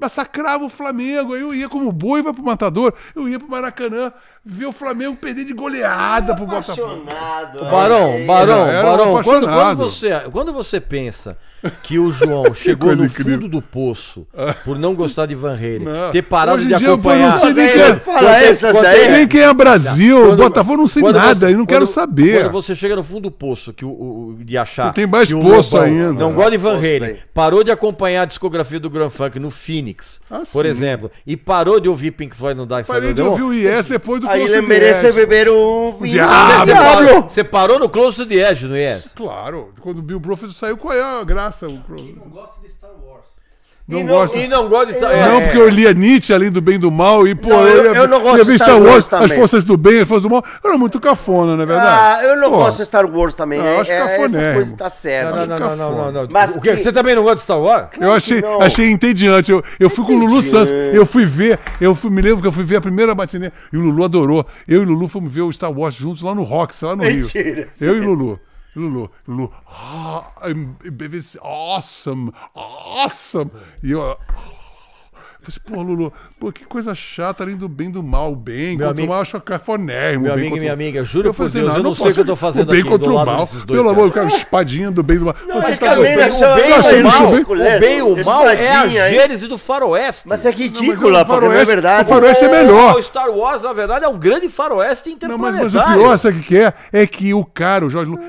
massacrava o Flamengo. Aí eu ia como boi, vai pro Matador, eu ia pro Maracanã ver o Flamengo perder de goleada pro Botafogo. É. Barão, Barão, era, Barão, um quando, quando, você, quando você pensa que o João chegou no incrível. fundo do poço por não gostar de Van Halen, ter parado Hoje de dia, acompanhar. Eu não sei nem, fala essa daí. nem quem é Brasil, quando, Botafogo não sei nada, eu não quero quando, saber. Quando você chega no fundo do poço que o, o de achar. Você tem mais poço ainda. Não gosta de Van Halen, parou de acompanhar a discografia do Grand Funk no fim Phoenix, ah, por sim. exemplo, e parou de ouvir Pink Floyd no Dark Side Parei de ouvir o Yes depois do Aí Close to the Edge. beber um... Você parou, você parou no Close to the Edge, no Yes? Claro, quando o Bill Bruford saiu, qual é a graça? O... não de não, não, gosto. E não gosto de Star é. Wars. Não, porque eu lia Nietzsche, além do bem e do mal, e pô, não, eu, eu, eu não gosto de Star, Wars, Wars as forças do bem, as forças do mal. Eu era muito cafona, na é verdade? Ah, eu não pô. gosto de Star Wars também. Não, eu acho é, cafoné. Essa coisa tá certa. Não, não, não, não, não, Mas o Que... Você também não gosta de Star Wars? Claro eu achei, achei entediante. Eu, eu fui com o Lulu Santos. Eu fui ver, eu fui, me lembro que eu fui ver a primeira matinê e o Lulu adorou. Eu e o Lulu fomos ver o Star Wars juntos lá no Rock, lá no Mentira, Rio. Sim. Eu e o Lulu. Lulu, Lulu, ah, I'm, it's awesome, awesome. E eu, ah, eu falei, assim, pô, Lulu, Pô, que coisa chata, além do bem do mal, o bem. Meu contra amigo, o mal, acho cafonérrimo. Meu amigo e minha amiga, juro eu por assim, Deus, não, eu não sei o que eu tô fazendo o bem aqui, contra o mal. Pelo amor, cara, espadinha do bem do mal. Não, você tá é bem, bem, é o, mal, o bem e o mal é a gênese do faroeste. Mas é ridícula, é porque não é verdade. O faroeste é melhor. O Star Wars, na verdade, é um grande faroeste interplanetário. Não, mas, mas o pior, sabe o que é? É que o cara, o Jorge Lucas,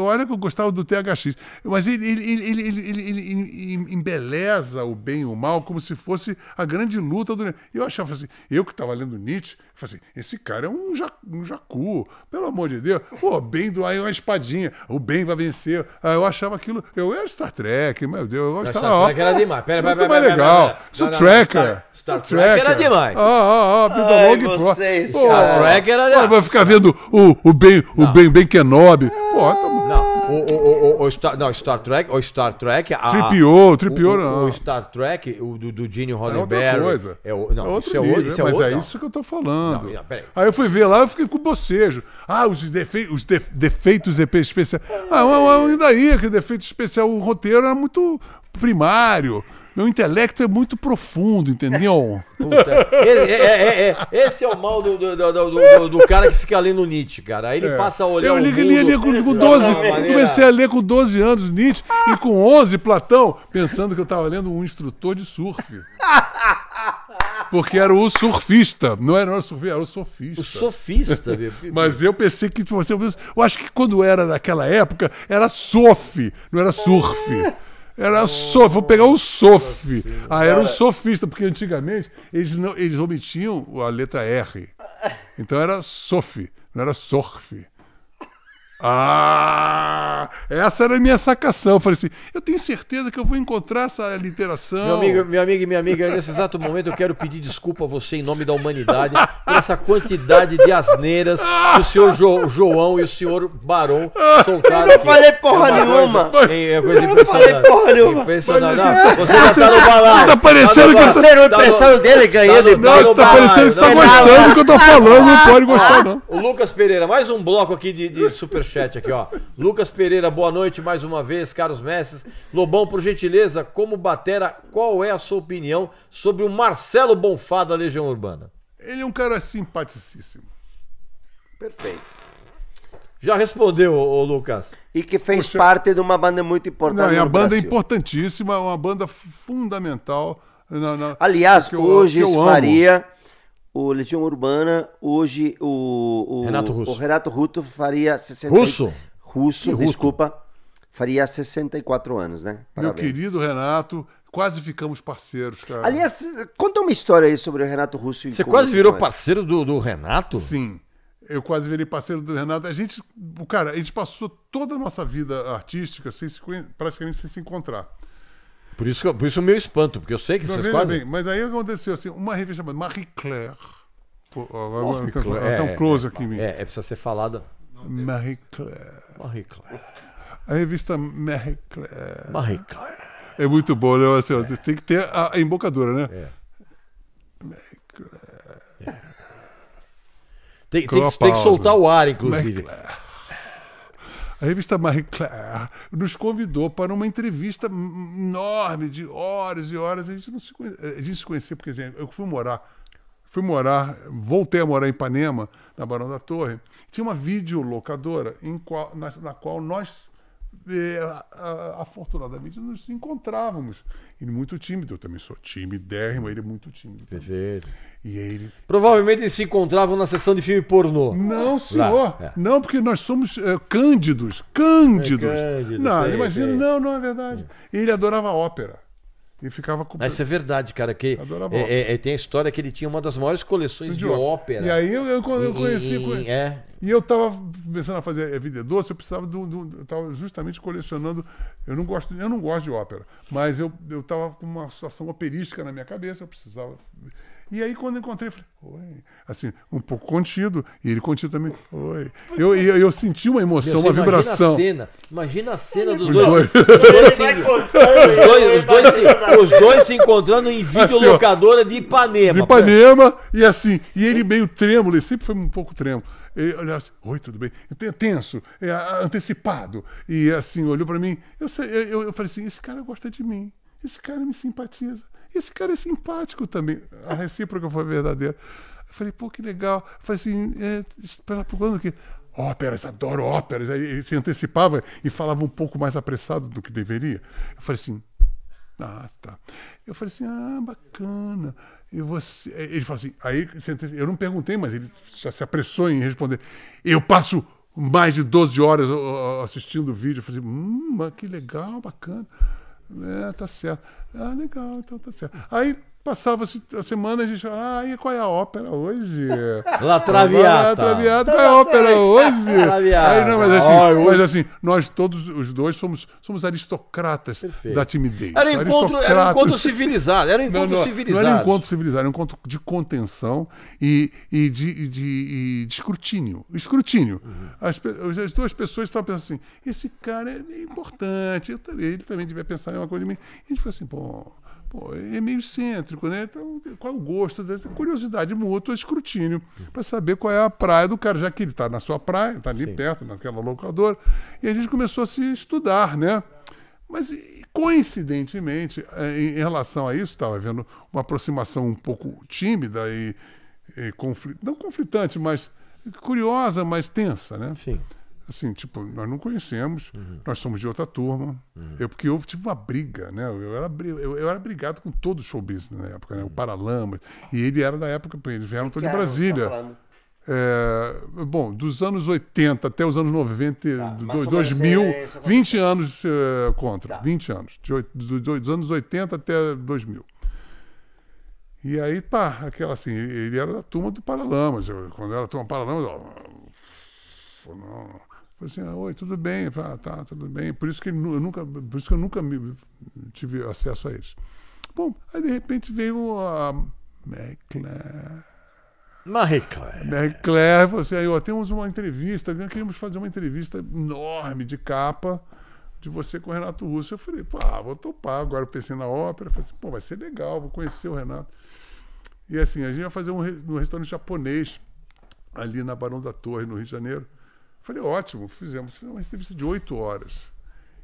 olha que eu gostava do THX, mas ele, ele, ele, ele embeleza o bem e o mal como se fosse a grande luta do Eu achava assim, eu que estava lendo Nietzsche, falei assim, esse cara é um, ja, um jacu, pelo amor de Deus. Pô, bem do aí uma espadinha, o bem vai vencer. Aí ah, eu achava aquilo, eu era é Star Trek, meu Deus, eu gostava. Star Trek era demais, pera, pera, pera, mais legal. Star Trek, Star Trek era demais. Ah, ah, ah, vida longa e Star Trek era demais. Vai ficar vendo o, o bem, o bem, bem Kenobi. Pô, tá bom. O, o, o, o, Star, não, Star Trek, o Star Trek, a, tripiou, tripiou o, não. O Star Trek, o do, do Gene Roddenberry. É outra coisa. É, o, não, é outro isso é outro, isso é mas é outro, é isso que eu tô falando. Não, não, aí eu fui ver lá, eu fiquei com bocejo. Ah, os, defe, os de, defeitos especiais. Ah, ainda aí, que defeito especial, o roteiro era muito primário. Meu intelecto é muito profundo, entendeu? Puta. Ele, é, é, é, é, esse é o mal do, do, do, do, cara que fica lendo Nietzsche, cara. Aí ele é. passa a olhar Eu li, o mundo, li, li, com, com 12, comecei a ler com 12 anos Nietzsche e com 11 Platão, pensando que eu estava lendo um instrutor de surf. Porque era o surfista, não era o surfista, era o sofista. O sofista, Mas eu pensei que você. Eu acho que quando era naquela época, era sof, não era surf. Era oh, sof, vou pegar o sof. Assim, ah, era cara. o sofista, porque antigamente eles, não, eles omitiam a letra R. Então era sof, não era sorf. Ah! Essa era a minha sacação. Eu falei assim: eu tenho certeza que eu vou encontrar essa literação. Meu amigo, meu amigo e minha amiga, nesse exato momento eu quero pedir desculpa a você em nome da humanidade por essa quantidade de asneiras que o senhor jo João e o senhor Barão soltaram. Eu não falei porra é nenhuma. Coisa, mas, é coisa não falei porra nenhuma. Impressionante. É. você já tá no Tá, tá, tá parecendo que tá impressão dele ganhando. não, você tá parecendo que você tá gostando do que eu tô falando. Não pode gostar, não. O Lucas Pereira, mais um bloco aqui de, de super superchat aqui, ó. Lucas Pereira, boa noite mais uma vez, caros mestres. Lobão, por gentileza, como batera, qual é a sua opinião sobre o Marcelo Bonfá da Legião Urbana? Ele é um cara simpaticíssimo. Perfeito. Já respondeu, ô, Lucas. E que fez Poxa. parte de uma banda muito importante. Não, é uma banda Brasil. importantíssima, é uma banda fundamental. Na, na, Aliás, hoje eu faria o Legião Urbana, hoje o, o Renato Russo, o Renato Ruto faria 60 Russo? Russo, que desculpa. Russo? Faria 64 anos, né? Parabéns. Meu querido Renato, quase ficamos parceiros, cara. Aliás, conta uma história aí sobre o Renato Russo. Você quase virou parceiro do, do Renato? Sim eu quase virei parceiro do Renato. A gente, o cara, a gente passou toda a nossa vida artística sem se, praticamente sem se encontrar. Por isso, por isso o meu espanto, porque eu sei que não, vocês quase... Bem, mas aí aconteceu assim, uma revista chamada Marie Claire. Marie Até, um é, close é, aqui. É, é, precisa ser falado. Marie Claire. Marie Claire. A revista Marie Claire. Marie Claire. É muito bom, né? Assim, é. Tem que ter a, embocadura, né? É. Marie Claire. É. Tem, tem, tem, que soltar o ar, inclusive. Marie Claire a revista Marie Claire nos convidou para uma entrevista enorme, de horas e horas. A gente não se conhecia, a gente se conhecia porque assim, eu fui morar fui morar, voltei a morar em Ipanema, na Barão da Torre, tinha uma videolocadora em qual, na, na, qual nós afortunadamente nos encontrávamos. Ele muito tímido, eu também sou timidérrimo, ele é muito tímido. Perfeito. E ele. Provavelmente eles se encontravam na sessão de filme pornô. Não, senhor. Lá. É. Não, porque nós somos é, cândidos. Cândidos. É cândido, não, sei, é, imagina, sei. É. não, não é verdade. Ele adorava ópera. E ficava com. Mas ah, isso é verdade, cara. Que é, é, é, tem a história que ele tinha uma das maiores coleções de, de ópera. E aí eu, eu, eu conheci. E, conheci. É. e eu estava começando a fazer é, vida doce, eu precisava do. do eu tava justamente colecionando. Eu não gosto, eu não gosto de ópera, mas eu, eu tava com uma situação operística na minha cabeça, eu precisava. E aí, quando encontrei, falei, oi. Assim, um pouco contido. E ele contido também, oi. Eu, eu, eu senti uma emoção, uma uma imagina vibração. A cena, imagina a cena dos dois. Os dois se encontrando em assim, videolocadora assim, de Ipanema. De Ipanema, e assim. E ele meio trêmulo, ele sempre foi um pouco trêmulo. Ele olhou assim, oi, tudo bem? Então, é tenso, é, antecipado. E assim, olhou para mim. eu, eu, eu falei assim, esse cara gosta de mim. Esse cara me simpatiza esse cara é simpático também. A recíproca foi verdadeira. Eu falei, pô, que legal. Eu falei assim, é, tá procurando que Óperas, adoro óperas. Aí ele se antecipava e falava um pouco mais apressado do que deveria. Eu falei assim, ah, tá. Eu falei assim, ah, bacana. E você... Ele falou assim, aí eu não perguntei, mas ele já se apressou em responder. Eu passo mais de 12 horas assistindo o vídeo. Eu falei, assim, hum, que legal, bacana. É, tá certo. Ah, legal, então tá certo. Aí Passava -se a semana, a gente ah, e qual é a ópera hoje? La Traviata. La Traviata, qual é a ópera hoje? Aí, não, mas, assim, oh, mas assim, nós todos os dois somos, somos aristocratas Perfeito. da timidez. Era encontro, era encontro civilizado, era encontro não, não, civilizado. Não era encontro civilizado, era encontro de contenção e, e, de, e de, e de escrutínio. Escrutínio. Uhum. As, as duas pessoas estavam pensando assim, esse cara é importante, ele também devia pensar em uma coisa de mim. E a gente foi assim, bom... Pô, é meio cêntrico, né? Então, qual é o gosto? Dessa curiosidade mútua, escrutínio, para saber qual é a praia do cara, já que ele está na sua praia, está ali Sim. perto, naquela locadora. E a gente começou a se estudar, né? Mas, coincidentemente, é, em relação a isso, estava havendo uma aproximação um pouco tímida e, e não conflitante, mas curiosa, mas tensa, né? Sim assim, tipo, nós não conhecemos, uhum. nós somos de outra turma. Uhum. Eu, porque eu tive uma briga, né? Eu era, eu, eu era brigado com todo o show business na época, né? O uhum. Paralama. E ele era da época, eles vieram todos de tá Brasília. é, bom, dos anos 80 até os anos 90, tá, do, 2000, é 20 anos uh, contra, tá. 20 anos, de, do, do, dos anos 80 até 2000. E aí, pá, aquela assim, ele era da turma do Paralamas, eu, quando era turma Paralamas, eu, não, não. Falei assim, ah, oi, tudo bem? Falei, ah, tá, tudo bem. Por isso que, eu nunca, por isso que eu nunca me, tive acesso a eles. Bom, aí de repente veio a Marie Claire. Marie Claire. Marie Claire, falou assim, aí ó, temos uma entrevista, queríamos fazer uma entrevista enorme de capa de você com o Renato Russo. Eu falei, pô, ah, vou topar. Agora eu pensei na ópera, falei assim, pô, vai ser legal, vou conhecer o Renato. E assim, a gente ia fazer um, um restaurante japonês ali na Barão da Torre, no Rio de Janeiro. Falei, ótimo, fizemos, uma entrevista de oito horas.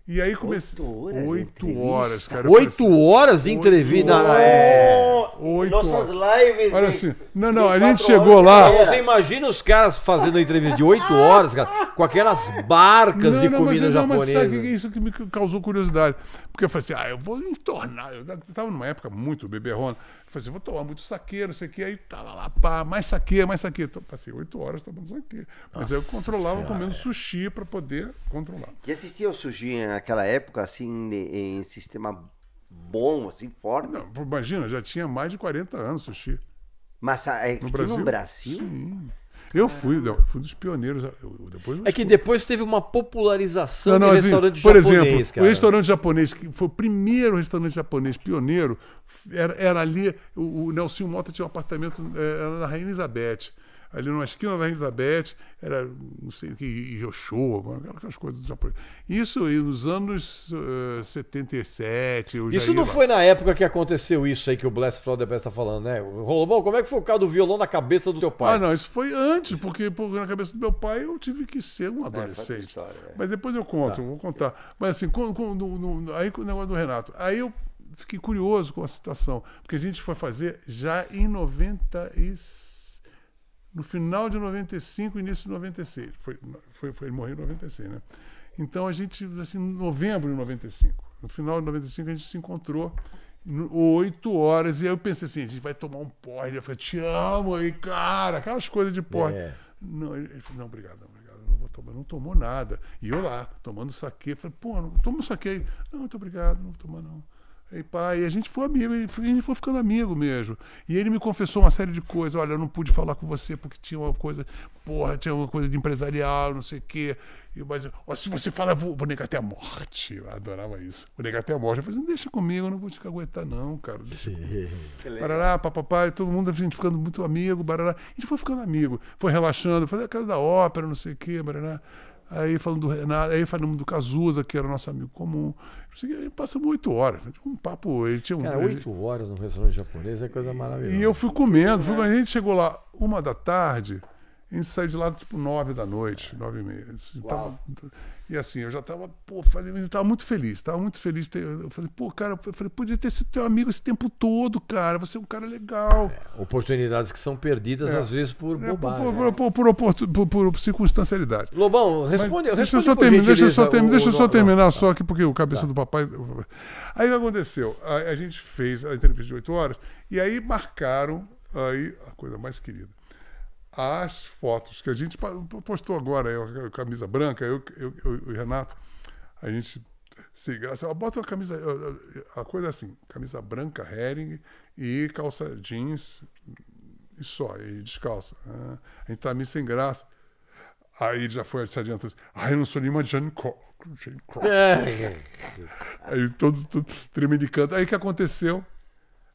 E aí comecei. Oito horas? Oito horas, cara. Oito pensei, assim, horas de entrevista? Ah, horas. É. Oito Nossas lives. Olha assim. Não, não, a gente chegou lá. Você imagina os caras fazendo a entrevista de oito horas, cara, com aquelas barcas não, de não, comida mas, é, japonesa. Não, mas sabe, é isso que me causou curiosidade. Porque eu falei assim, ah, eu vou entornar Eu estava numa época muito beberrona. Eu falei assim, vou tomar muito saqueiro, não sei o quê. Aí tava lá, pá, mais saqueiro, mais saqueiro. Então, passei oito horas tomando saqueiro. Mas aí eu controlava senhora. comendo sushi para poder controlar. E assistia o sushi naquela época, assim, em sistema bom, assim, forte? Não, imagina, já tinha mais de 40 anos sushi. Mas ah, é, no Brasil? no Brasil? Sim. Eu fui, eu fui dos pioneiros. depois é que depois teve uma popularização não, não, do assim, restaurante por japonês. Por exemplo, cara. o restaurante japonês, que foi o primeiro restaurante japonês pioneiro, era, era ali. O, o Nelson Mota tinha um apartamento eh, era na Rainha Elizabeth ali numa esquina da Elizabeth, era, não sei o que, Joshua, aquelas coisas do Japão. Isso nos anos uh, eh, 77. isso não lá. foi na época que aconteceu isso aí que o Blast from está falando, né? Rolobão, como é que foi o caso do violão na cabeça do teu pai? Ah, não, isso foi antes, porque, porque na cabeça do meu pai eu tive que ser um é, adolescente. É, história, é. Mas depois eu conto, tá. vou contar. Mas assim, com, com, no, no, aí com o negócio do Renato. Aí eu fiquei curioso com a situação, porque a gente foi fazer já em 96 no final de 95, início de 96. Foi, foi, foi, ele morreu em 96, né? Então a gente, assim, novembro de 95. No final de 95 a gente se encontrou oito horas e aí eu pensei assim, a gente vai tomar um porre. Eu falei, te amo aí, cara, aquelas coisas de porre. É. Não, ele falou, não, obrigado, não, obrigado, não vou tomar, não tomou nada. E eu lá, tomando saque, falei, pô, não, toma um saque aí. Não, muito obrigado, não vou tomar não. E, pá, e a gente foi amigo, a gente foi ficando amigo mesmo. E ele me confessou uma série de coisas. Olha, eu não pude falar com você porque tinha uma coisa, porra, tinha uma coisa de empresarial, não sei o quê. E, mas ó, se você fala, vou, vou, negar até a morte. Eu adorava isso. Vou negar até a morte. Eu falei, assim, deixa comigo, eu não vou te caguetar, não, cara. Barará, papapá, e todo mundo a gente ficando muito amigo, barará. A gente foi ficando amigo, foi relaxando, fazer a cara da ópera, não sei o quê, barará. Aí falando do Renato, aí falando do Cazuza, que era nosso amigo comum. Passamos oito horas. Tipo um papo, ele tinha um. Cara, oito horas no restaurante japonês é coisa maravilhosa. E eu fui comendo, fui, é. a gente chegou lá uma da tarde. A gente saiu de lá tipo nove da noite, é. nove e meia. Tava, e assim, eu já estava pô, falei, eu tava muito feliz, estava muito feliz. Eu falei, pô, cara, eu falei, podia ter sido teu amigo esse tempo todo, cara. Você é um cara legal. É, oportunidades que são perdidas, é, às vezes, por é, bobagem. Por, né? por, por, por, por, circunstancialidade. Lobão, responde, Mas, deixa eu só, deixa eu só, deixa eu só terminar, só tá. aqui, porque o cabeça tá. do papai. Aí o que aconteceu? A, a gente fez a entrevista de oito horas, e aí marcaram aí, a coisa mais querida as fotos que a gente postou agora, eu, camisa branca, eu, eu, eu o Renato, a gente se graça, bota a camisa, a coisa é assim, camisa branca, herring e calça jeans e só, e descalço. Né? a gente tá meio sem graça. Aí já foi se adiantando. Ah, eu não sou nenhuma Jane Crocker. É. Aí todo, todo canto. Aí o que aconteceu?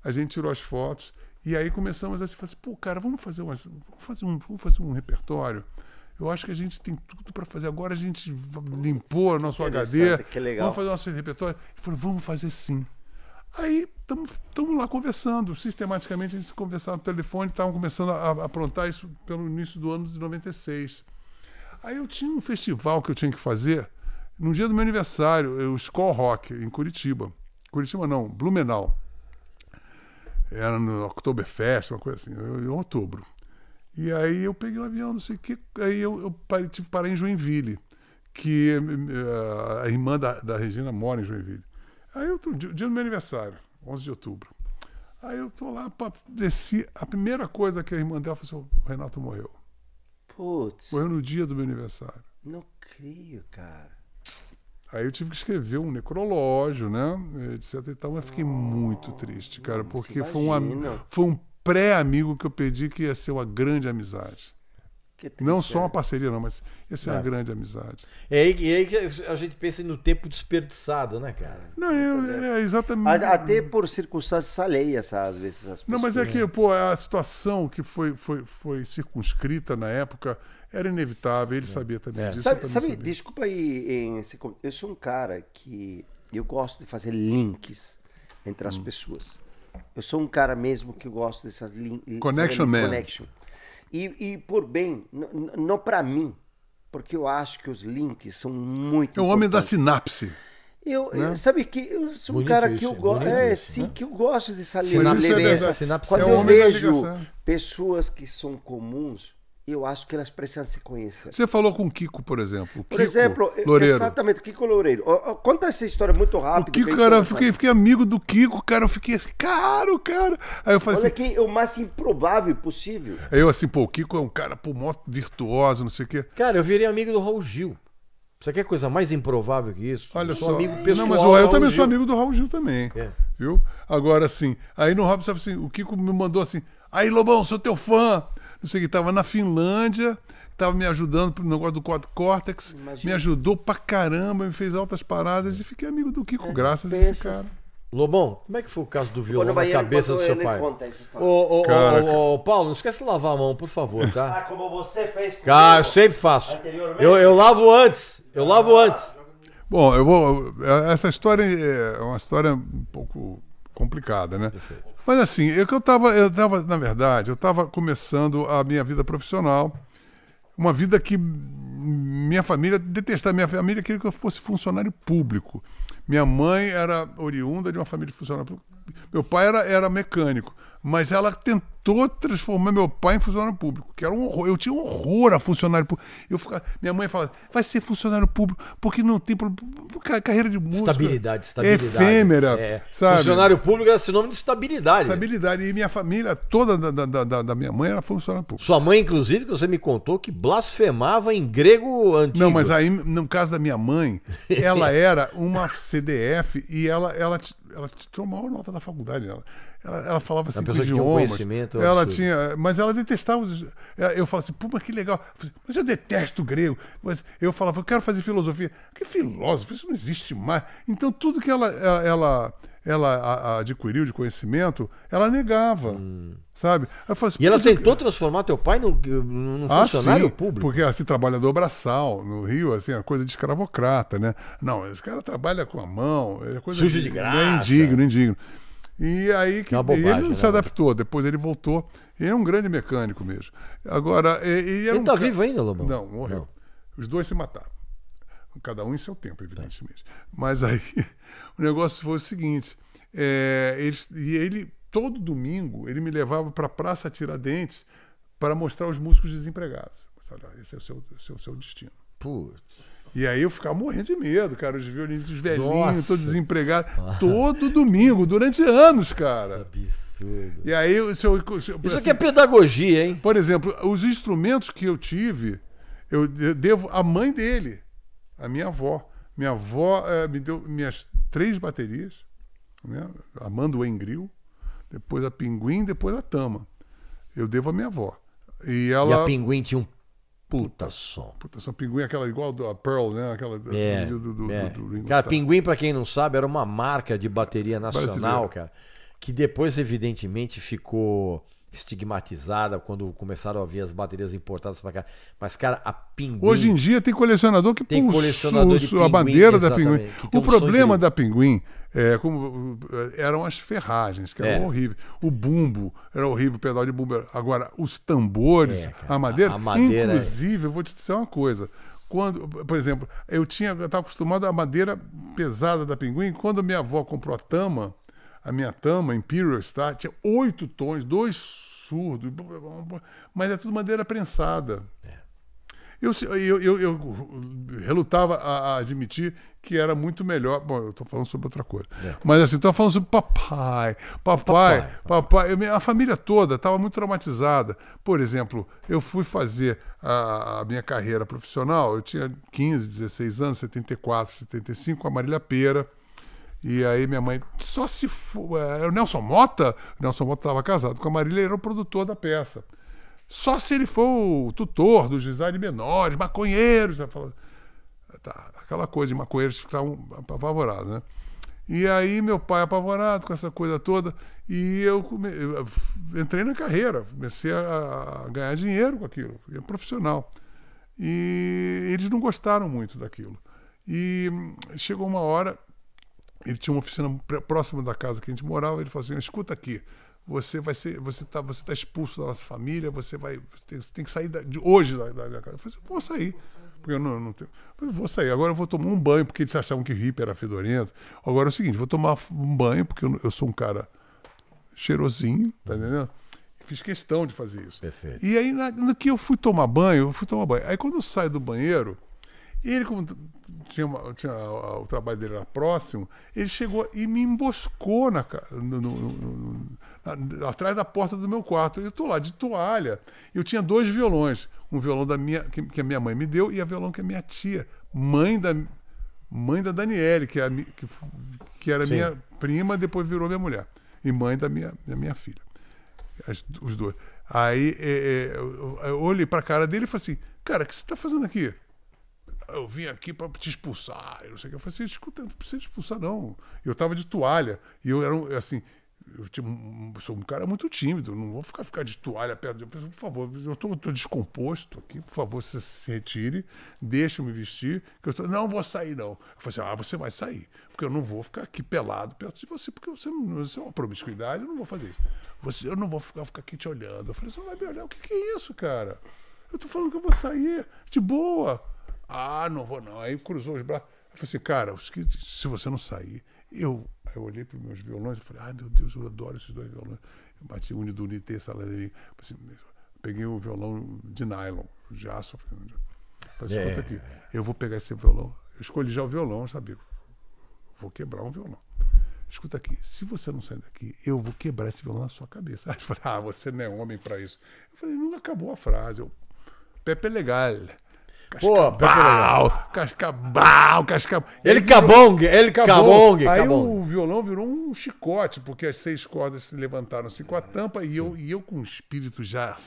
A gente tirou as fotos e aí começamos a se fazer, pô, cara, vamos fazer, umas, vamos fazer, um, vamos fazer um repertório. Eu acho que a gente tem tudo para fazer. Agora a gente limpou o nosso HD. Vamos fazer nosso repertório. Ele falou, vamos fazer sim. Aí estamos lá conversando, sistematicamente a gente conversava no telefone, estavam começando a, a aprontar isso pelo início do ano de 96. Aí eu tinha um festival que eu tinha que fazer no dia do meu aniversário, o Skull Rock, em Curitiba. Curitiba não, Blumenau era no Oktoberfest, uma coisa assim, em outubro. E aí eu peguei o um avião, não sei o quê, aí eu, eu parei, tive que parar em Joinville, que uh, a irmã da, da, Regina mora em Joinville. Aí outro dia, dia do meu aniversário, 11 de outubro. Aí eu tô lá, para desci, a primeira coisa que a irmã dela falou assim, o Renato morreu. Putz. Morreu no dia do meu aniversário. Não crio, cara. Aí eu tive que escrever um necrológio, né? Etc. E tal, mas fiquei muito triste, cara, porque foi um, foi um pré-amigo que eu pedi que ia ser uma grande amizade não só uma parceria, não, mas essa é, é uma grande amizade. É aí, é aí que a gente pensa no tempo desperdiçado, né, cara? Não, eu, é. é exatamente. Até por circunstâncias alheias, às vezes. As pessoas... Não, mas é que né? pô, a situação que foi, foi, foi circunscrita na época era inevitável, ele é. sabia também é. disso. Sabe, também sabe sabia. desculpa aí, em, eu sou um cara que eu gosto de fazer links entre as hum. pessoas. Eu sou um cara mesmo que gosto dessas links. Connection man. Connection e, e por bem, não para mim, porque eu acho que os links são muito. É o homem da sinapse. Eu, né? sabe que eu sou um cara que eu gosto, é, sim, né? que eu gosto dessa é sinapse, Sinapse é Quando é eu vejo pessoas que são comuns, eu acho que elas precisam se conhecer. Você falou com o Kiko, por exemplo. por Kiko exemplo, Loureiro. exatamente, o Kiko Loureiro. Conta essa história muito rápido. O Kiko, cara, eu fiquei, fiquei, amigo do Kiko, cara, eu fiquei assim, caro, cara. Aí eu falei Olha assim, que é o mais improvável possível. Aí eu assim, pô, o Kiko é um cara, pô, moto virtuoso, não sei o quê. Cara, eu virei amigo do Raul Gil. Você quer é coisa mais improvável que isso? Olha eu sou só. amigo pessoal. Não, mas ó, eu também Gil. sou amigo do Raul Gil também. É. Viu? Agora, assim, aí no Robson, assim, o Kiko me mandou assim, aí, Lobão, sou teu fã não sei o que, estava na Finlândia, estava me ajudando pro negócio do quadro Cortex, me ajudou pra caramba, me fez altas paradas e fiquei amigo do Kiko, é, graças a esse cara. Lobão, como é que foi o caso do violão na cabeça do seu pai? Ô, ô, ô, ô, Paulo, não esquece de lavar a mão, por favor, tá? ah, como você fez comigo. Cara, ah, eu sempre faço. Eu, eu lavo antes, eu lavo ah. antes. Bom, eu vou. Essa história é uma história um pouco complicada, né? Perfeito. Mas assim, eu é que eu tava, eu tava, na verdade, eu estava começando a minha vida profissional, uma vida que minha família detestava, minha família queria que eu fosse funcionário público. Minha mãe era oriunda de uma família de funcionário público. Meu pai era, era mecânico, mas ela tentou transformei meu pai em funcionário público, que era um horror. Eu tinha um horror a funcionário público. Eu ficava, minha mãe falava, vai ser funcionário público, porque não tem carreira de música. Estabilidade, estabilidade. Efêmera. É. Sabe? Funcionário público era sinônimo de estabilidade. Estabilidade. E minha família toda da, da, da, da, minha mãe era funcionário público. Sua mãe, inclusive, que você me contou que blasfemava em grego antigo. Não, mas aí, no caso da minha mãe, ela era uma CDF e ela, ela ela tirou maior nota da faculdade. Ela, ela, ela falava cinco idiomas. Tinha um conhecimento ela absurdo. tinha, mas ela detestava os. É, eu falava assim, pô, mas que legal. Assim, mas eu detesto o grego. Mas eu falava, eu quero fazer filosofia. Que filósofo, isso não existe mais. Então tudo que ela, é, ela, ela adquiriu de conhecimento, ela negava. Hum. Sabe? Assim, e ela tentou que... transformar teu pai num, num ah, funcionário sim, público? Porque assim, trabalhador braçal no Rio, assim, a é coisa de escravocrata, né? Não, esse cara trabalha com a mão, é coisa Sujo de, de graça. É indigno, indigno. E aí que é bobagem, ele não né? se né? adaptou, depois ele voltou. Ele é um grande mecânico mesmo. Agora, ele, ele, ele um tá ca... vivo ainda, Lobão? Não, morreu. Não. Os dois se mataram. Cada um em seu tempo, evidentemente. Tá. Mas aí o negócio foi o seguinte: é, eles, e ele, todo domingo, ele me levava para a Praça Tiradentes para mostrar os músicos desempregados. Olha, esse é o seu, seu, é seu destino. Putz. E aí eu ficava morrendo de medo, cara. Os violinistas os velhinhos, Nossa. todos desempregados. Ah. Todo domingo, durante anos, cara. Que é absurdo. E aí, se eu, se eu, Isso assim, aqui é assim, pedagogia, hein? Por exemplo, os instrumentos que eu tive, eu devo à mãe dele a minha avó. Minha avó é, me deu minhas três baterias, né? a Mandoen Grill, depois a Pinguim, depois a Tama. Eu devo a minha avó. E, ela... E a Pinguim tinha um puta som. Puta som. Pinguim é aquela igual a Pearl, né? Aquela é, do, do, é. do, do Cara, Pinguim, para quem não sabe, era uma marca de bateria nacional, Brasileira. cara, que depois, evidentemente, ficou estigmatizada quando começaram a vir as baterias importadas para cá. Mas, cara, a Pinguim. Hoje em dia tem colecionador que tem colecionador o, pinguim, a bandeira da Pinguim. O um problema da Pinguim é, como, é, eram as ferragens, que eram é. horríveis. O bumbo era horrível, o pedal de bumbo. Era... Agora, os tambores, é, a, madeira, a, a madeira. É. Inclusive, é. eu vou te dizer uma coisa quando, por exemplo, eu tinha, estava acostumado à madeira pesada da pinguim. Quando minha avó comprou a tama, a minha Tama, Imperial Star, tinha oito tons, dois surdos, mas é tudo madeira prensada. É. Eu, eu, eu, eu relutava a, a, admitir que era muito melhor. Bom, eu estou falando sobre outra coisa. É. Mas assim, estava falando sobre papai, papai, papai. papai. Eu, a família toda estava muito traumatizada. Por exemplo, eu fui fazer a, a, minha carreira profissional, eu tinha 15, 16 anos, 74, 75, com a Marília Pera e aí minha mãe, só se for. É, é o Nelson Mota, o Nelson Mota estava casado com a Marília, ele era o produtor da peça. Só se ele for o tutor dos design menores, maconheiros. Né, tá, aquela coisa de maconheiros que estavam tá apavorados, né? E aí meu pai apavorado com essa coisa toda e eu, come... eu entrei na carreira, comecei a, ganhar dinheiro com aquilo, eu é profissional. E eles não gostaram muito daquilo. E chegou uma hora ele tinha uma oficina próxima da casa que a gente morava, ele falou assim, escuta aqui, você vai ser, você tá, você tá expulso da nossa família, você vai, tem, tem que sair da, de hoje da, da, minha casa. Eu falei assim, vou sair, porque eu não, não tenho, eu vou sair, agora eu vou tomar um banho, porque eles achavam que hippie era fedorento. Agora é o seguinte, vou tomar um banho, porque eu, eu sou um cara cheirosinho, tá entendendo? fiz questão de fazer isso. Perfeito. E aí, na, no que eu fui tomar banho, eu fui tomar banho. Aí quando eu saio do banheiro, ele, como tinha, uma, tinha a, o trabalho dele era próximo, ele chegou e me emboscou na, no, no, no, na, atrás da porta do meu quarto. Eu estou lá de toalha. Eu tinha dois violões. Um violão da minha, que, que a minha mãe me deu e a violão que a minha tia, mãe da, mãe da Daniele, que, é a, que, que era Sim. minha prima, depois virou minha mulher. E mãe da minha, da minha filha. As, os dois. Aí é, é, eu, eu olhei para a cara dele e falei assim: Cara, o que você está fazendo aqui? eu vim aqui para te expulsar. Eu não sei o que. Eu falei assim, escuta, não precisa te expulsar, não. Eu tava de toalha, e eu era assim, eu sou um cara muito tímido, não vou ficar, ficar de toalha perto de pessoa. Assim, por favor, eu estou descomposto aqui, por favor, você se retire, deixa me vestir, que eu tô, não vou sair, não. Eu falei assim, ah, você vai sair, porque eu não vou ficar aqui pelado perto de você, porque você, você é uma promiscuidade, eu não vou fazer isso. Você, eu não vou ficar, ficar aqui te olhando. Eu falei, você não vai me olhar, o que, que é isso, cara? Eu estou falando que eu vou sair, de boa. Ah, não vou não. Aí cruzou os braços. Eu falei assim, cara, se você não sair, eu. Aí eu olhei para os meus violões e falei, ai ah, meu Deus, eu adoro esses dois violões. Eu bati um do Unité, Saladinho. Peguei o violão de nylon, de aço. Falei, assim, escuta é. aqui, eu vou pegar esse violão. Eu escolhi já o violão, sabia? Vou quebrar um violão escuta aqui, se você não sair daqui, eu vou quebrar esse violão na sua cabeça. Aí eu falei, ah, você não é homem para isso. Eu falei, não acabou a frase. Eu, Pepe legal. Pô, pau, cascabal, cascabau. Ele cabong, ele cabong. Aí o violão virou um chicote, porque as seis cordas se levantaram-se assim com a tampa e eu, e eu com um espírito já,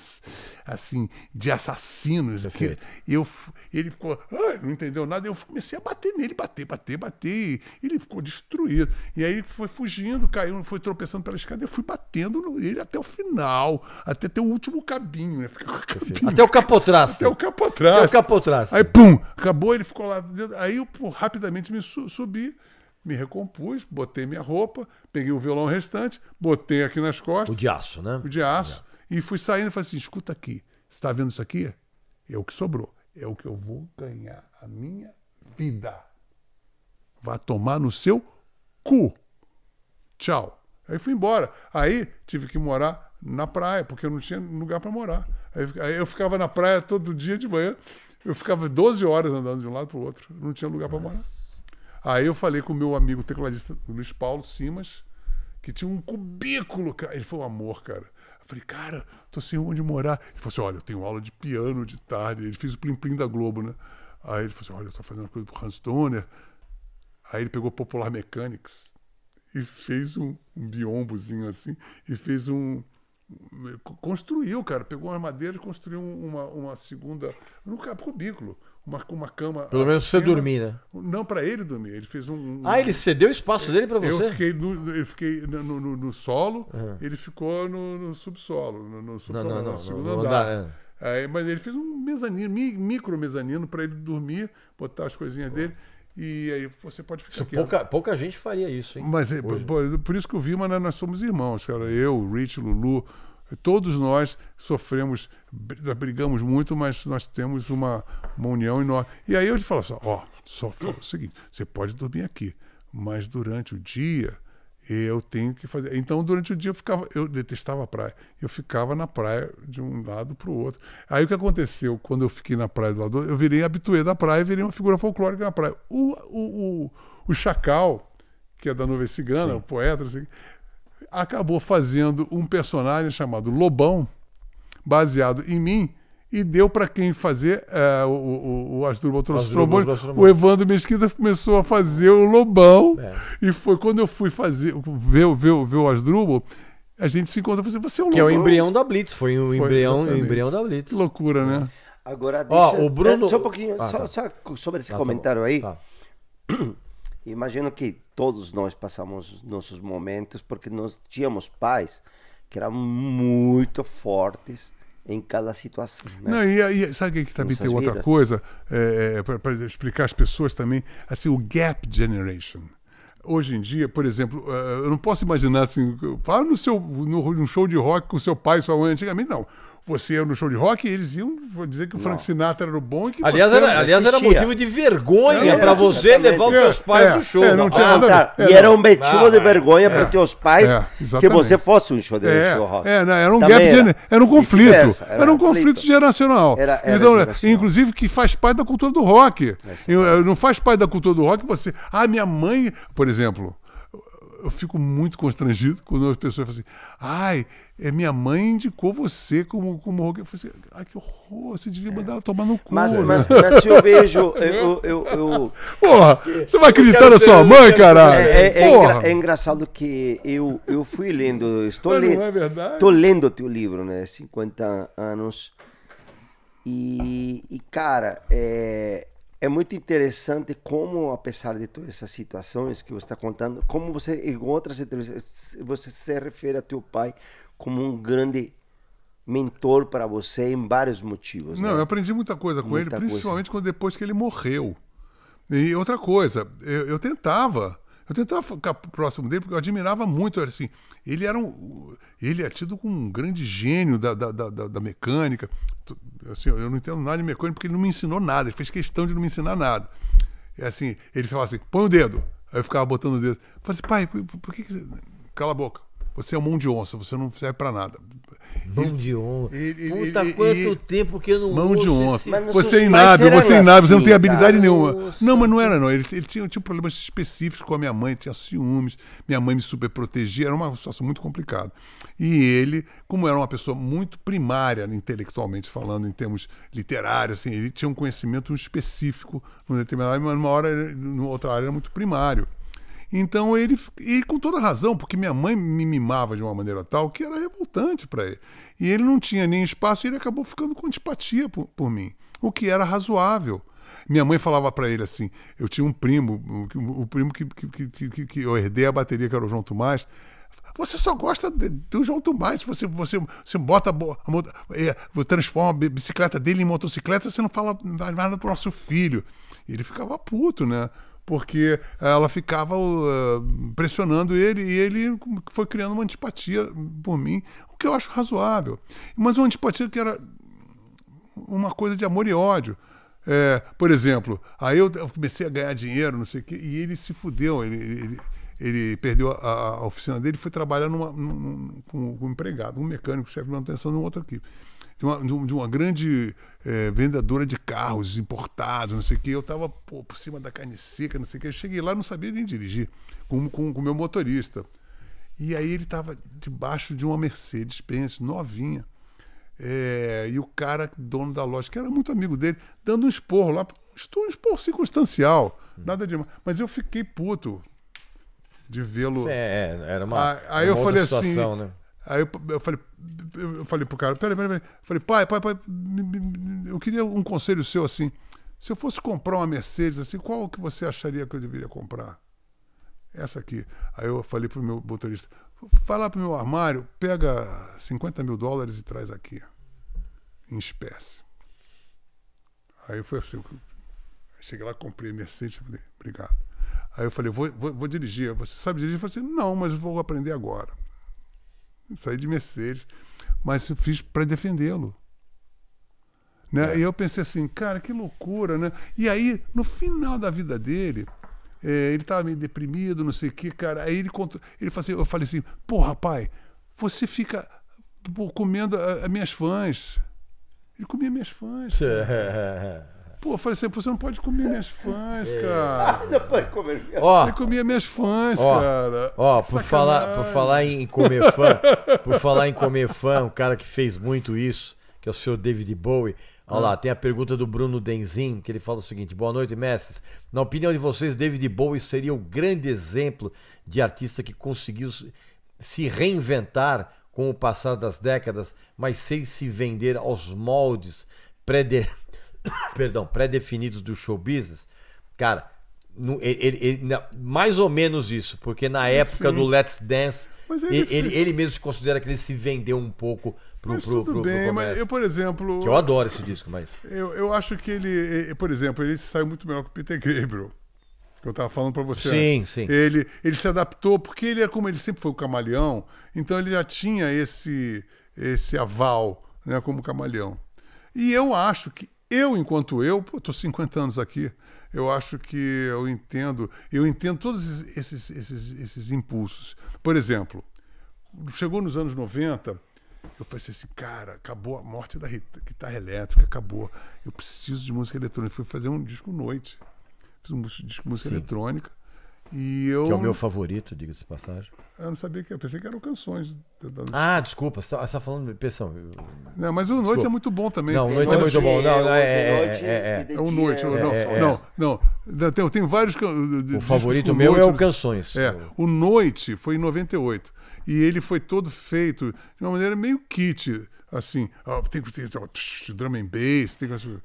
assim, de assassinos. Que eu, ele ficou, ah, não entendeu nada, eu comecei a bater nele, bater, bater, bater. Ele ficou destruído. E aí ele foi fugindo, caiu, foi tropeçando pela escada, eu fui batendo nele até o final, até ter o último cabinho. Né? Até o capotraste. Até o capotraste. Até o capotraste mostrasse. Aí, pum, acabou, ele ficou lá. Aí eu rapidamente me su subi, me recompus, botei minha roupa, peguei o violão restante, botei aqui nas costas. O de aço, né? O de aço. É. E fui saindo e falei assim: escuta aqui, você está vendo isso aqui? É o que sobrou. É o que eu vou ganhar a minha vida. Vá tomar no seu cu. Tchau. Aí fui embora. Aí tive que morar na praia, porque eu não tinha lugar para morar. Aí eu ficava na praia todo dia de manhã eu ficava 12 horas andando de um lado para o outro, não tinha lugar para morar. Aí eu falei com o meu amigo tecladista Luiz Paulo Simas, que tinha um cubículo, cara. Ele foi um amor, cara. Eu falei, cara, tô sem onde morar. Ele falou assim: olha, eu tenho aula de piano de tarde. Ele fez o Plim Plim da Globo, né? Aí ele falou assim: olha, eu tô fazendo uma coisa pro Hans Donner. Aí ele pegou Popular Mechanics e fez um, um biombozinho assim, e fez um, construiu, cara, pegou uma madeira e construiu uma, uma segunda, no cubículo, uma, uma cama. Pelo menos você dormir, né? Não, para ele dormir. Ele fez um. um ah, ele cedeu o espaço dele para você? Eu fiquei no, eu fiquei no, no, no solo, uhum. ele ficou no, subsolo, no, não, não, não, segundo andar. andar é. Aí, mas ele fez um mezanino, micro mezanino para ele dormir, botar as coisinhas dele. E aí você pode ficar Pouca, pouca gente faria isso, hein? Mas é, por, por, isso que o vi né, nós somos irmãos, cara. Eu, Rich, Lulu, todos nós sofremos, brigamos muito, mas nós temos uma, uma união enorme. E aí eu lhe falo assim, ó, só fala o seguinte, você pode dormir aqui, mas durante o dia eu tenho que fazer. Então, durante o dia eu ficava, eu detestava a praia. Eu ficava na praia de um lado para o outro. Aí o que aconteceu quando eu fiquei na praia do lado, eu virei habituê da praia, virei uma figura folclórica na praia. O, o, o, o Chacal, que é da Nuvem Cigana, Sim. o poeta, assim, acabou fazendo um personagem chamado Lobão, baseado em mim, e deu para quem fazer. É, o, o, o Asdrubal trouxe o trombone. O Evandro Mesquita começou a fazer o Lobão. É. E foi quando eu fui fazer, ver, ver, ver o Asdrubal. A gente se encontra e falou assim, você é, é o Lobão. Que é o embrião da Blitz. Foi o embrião, embrião da Blitz. Que loucura, né? É. Agora, deixa... Ó, o Bruno... só um pouquinho, ah, só, tá. só, sobre esse ah, tá comentário tá aí. Tá. Imagino que todos nós passamos nossos momentos porque nós tínhamos pais que eram muito fortes, em cada situação. Né? Não, e, e sabe que também tem outra vidas. coisa, é, é para explicar às pessoas também, assim, o gap generation. Hoje em dia, por exemplo, é, eu não posso imaginar assim, para no seu no, num show de rock com seu pai e sua mãe antigamente, não você ia no show de rock, eles iam dizer que o Frank Sinatra era o bom e que Aliás, era, aliás era motivo de vergonha para você levar os teus é, pais é, no show. É, não tinha ah, nada, é, e era um motivo de vergonha é. para os teus pais é, que você fosse um show de é, rock. É, não, era um Também gap, era. De, era um conflito. Era, era, um conflito, conflito geracional. Era, então, geracional. inclusive, que faz parte da cultura do rock. não faz parte da cultura do rock você. Ah, minha mãe, por exemplo eu fico muito constrangido quando as pessoas falam assim: ai, é minha mãe indicou você como, como rock Eu falo assim: ai, que horror, você devia é. mandar ela tomar no cu. Mas, né? mas, mas se eu vejo. Eu, eu, eu, Porra, você vai acreditar na sua mãe, caralho? É, é, é engra, é, engraçado que eu, eu fui lendo, estou lendo. é verdade. Estou lendo teu livro, né? 50 anos. E, e cara, é é muito interessante como, apesar de todas essas situações que você está contando, como você, em outras entrevistas, você se refere a teu pai como um grande mentor para você em vários motivos. Não, né? eu aprendi muita coisa com muita ele, principalmente coisa. quando depois que ele morreu. E outra coisa, eu, eu tentava eu tentava ficar próximo dele porque eu admirava muito. Era assim, ele era um, ele é tido como um grande gênio da, da, da, da mecânica. Assim, eu não entendo nada de mecânica porque ele não me ensinou nada. Ele fez questão de não me ensinar nada. É assim, ele falava assim, põe o dedo. Aí eu ficava botando o dedo. Eu falei assim, pai, por, por, que, que você... Cala a boca. Você é um mão de onça, você não serve para nada. Mão de onça. Puta, quanto tempo que eu não Mão de onça. Esse... Você é inábil, você é inábil, você não assim, tem habilidade cara, nenhuma. Nossa. Não, mas não era, não. Ele, ele tinha, tinha problemas específicos com a minha mãe, tinha ciúmes, minha mãe me super protegia, era uma situação muito complicada. E ele, como era uma pessoa muito primária, intelectualmente falando, em termos literários, assim, ele tinha um conhecimento específico num determinado, mas numa hora, numa outra área, era muito primário. Então ele, e com toda razão, porque minha mãe me mimava de uma maneira tal que era revoltante para ele. E ele não tinha nem espaço e ele acabou ficando com antipatia por, por mim, o que era razoável. Minha mãe falava para ele assim: eu tinha um primo, o, o primo que, que, que, que eu herdei a bateria, que era o João Tomás, você só gosta do João Tomás. Você, você, você bota a, é, transforma a bicicleta dele em motocicleta, você não fala mais nada pro nosso filho. ele ficava puto, né? porque eh, ela ficava uh, pressionando ele e ele foi criando uma antipatia por mim, o que eu acho razoável. Mas uma antipatia que era uma coisa de amor e ódio. É, por exemplo, aí eu comecei a ganhar dinheiro, não sei o quê, e ele se fudeu, ele, ele, ele perdeu a, a, oficina dele, e foi trabalhar com um empregado, um mecânico, chefe de manutenção, num outro equipe de uma, de uma grande é, vendedora de carros importados, não sei o quê. Eu estava por cima da carne seca, não sei o quê. Eu cheguei lá, não sabia nem dirigir, com o com, com meu motorista. E aí ele estava debaixo de uma Mercedes-Benz novinha. É, e o cara, dono da loja, que era muito amigo dele, dando um esporro lá. Estou um esporro circunstancial, hum. nada demais. Mas eu fiquei puto de vê-lo. É, era uma. Aí, uma eu falei assim, situação, assim. Né? Aí eu, eu falei, eu falei pro cara, peraí, peraí, peraí. Falei, pai, pai, pai, eu queria um conselho seu assim. Se eu fosse comprar uma Mercedes, assim, qual que você acharia que eu deveria comprar? Essa aqui. Aí eu falei pro meu motorista, fala pro meu armário, pega 50 mil dólares e traz aqui. Em espécie. Aí foi assim, cheguei lá, comprei a Mercedes, falei, obrigado. Aí eu falei, vou, vou, vou dirigir. Você sabe dirigir? Eu falei assim, não, mas vou aprender agora saí de Mercedes, mas eu fiz para defendê-lo. Né? É. E eu pensei assim, cara, que loucura, né? E aí, no final da vida dele, é, ele estava meio deprimido, não sei o que, cara. Aí ele contou, ele falou assim, eu falei assim, porra, pai, você fica pô, comendo as ah, minhas fãs. Ele comia minhas fãs. Pô, eu falei assim, você não pode comer minhas fãs, é. cara. não pode comer minhas ó, Ele comia minhas fãs, ó, cara. Ó, por falar, por falar em comer fã, por falar em comer fã, um cara que fez muito isso, que é o senhor David Bowie. Olha lá, ah. tem a pergunta do Bruno Denzin, que ele fala o seguinte: Boa noite, mestres. Na opinião de vocês, David Bowie seria o grande exemplo de artista que conseguiu se reinventar com o passar das décadas, mas sem se vender aos moldes pré perdão, pré-definidos do show business, cara, ele, ele, mais ou menos isso, porque na época Sim. do Let's Dance, é ele, ele, ele, mesmo se considera que ele se vendeu um pouco pro, mas pro, pro, bem, pro mas eu, por exemplo... Que eu adoro esse disco, mas... Eu, eu acho que ele, por exemplo, ele saiu muito melhor que o Peter Gabriel que eu estava falando para você. Sim, antes. sim. Ele, ele se adaptou porque ele é como ele sempre foi o camaleão, então ele já tinha esse esse aval, né, como camaleão. E eu acho que eu, enquanto eu, estou 50 anos aqui, eu acho que eu entendo, eu entendo todos esses, esses, esses impulsos. Por exemplo, chegou nos anos 90, eu falei assim, cara, acabou a morte da guitarra elétrica, acabou. Eu preciso de música eletrônica. Fui fazer um disco noite. Fiz um disco de música Sim. eletrônica. E eu... Que é o meu favorito, diga-se passagem. Eu não sabia que. Eu pensei que eram canções. Ah, desculpa, você está falando. Pensão. Eu... Não, mas o Noite desculpa. é muito bom também. Não, o Noite, é muito bom. Não, não, é, é, é, é. o Noite. não, é, não, não, eu Tem, vários. O favorito meu noite, é o Canções. É. O Noite foi em 98. E ele foi todo feito de uma maneira meio kit. Assim, tem que ter drum and bass, tem que.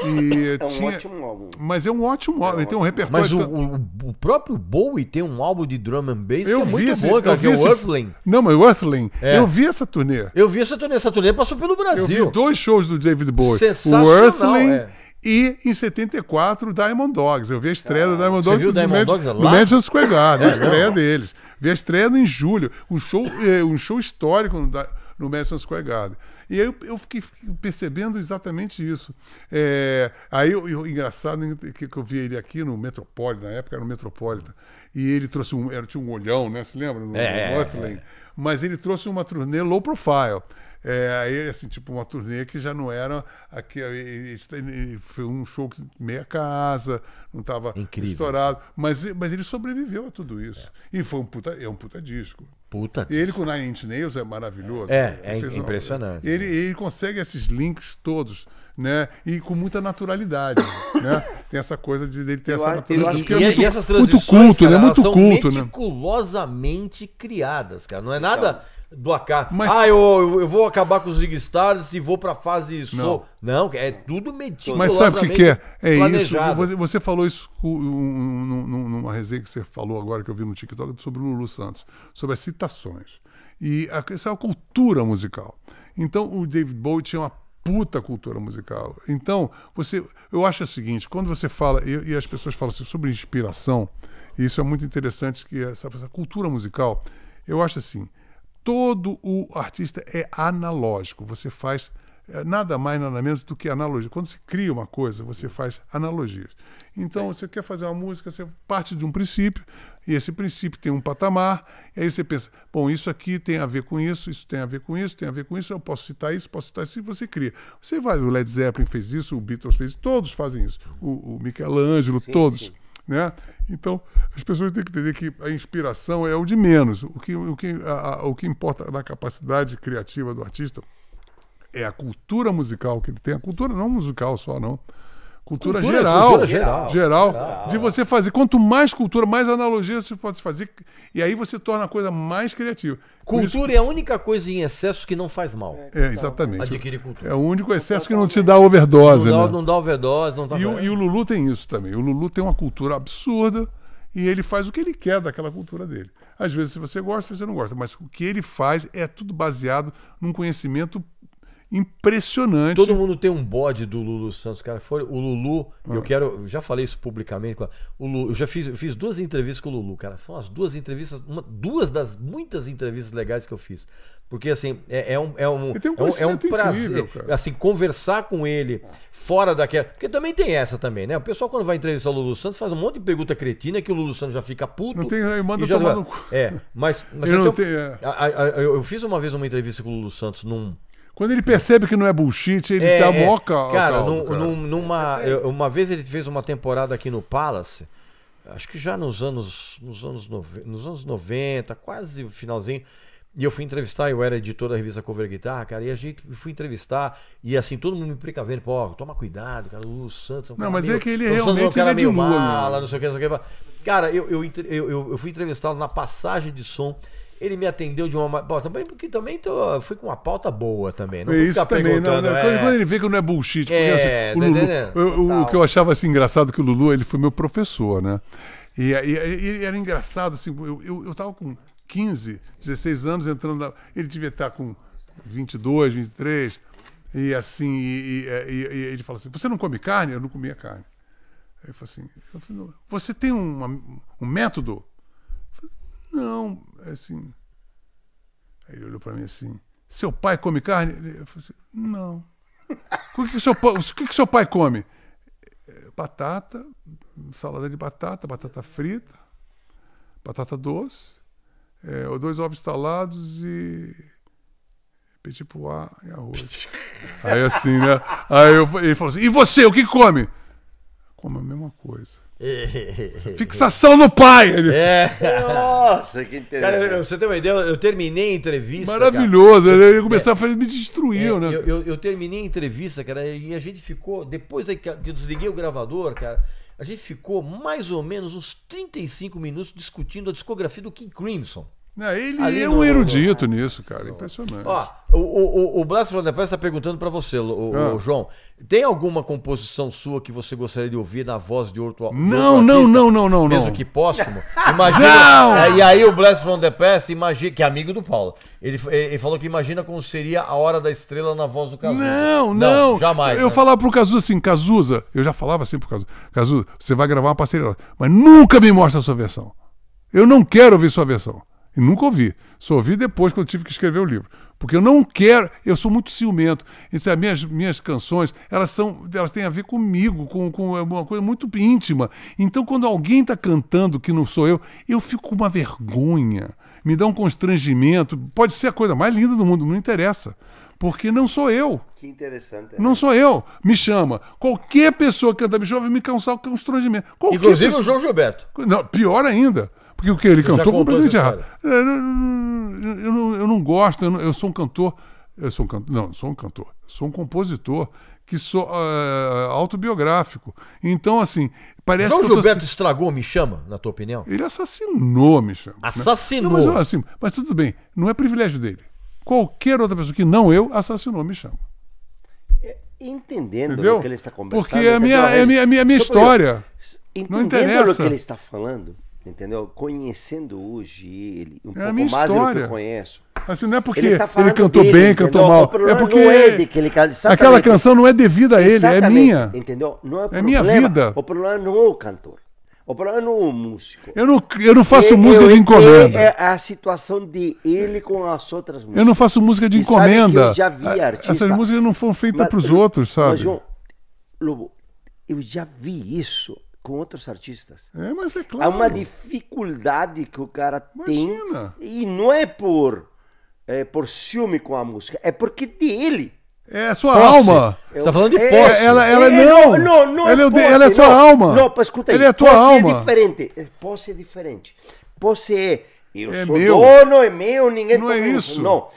é um tinha... ótimo álbum. Mas é um ótimo álbum. É um tem um repertório. Mas o, tá o, o, próprio Bowie tem um álbum de drum and bass eu que é muito esse, bom, cara, que é o Earthling. Não, mas o Earthling. É. Eu vi essa turnê. Eu vi essa turnê. Essa turnê passou pelo Brasil. Eu vi dois shows do David Bowie. Sensacional, o Earthling. É. E em 74, Diamond Dogs. Eu vi a estreia ah, Diamond Dogs. Você viu o Diamond Dogs no lá? No Madison Square Garden, é, a estreia deles. Vi a estreia em julho. Um show, eh, um show histórico no Madison Square Garden. E aí eu, eu fiquei, fiquei, percebendo exatamente isso. É, aí eu, eu, engraçado que, que eu vi ele aqui no Metropolitan, na época era no Metropolitan, e ele trouxe um, era, tinha um olhão, né? Se lembra? No, é, no é. Mas ele trouxe uma turnê low profile. É, aí, assim, tipo, uma turnê que já não era. Aqui, foi um show que meia casa, não estava estourado. Mas, mas ele sobreviveu a tudo isso. É. E foi um puta, é um puta disco. Puta. Ele com o Nine Inch Nails é maravilhoso. É, né? é impressionante. Ele, ele consegue esses links todos, né? E com muita naturalidade, né? Tem essa coisa de ele ter eu essa acho, naturalidade. Acho que é e, muito, e essas muito culto, cara, né? Muito culto, né? São né? meticulosamente criadas, cara. Não é nada... Então do AK. Mas... Ah, eu, eu vou acabar com os Zig Stars e vou para a fase Não, não é tudo mentira. Mas sabe o que, que, é? É planejado. isso. Você falou isso numa resenha que você falou agora, que eu vi no TikTok, sobre o Lulu Santos, sobre as citações. E a, essa é a cultura musical. Então, o David Bowie tinha uma puta cultura musical. Então, você, eu acho o seguinte, quando você fala, e, e as pessoas falam assim, sobre inspiração, e isso é muito interessante, que essa, essa cultura musical, eu acho assim, todo o artista é analógico. Você faz eh, nada mais, nada menos do que analogia. Quando se cria uma coisa, você faz analogias. Então, você quer fazer uma música, você parte de um princípio, e esse princípio tem um patamar, e aí você pensa, bom, isso aqui tem a ver com isso, isso tem a ver com isso, tem a ver com isso, eu posso citar isso, posso citar isso, e você cria. Você vai, o Led Zeppelin fez isso, o Beatles fez isso, todos fazem isso. O, o Michelangelo, sim, todos. Sim. Né? Então, as pessoas têm que entender que a inspiração é o de menos. O que, o que, a, a, o que importa na capacidade criativa do artista é a cultura musical que ele tem. A cultura não musical só, não Cultura, cultura, geral, cultura geral, geral, geral. De você fazer. Quanto mais cultura, mais analogia você pode fazer. E aí você torna a coisa mais criativa. Cultura isso... é a única coisa em excesso que não faz mal. É, exatamente. Adquirir cultura. É o único excesso que não te dá overdose. Não dá, né? não dá overdose. Não dá e, o, e o Lulu tem isso também. O Lulu tem uma cultura absurda e ele faz o que ele quer daquela cultura dele. Às vezes você gosta, você não gosta, mas o que ele faz é tudo baseado num conhecimento impressionante. Todo mundo tem um bode do Lulu Santos, cara. Foi o Lulu, ah. eu quero, já falei isso publicamente. O Lulu, eu já fiz, eu fiz duas entrevistas com o Lulu, cara. foram as duas entrevistas, uma, duas das muitas entrevistas legais que eu fiz. Porque, assim, é, é um, é, um, um é, um, é um prazer. assim, conversar com ele fora daquela. Porque também tem essa também, né? O pessoal, quando vai entrevistar o Lulu Santos, faz um monte de pergunta cretina que o Lulu Santos já fica puto. Não tem, manda já... no cu. É, mas. mas eu, então, tenho é. eu, eu fiz uma vez uma entrevista com o Lulu Santos num quando ele percebe que não é bullshit, ele é, dá é. moca. Cara, cara. Num, numa, é eu, uma vez ele fez uma temporada aqui no Palace, acho que já nos anos, nos anos, nos anos 90, quase o finalzinho. E eu fui entrevistar, eu era editor da revista Cover Guitarra, cara, e a gente fui entrevistar, e assim, todo mundo me precavendo, pô, toma cuidado, cara, o Santos. É um cara não, mas é meio, é que ele realmente ele é de mala, né? não sei o que, não sei o que. Cara, eu, eu, eu, eu fui entrevistado na passagem de som ele me atendeu de uma. Bom, também, porque também tô, fui com uma pauta boa também. Não é isso também, não, não. É... Quando ele vê que não é bullshit, é, assim, o, tá Lulu, o que eu achava assim, engraçado que o Lulu ele foi meu professor, né? E, e, e era engraçado, assim, eu, eu, eu tava com 15, 16 anos entrando na... Ele devia estar com 22, 23. E assim, é, e, ele fala assim: Você não come carne? Eu não comia carne. Aí eu falei assim: Você tem um método? não é assim. Aí ele olhou para mim assim: Seu pai come carne? Eu falei assim: Não. O que, que, seu, o que, que seu pai come? É, batata, salada de batata, batata frita, batata doce, é, dois ovos estalados e petit pois e arroz. Aí assim, né? Aí eu, ele falou assim: E você, o que come? Como a mesma coisa. Fixação no pai! Ele... É. Nossa, que interessante. Cara, você tem uma ideia? Eu terminei a entrevista. Maravilhoso, cara. ele começou é, a fazer, me destruiu, é, né? Eu, eu, eu, terminei a entrevista, cara, e a gente ficou. Depois que eu desliguei o gravador, cara, a gente ficou mais ou menos uns 35 minutos discutindo a discografia do King Crimson. Não, né, ele Ali é um no... erudito nisso, cara. Impressionante. Ó, o, o, o Blas Flandepé está perguntando para você, o, ah. João. Tem alguma composição sua que você gostaria de ouvir na voz de outro, não, outro não, artista? Não, não, não, não. Mesmo que póstumo. Imagina, não! É, e aí o Blas Flandepé, imagina, que é amigo do Paulo, ele, ele falou que imagina como seria a hora da estrela na voz do Cazuza. Não, não. não jamais. Eu né? falava pro Cazuza assim, Cazuza, eu já falava assim pro Cazuza, Cazuza, você vai gravar uma parceria, mas nunca me mostra a sua versão. Eu não quero ouvir sua versão. E nunca ouvi. Só ouvi depois eu tive que escrever o livro. Porque eu não quero, eu sou muito ciumento. Então, as minhas, minhas canções, elas são, elas têm a ver comigo, com, com é uma coisa muito íntima. Então, quando alguém está cantando que não sou eu, eu fico com uma vergonha, me dá um constrangimento. Pode ser a coisa mais linda do mundo, não interessa. Porque não sou eu. Que interessante. Não né? sou eu. Me chama. Qualquer pessoa que canta me chama vai me causar um constrangimento. Qualquer Inclusive pessoa... o João Gilberto. Não, pior ainda. Porque o que ele Você cantou completamente errado. É, eu, não, eu não gosto, eu, não, eu sou um cantor. Eu sou um cantor. Não, sou um cantor. Sou um compositor que sou uh, autobiográfico. Então, assim, parece João que. João Gilberto tô... estragou Me Chama, na tua opinião? Ele assassinou Me Chama. Né? Assassinou. Né? Não, mas, assim, mas tudo bem, não é privilégio dele. Qualquer outra pessoa que não eu assassinou Me Chama é, entendendo Entendeu? o que ele está conversando. Porque é, é a minha, é minha, é minha, minha história. Entendendo não interessa. o que ele está falando, entendeu? Conhecendo hoje ele, um é pouco mais história. do que eu conheço. Assim, não é porque ele, ele cantou dele, bem, entendeu? cantou mal. É porque é que ele... aquela canção não é devida a ele, é minha. Entendeu? Não é, é minha vida. O problema não é o cantor. O problema não é o músico. Eu não, eu não faço é, é música eu, de encomenda. É a situação de ele com as outras músicas. Eu não faço música de e encomenda. eu já vi artista, Essas músicas não foram feitas para os outros, sabe? Mas, João, Lobo, eu já vi isso com outros artistas. É, mas é claro. Há uma dificuldade que o cara Imagina. tem. E não é por, é por ciúme com a música, é porque é dele. É a sua posse. alma. Você está falando de é, posse. ela, ela é, é não. Não, não ela é, posse, ela é tua não, alma. Não, escuta aí. Ele é tua posse alma. é diferente. Posse é diferente. Posse é. Eu é sou meu. dono, é meu, ninguém Não é isso. Não.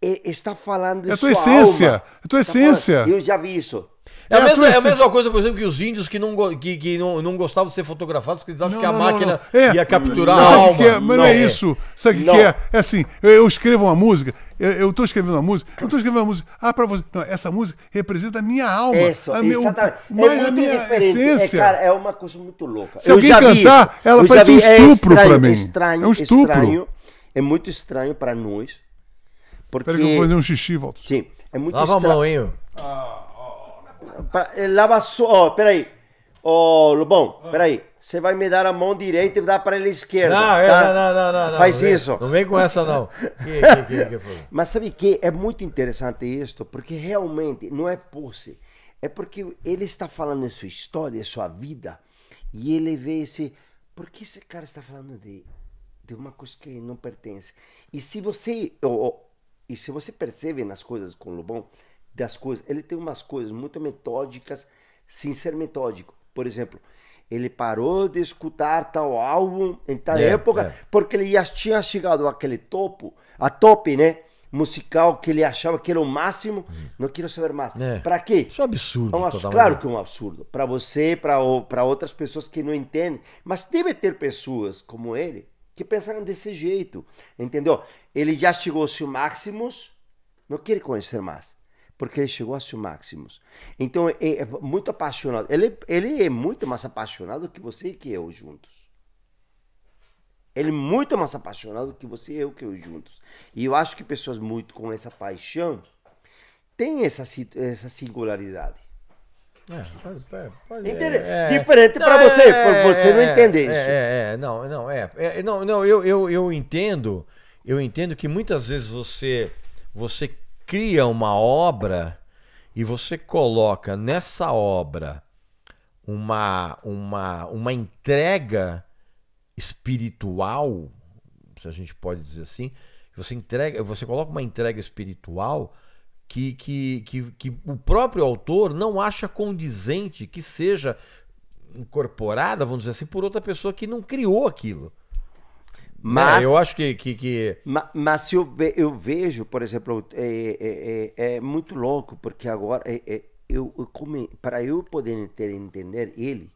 É, está falando de é tua essência. Alma. É tua essência. eu já vi isso. É, é, a, mesma, é a mesma coisa, por exemplo, que os índios que não, que, que não, não gostavam de ser fotografados porque eles acham não, que a não, máquina não. É, ia capturar a alma. Que é, mas não, é isso. Sabe o que, é? É assim, eu, eu escrevo uma música, eu estou escrevendo uma música, eu estou escrevendo uma música. Ah, para você. Não, essa música representa a minha alma. Isso, a meu, exatamente. É mas é a minha diferente. É, cara, é uma coisa muito louca. Se eu alguém cantar, vi, ela parece um é estupro para mim. Estranho, é um estupro. Estranho, é muito estranho para nós. Porque... Peraí que eu vou fazer um xixi, Walter. Sim, é muito Lava estranho. Lava a mão, hein? Ah. Lava sua. Ó, peraí. Ô, oh, ah. peraí. Você vai me dar a mão direita e dar para ele esquerda. Não, tá? não, não, não, não, Faz não isso. Não vem com essa, não. que, que, que, Mas sabe que é muito interessante isso, porque realmente não é pose. É porque ele está falando sua história, sua vida, e ele vê esse. Por que esse cara está falando de, de uma coisa que não pertence? E se você. e se você percebe nas coisas com o Lubão, das coisas. Ele tem umas coisas muito metódicas, sem ser metódico. Por exemplo, ele parou de escutar tal álbum em tal é, época, é. porque ele já tinha chegado àquele topo, a top, né? Musical que ele achava que era o máximo, hum. não quero saber mais. É. Para quê? Isso é um absurdo. É um absurdo claro que é um absurdo. Para você, para outras pessoas que não entendem. Mas deve ter pessoas como ele que pensaram desse jeito, entendeu? Ele já chegou seu máximo não quer conhecer mais porque ele chegou a seu máximo. Então, é, é, muito apaixonado. Ele, ele é muito mais apaixonado que você e que eu juntos. Ele é muito mais apaixonado que você e eu que eu juntos. E eu acho que pessoas muito com essa paixão têm essa, essa singularidade. É, é pode, pode, é, é, Diferente para você, é, você não entender isso. É, não, não, é. não, não eu, eu, eu entendo, eu entendo que muitas vezes você, você cria uma obra e você coloca nessa obra uma, uma, uma entrega espiritual, se a gente pode dizer assim, você entrega, você coloca uma entrega espiritual que, que, que, que o próprio autor não acha condizente que seja incorporada, vamos dizer assim, por outra pessoa que não criou aquilo. Mas, é, eu acho que. que, que... mas se eu, ve, eu vejo, por exemplo, é, é, é, é muito louco, porque agora, é, é eu, eu para eu poder ter, entender ele,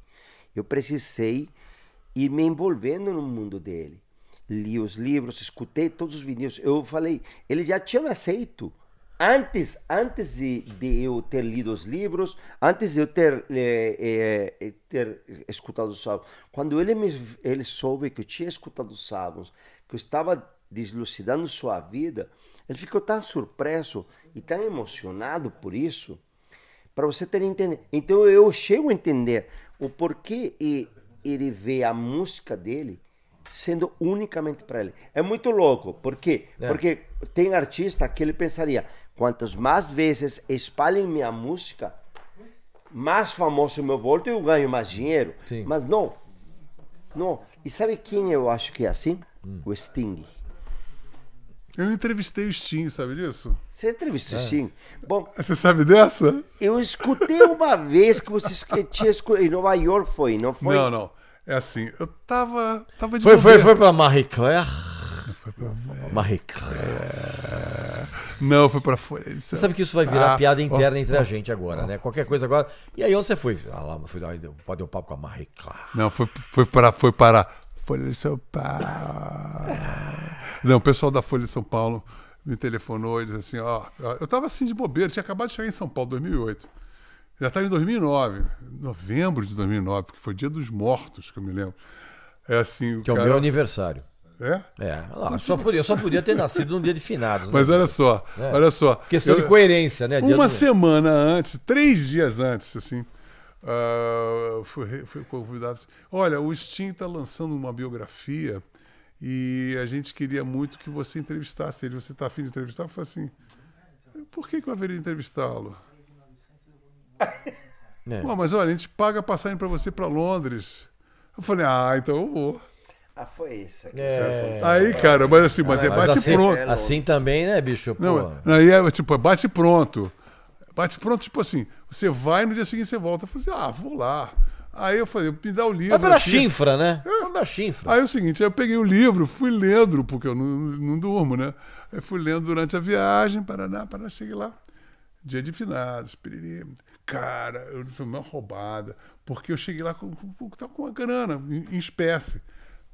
eu precisei ir me envolvendo no mundo dele. Li os livros, escutei todos os vinis. Eu falei, ele já tinha aceito antes, antes de, de, eu ter lido os livros, antes de eu ter, eh, eh, eh ter escutado os sábados, quando ele, me, ele soube que eu tinha escutado os sábados, que eu estava deslucidando sua vida, ele ficou tão surpreso e tão emocionado por isso, para você ter entendido. Então eu chego a entender o porquê ele vê a música dele sendo unicamente para ele. É muito louco, por quê? É. Porque tem artista que ele pensaria, Quantas mais vezes espalhem minha música, mais famoso eu volto e eu ganho mais dinheiro. Sim. Mas não. Não. E sabe quem eu acho que é assim? Hum. O Sting. Eu entrevistei o Sting, sabe disso? Você entrevistou é. o Sting? Bom, você sabe dessa? Eu escutei uma vez que você tinha em Nova York, foi, não foi? Não, não. É assim, eu tava, tava de Foi, foi, foi pra Marie Claire? Foi pra Marie Claire. Não, foi pra Folha. Você é sabe que isso vai virar ah, piada interna entre a gente agora, né? Qualquer coisa agora. E aí, onde você foi? Ah, lá, fui lá, pode um papo com a Marrecá. Não, foi, foi, para, foi para Folha de São Paulo. Não, o pessoal da Folha de São Paulo me telefonou e disse assim: ó, eu tava assim de bobeira, tinha acabado de chegar em São Paulo, 2008. Já estava tá em 2009, novembro de 2009, que foi dia dos mortos, que eu me lembro. É assim, que cara... é o meu aniversário. É? É, lá, só podia, eu só podia ter nascido num dia de finados. Né? Mas olha só, é. olha só. Questão eu, de coerência, né? Dia uma do... semana antes, três dias antes, assim, uh, fui, fui convidado. Olha, o Sting está lançando uma biografia e a gente queria muito que você entrevistasse ele. Você está afim de entrevistar? Eu falei assim, por que, que eu haveria entrevistá-lo? É. Mas olha, a gente paga passagem para você para Londres. Eu falei, ah, então eu vou. Ah, foi isso. é. Aí, cara, mas assim, mas, é bate assim, pronto. É assim também, né, bicho? Não, aí é tipo, é bate pronto. Bate pronto, tipo assim, você vai no dia seguinte você volta. Eu falei assim, ah, vou lá. Aí eu falei, me dá o livro. Mas pela aqui. né? É. Pela chifra. Aí é o seguinte, eu peguei o livro, fui lendo, porque eu não, não durmo, né? Aí fui lendo durante a viagem, Paraná, Paraná, cheguei lá. Dia de finados, piriri. Cara, eu fui uma roubada, porque eu cheguei lá com, com, com, tá com uma grana em, em espécie.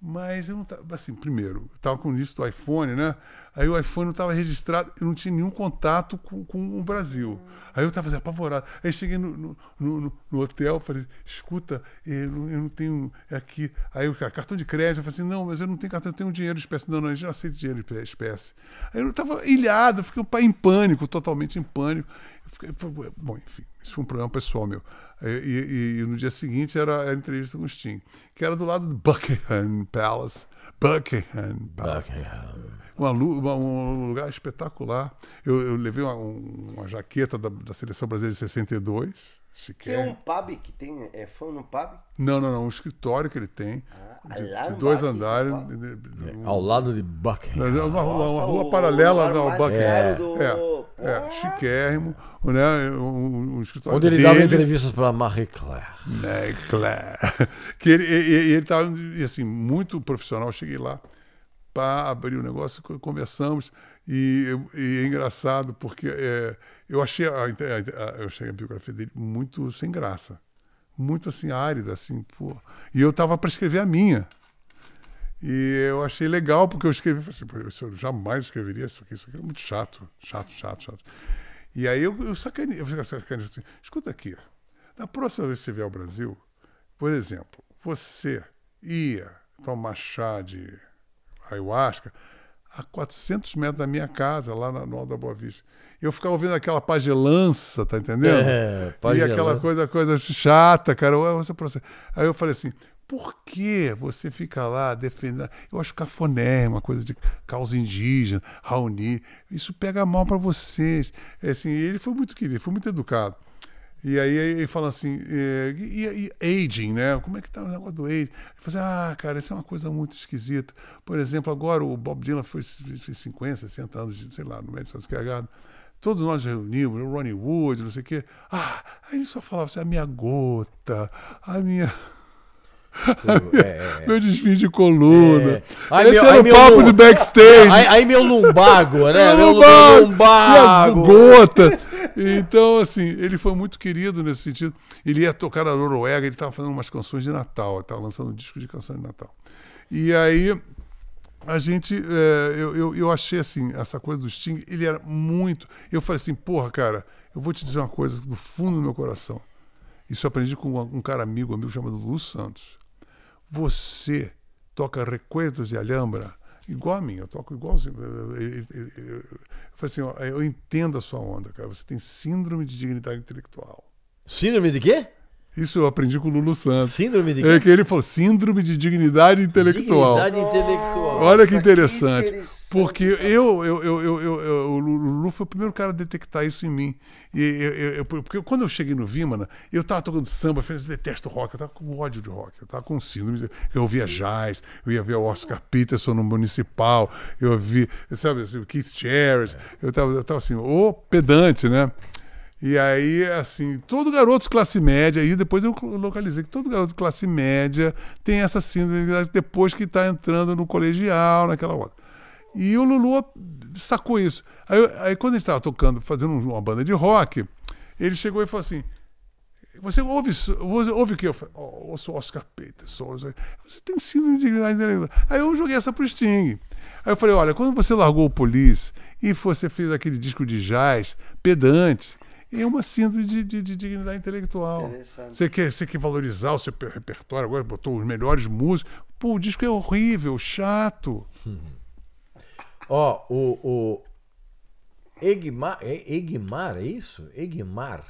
Mas eu não tava, assim, primeiro, eu tava com o início do iPhone, né? Aí o iPhone não estava registrado, eu não tinha nenhum contato com, com o Brasil. Aí eu estava assim, apavorado. Aí cheguei no, no, no, no hotel, falei, escuta, eu não, eu não tenho aqui. Aí o cartão de crédito, eu falei assim, não, mas eu não tenho cartão, eu tenho dinheiro de espécie. Não, não, eu já aceito dinheiro de espécie. Aí eu estava ilhado, fiquei pai em pânico, totalmente em pânico. Fiquei, bom, enfim, isso foi um problema pessoal meu. É, e, e, e, no dia seguinte era a entrevista com o Sting, que era do lado do Buckingham Palace. Buckingham Palace. Buckingham. Uma, uma, um lugar espetacular. Eu, eu levei uma, uma jaqueta da, da, seleção brasileira de 62. Chiquer. Que é um pub que tem. É fã no pub? Não, não, não. Um escritório que ele tem. Ah de, de dois andares. É, ao lado de Buckingham. É, uma, uma, uma rua o, paralela né, ao Buckingham. Do... É, é, é, chiquérrimo. Né, um, um escritório Onde ele dele, dava entrevistas para Marie Claire. Marie Claire. Que ele estava, assim, muito profissional. Cheguei lá para abrir o negócio, conversamos. E, e é engraçado porque é, eu achei a, a, a, eu achei a biografia dele muito sem graça muito assim árida, assim, pô. E eu tava para escrever a minha. E eu achei legal porque eu escrevi, assim, eu jamais escreveria isso aqui, isso aqui é muito chato, chato, chato, chato. E aí eu, eu sacanei, eu sacanei assim, escuta aqui, na próxima vez que você vier ao Brasil, por exemplo, você ia tomar chá de ayahuasca a 400 metros da minha casa, lá na, no Alto da Boa Vista eu ficava ouvindo aquela pagelança, tá entendendo? É, pagelança. E aquela coisa, coisa chata, cara. Aí eu falei assim, por que você fica lá defendendo? Eu acho cafoné, uma coisa de causa indígena, Raoni. Isso pega mal para vocês. É assim, ele foi muito querido, foi muito educado. E aí ele fala assim, é, e, e, e, aging, né? Como é que tá o negócio do aging? Ele fala assim, ah, cara, isso é uma coisa muito esquisita. Por exemplo, agora o Bob Dylan foi fez 50, 60 anos, de, sei lá, no médio, se é né? Todos nós reunimos, né, o Ronnie Wood, não sei o quê. Ah, aí ele só falava assim, a minha gota, a minha... É, é, é, meu desvio de coluna. É. Esse meu, era o papo meu, de backstage. aí meu lumbago, né? Meu, meu lumbago. gota. Então, assim, ele foi muito querido nesse sentido. Ele ia tocar na Noruega, ele estava fazendo umas canções de Natal, estava lançando um disco de canção de Natal. E aí a gente, é, eu, eu, eu, achei assim, essa coisa do Sting, ele era muito. Eu falei assim, porra, cara, eu vou te dizer uma coisa do fundo do meu coração. Isso eu aprendi com um, um cara amigo, amigo chamado Lu Santos. Você toca recuerdos e alhambra igual a mim, eu toco igualzinho. Assim, eu, eu, eu, eu falei assim, eu entendo a sua onda, cara. Você tem síndrome de dignidade intelectual. Síndrome de quê? Isso eu aprendi com o Lulu Santos. Síndrome de É que ele falou síndrome de dignidade intelectual. Dignidade intelectual. Olha que interessante. Que interessante. Porque eu, eu, eu, eu, eu, o Lulu foi o primeiro cara a detectar isso em mim. E eu, eu, porque quando eu cheguei no Vimana, eu tava tocando samba, eu detesto rock, eu tava com ódio de rock, eu tava com síndrome. De, eu ouvia jazz, eu ia ver o Oscar Peterson no Municipal, eu ouvia, sabe, assim, o Keith Jarrett, é. eu tava, eu tava assim, ô pedante, né? E aí, assim, todo garoto de classe média, e depois eu localizei que todo garoto de classe média tem essa síndrome depois que está entrando no colegial, naquela hora. E o Lulu sacou isso. Aí, aí quando a gente estava tocando, fazendo uma banda de rock, ele chegou e falou assim: Você ouve, você ouve o que? Eu falei: oh, Ouço Oscar Peter, sou, Você tem síndrome de dignidade Aí eu joguei essa pro Sting. Aí eu falei: Olha, quando você largou o Police e você fez aquele disco de jazz pedante é uma síndrome de, de, de dignidade intelectual. Você quer, você quer valorizar o seu repertório, agora botou os melhores músicos. Pô, o disco é horrível, chato. Ó, oh, o, o... Egmar, é Egmar, é isso? Egmar.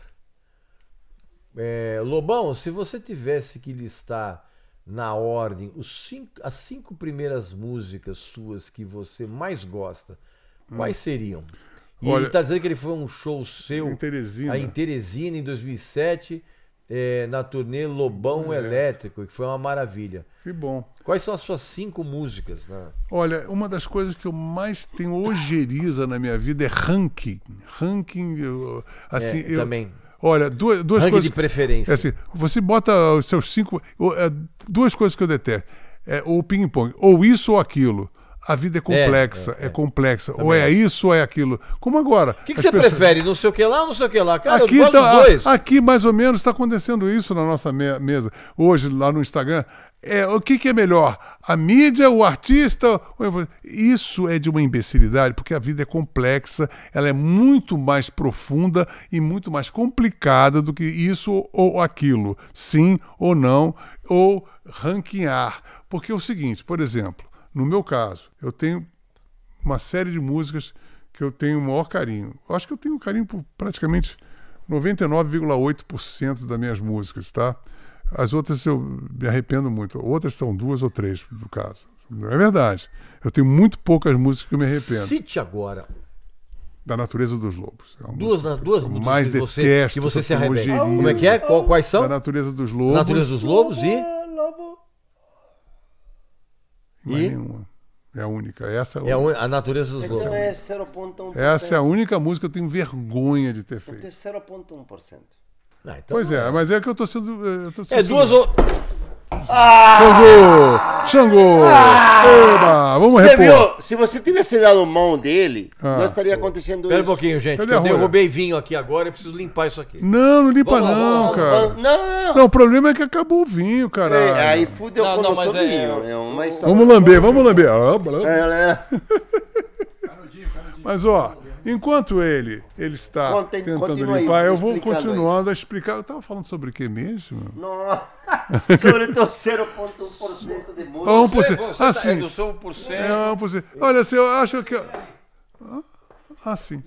É, Lobão, se você tivesse que listar na ordem os cinco, as cinco primeiras músicas suas que você mais gosta, hum. quais seriam? E Olha, ele está dizendo que ele foi um show seu em Teresina, em, Teresina, em 2007, é, na turnê Lobão é. Elétrico, que foi uma maravilha. Que bom. Quais são as suas cinco músicas? Né? Olha, uma das coisas que eu mais tenho ojeriza na minha vida é ranking. Ranking, eu, assim... É, eu, também. Olha, duas, duas ranking coisas... de preferência. É assim, você bota os seus cinco... É, duas coisas que eu detesto. É, ou ping-pong. Ou isso ou aquilo a vida é, é complexa, é, é, é complexa. Também. Ou é isso ou é aquilo. Como agora. O que, que você pessoas... prefere? Não sei o que lá ou não sei o que lá? Cara, aqui, tá, dois. aqui mais ou menos está acontecendo isso na nossa me mesa. Hoje, lá no Instagram. É, o que, que é melhor? A mídia, o artista? Isso é de uma imbecilidade, porque a vida é complexa, ela é muito mais profunda e muito mais complicada do que isso ou aquilo. Sim ou não, ou ranquear. Porque é o seguinte, por exemplo. No meu caso, eu tenho uma série de músicas que eu tenho o maior carinho. Eu acho que eu tenho carinho por praticamente 99,8% das minhas músicas, tá? As outras eu me arrependo muito. Outras são duas ou três, no caso. Não é verdade. Eu tenho muito poucas músicas que eu me arrependo. Cite agora. Da Natureza dos Lobos. É duas, na, duas músicas mais que você, que você se arrepende. Como é que é? Qual, quais são? Da Natureza dos Lobos. natureza dos Lobos e... Mais e? nenhuma. É a única. Essa é a, única. É a, natureza dos dois. Então é 0,1%. Essa é a única música que eu tenho vergonha de ter feito. Então 0,1%. Ah, então pois é, é, mas é que eu tô sendo. Eh, eu tô é sendo é duas ou. Xangô! Xangô! Ah! Eba! Vamos você repor. Viu? Se você tivesse dado mão dele, ah. não estaria acontecendo isso. Pera um pouquinho, gente. eu derrubei vinho aqui agora e preciso limpar isso aqui. Não, não limpa vamos, não, vamos, cara. Vamos, não. não, o problema é que acabou o vinho, cara. É, aí fudeu não, não, mas é, vinho. É, uma história. Vamos lamber, vamos lamber. Ah, é, é. Mas, ó, enquanto ele, ele está tentando limpar, aí, eu vou continuando a explicar. Eu estava falando sobre o que mesmo? Não, sobre o terceiro ponto, cento, de música. Ah, você, você assim, tá ah, É 1%. Olha, assim, eu acho que... Ah, ah, sim.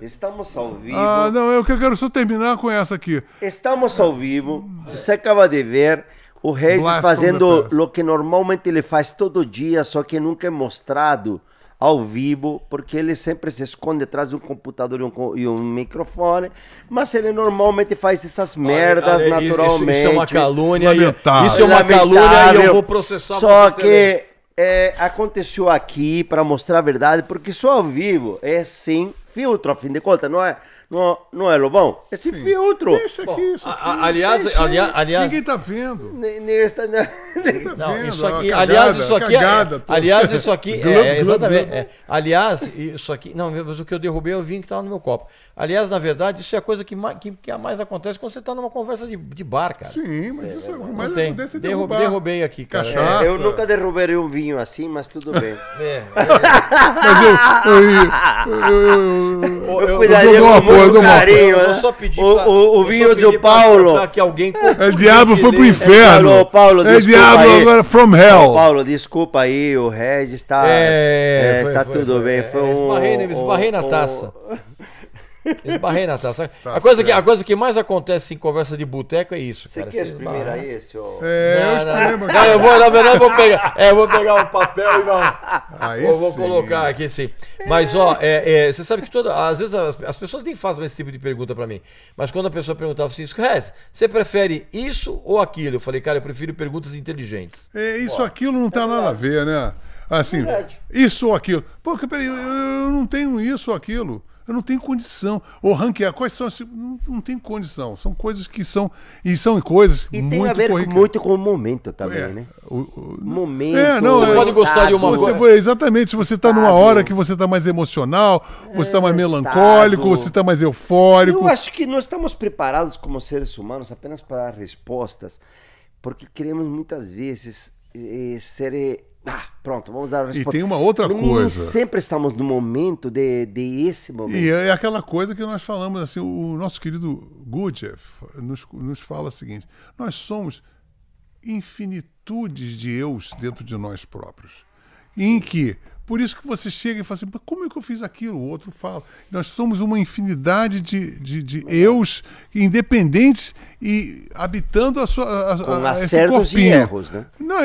Estamos ao vivo. Ah, não, é eu quero só terminar com essa aqui. Estamos ao vivo. Você acaba de ver o Regis Blast fazendo o que normalmente ele faz todo dia, só que nunca é mostrado ao vivo, porque ele sempre se esconde atrás de um computador e um, e um microfone, mas ele normalmente faz essas merdas Olha, naturalmente. Isso, isso, é uma calúnia. Lamentável. Isso é uma calúnia e eu vou processar Só que é, aconteceu aqui para mostrar a verdade, porque só ao vivo é sem filtro, afinal de conta, não é? Não, não é, Lobão? Esse Sim. filtro. Deixa aqui, Bom, isso aqui. aliás, aliás, aliás. Ninguém tá vendo. Né? Ninguém tá vendo. Isso aqui, é- cagada, aliás, isso aqui. Cagada, é, aliás, isso aqui. é, exatamente. É, aliás, isso aqui. Não, mas o que eu derrubei eu vi que tava no meu copo. Aliás, na verdade, isso é a coisa que, mais, que, que mais acontece quando você está numa conversa de, de bar, cara. Sim, mas isso é, mas tem. acontece Derrub, Derrubei aqui, cara. Cachaça. É, eu nunca derrubei um vinho assim, mas tudo bem. É, é, mas eu... Eu, eu cuidaria com muito carinho. Eu, né? só pedi para o, vinho do Paulo... que alguém é diabo, foi pro inferno. Falou, Paulo, é diabo, agora from hell. Paulo, desculpa aí, o Regis está... É, é tá tudo bem. Foi é, um, esbarrei, esbarrei na taça. Esbarrei na taça. Tá a, coisa que, a coisa que mais acontece em conversa de boteco é isso. Você quer esbarrar. aí esse? Ó. É, não, eu espremo. Não, eu vou, pegar. É, vou pegar o um papel e vou, vou, colocar aqui sim. Mas, ó, é, é, você sabe que toda. Às vezes as, as, pessoas nem fazem esse tipo de pergunta pra mim. Mas quando a pessoa perguntava assim, Rez, você prefere isso ou aquilo? Eu falei, cara, eu prefiro perguntas inteligentes. É, isso, ou aquilo não tá é nada a ver, né? Assim, é isso ou aquilo. Pô, peraí, eu, eu não tenho isso ou aquilo. Eu não tenho condição. Ou ranquear, quais são as. Não, não tem condição. São coisas que são. E são coisas. E muito tem a ver com, muito com o momento também, é, né? O, o, momento. É, não, você é, pode gostar de uma você, coisa. Exatamente. Você está numa hora que você está mais emocional, você está mais é, melancólico, estado. você está mais eufórico. Eu acho que nós estamos preparados como seres humanos apenas para respostas, porque queremos muitas vezes e serei. Ah, pronto, vamos dar a resposta. E tem uma outra Menino, coisa. Sempre estamos no momento de, de esse momento. E é, é aquela coisa que nós falamos, assim, o nosso querido Gurdjieff nos, nos fala o seguinte: nós somos infinitudes de eus dentro de nós próprios, em que por isso que você chega e fala assim, como é que eu fiz aquilo? O outro fala. Nós somos uma infinidade de, de, de eus independentes e habitando a sua. A, a, Com acertos e erros, né? Não,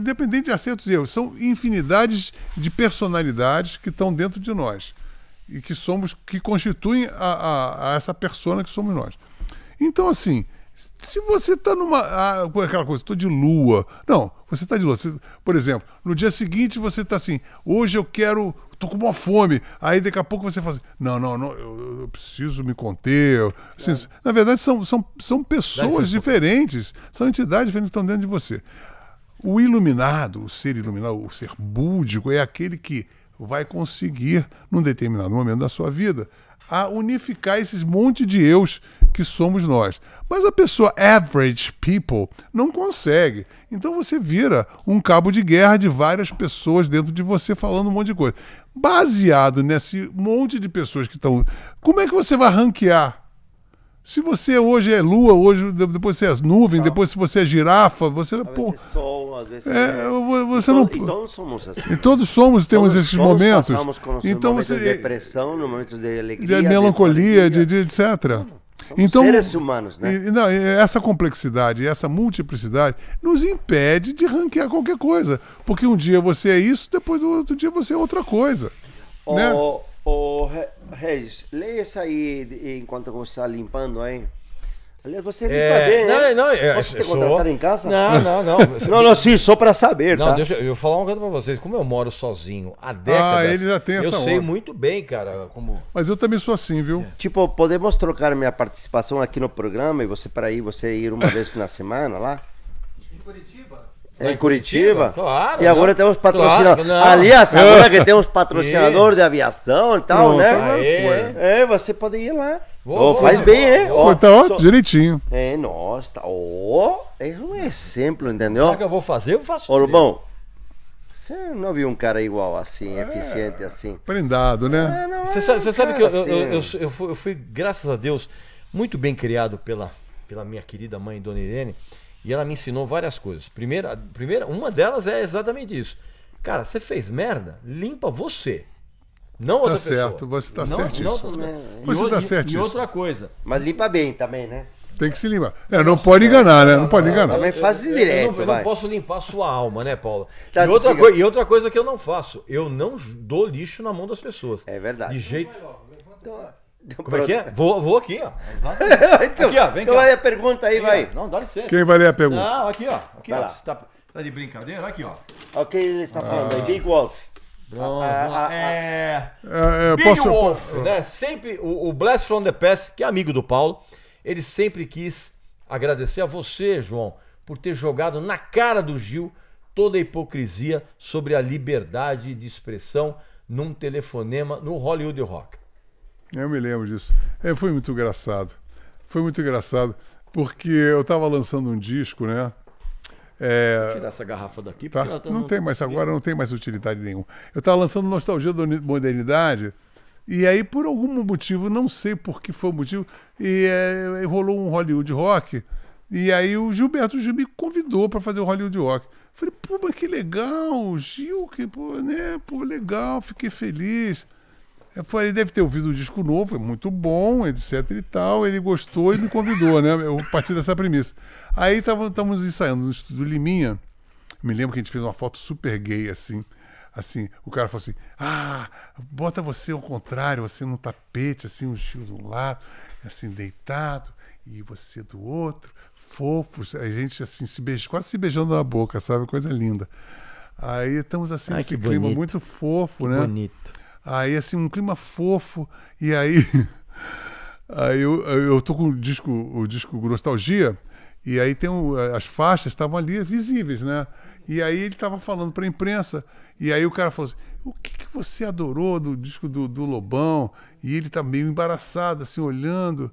independente de acertos e erros. São infinidades de personalidades que estão dentro de nós e que somos, que constituem a, a, a essa persona que somos nós. Então, assim, se você está numa. Ah, aquela coisa, estou de lua. Não, você está de lua. Você, por exemplo, no dia seguinte você está assim, hoje eu quero. tô com uma fome. Aí daqui a pouco você fala assim, não, não, não eu, eu preciso me conter. assim, é. Na verdade, são, são, são pessoas diferentes, são entidades diferentes que estão dentro de você. O iluminado, o ser iluminado, o ser búdico, é aquele que vai conseguir, num determinado momento da sua vida, a unificar esses monte de eus que somos nós. Mas a pessoa average people não consegue. Então você vira um cabo de guerra de várias pessoas dentro de você falando um monte de coisa. Baseado nesse monte de pessoas que estão. Como é que você vai ranquear? Se você hoje é lua, hoje depois você é nuvem, tá. depois se você é girafa, você às pô, vezes é sol, às vezes é, é- você então e não. Todos, e todos somos assim. E todos somos temos todos, esses todos momentos. Passamos com então momentos você de é depressão, no momento de alegria, de melancolia, de, de, de etc. Não então, seres humanos, né? E, não, essa complexidade, essa multiplicidade nos impede de ranquear qualquer coisa. Porque um dia você é isso, depois do outro dia você é outra coisa. Oh, né? Regis, leia isso aí enquanto você está limpando aí. Aliás, você é bem, é, não, não, Não, Você Posso ter sou... contratado em casa? Não, não, não. não, não, sim, só pra saber, não, tá? Deixa eu, eu falar uma coisa pra vocês. Como eu moro sozinho há décadas... Ah, ele já tem essa Eu onda. sei muito bem, cara, como... Mas eu também sou assim, viu? É. Tipo, podemos trocar minha participação aqui no programa e você para ir, você ir uma vez na semana lá? Em Curitiba? É, em Curitiba? Claro. E agora não. temos patrocinadores. Claro, Aliás, agora que temos patrocinador de aviação e tal, Pronto, né? Aê. É, você pode ir lá oh, faz bem, é. Ó, tá ótimo direitinho. É, nossa, Ó, oh, é um exemplo, entendeu? Será que eu vou fazer? Eu faço. Ô, bom você não viu um cara igual assim, é, eficiente assim? Prendado, né? É, você, é sabe, um sabe, que eu, assim. eu, eu, assim. eu, fui, eu, fui, graças a Deus, muito bem criado pela, pela minha querida mãe, Dona Irene, e ela me ensinou várias coisas. Primeira, primeira, uma delas é exatamente isso. Cara, você fez merda, limpa você. Não tá outra tá pessoa. certo, você tá não, certo não, isso. Não, você e, tá certo E isso. outra coisa. Mas limpa bem também, né? Tem que se limpar. É, não pode é, enganar, né? Não pode enganar. Também faz direto. Eu, eu, não, posso limpar a sua alma, né, Paulo? Tá, e, outra e outra coisa que eu não faço, eu não dou lixo na mão das pessoas. É verdade. De jeito. Então, Como é que é? Vou, vou aqui, ó. então, aqui, ó, vem então cá. Então vai a pergunta aí, aqui, vai. Ó. Não, dá licença. Quem vai ler a pergunta? Não, aqui, ó. Aqui, vai ó. tá, tá, de brincadeira? Aqui, ó. Olha o que ele está ah. falando aí, Big Wolf é... é, é posso, Wolf, né? Sempre o, o from the Past, que é amigo do Paulo, ele sempre quis agradecer a você, João, por ter jogado na cara do Gil toda a hipocrisia sobre a liberdade de expressão num telefonema no Hollywood Rock. Eu me lembro disso. É, foi muito engraçado. Foi muito engraçado, porque eu estava lançando um disco, né? É... Vou tirar essa garrafa daqui, tá. tá não, não, tem mais, agora não tem mais utilidade nenhuma. Eu estava lançando Nostalgia da Modernidade, e aí, por algum motivo, não sei por que foi o motivo, e é, rolou um Hollywood Rock. E aí o Gilberto Gil me convidou para fazer o Hollywood Rock. Falei, pô, mas que legal, Gil, que pô, né, pô, legal, fiquei feliz. Eu falei, ele deve ter ouvido o disco novo, é muito bom, etc e tal. Ele gostou e me convidou, né? Eu parti dessa premissa. Aí estávamos ensaiando no estúdio Liminha. Me lembro que a gente fez uma foto super gay, assim. Assim, o cara falou assim: ah, bota você ao contrário, você num tapete, assim, um estilo de um lado, assim, deitado, e você do outro, fofos. A gente, assim, se beija, quase se beijando na boca, sabe? Coisa linda. Aí estamos assim, Ai, nesse clima bonito. muito fofo, que né? Bonito. Aí, assim, um clima fofo. E aí. aí eu, eu tô com o disco, o disco Nostalgia. E aí tem um, eh, as faixas estavam ali visíveis, né? E aí ele estava falando para a imprensa. E aí o cara falou assim: o que, que você adorou do disco do, do, Lobão? E ele tá meio embaraçado, assim, olhando.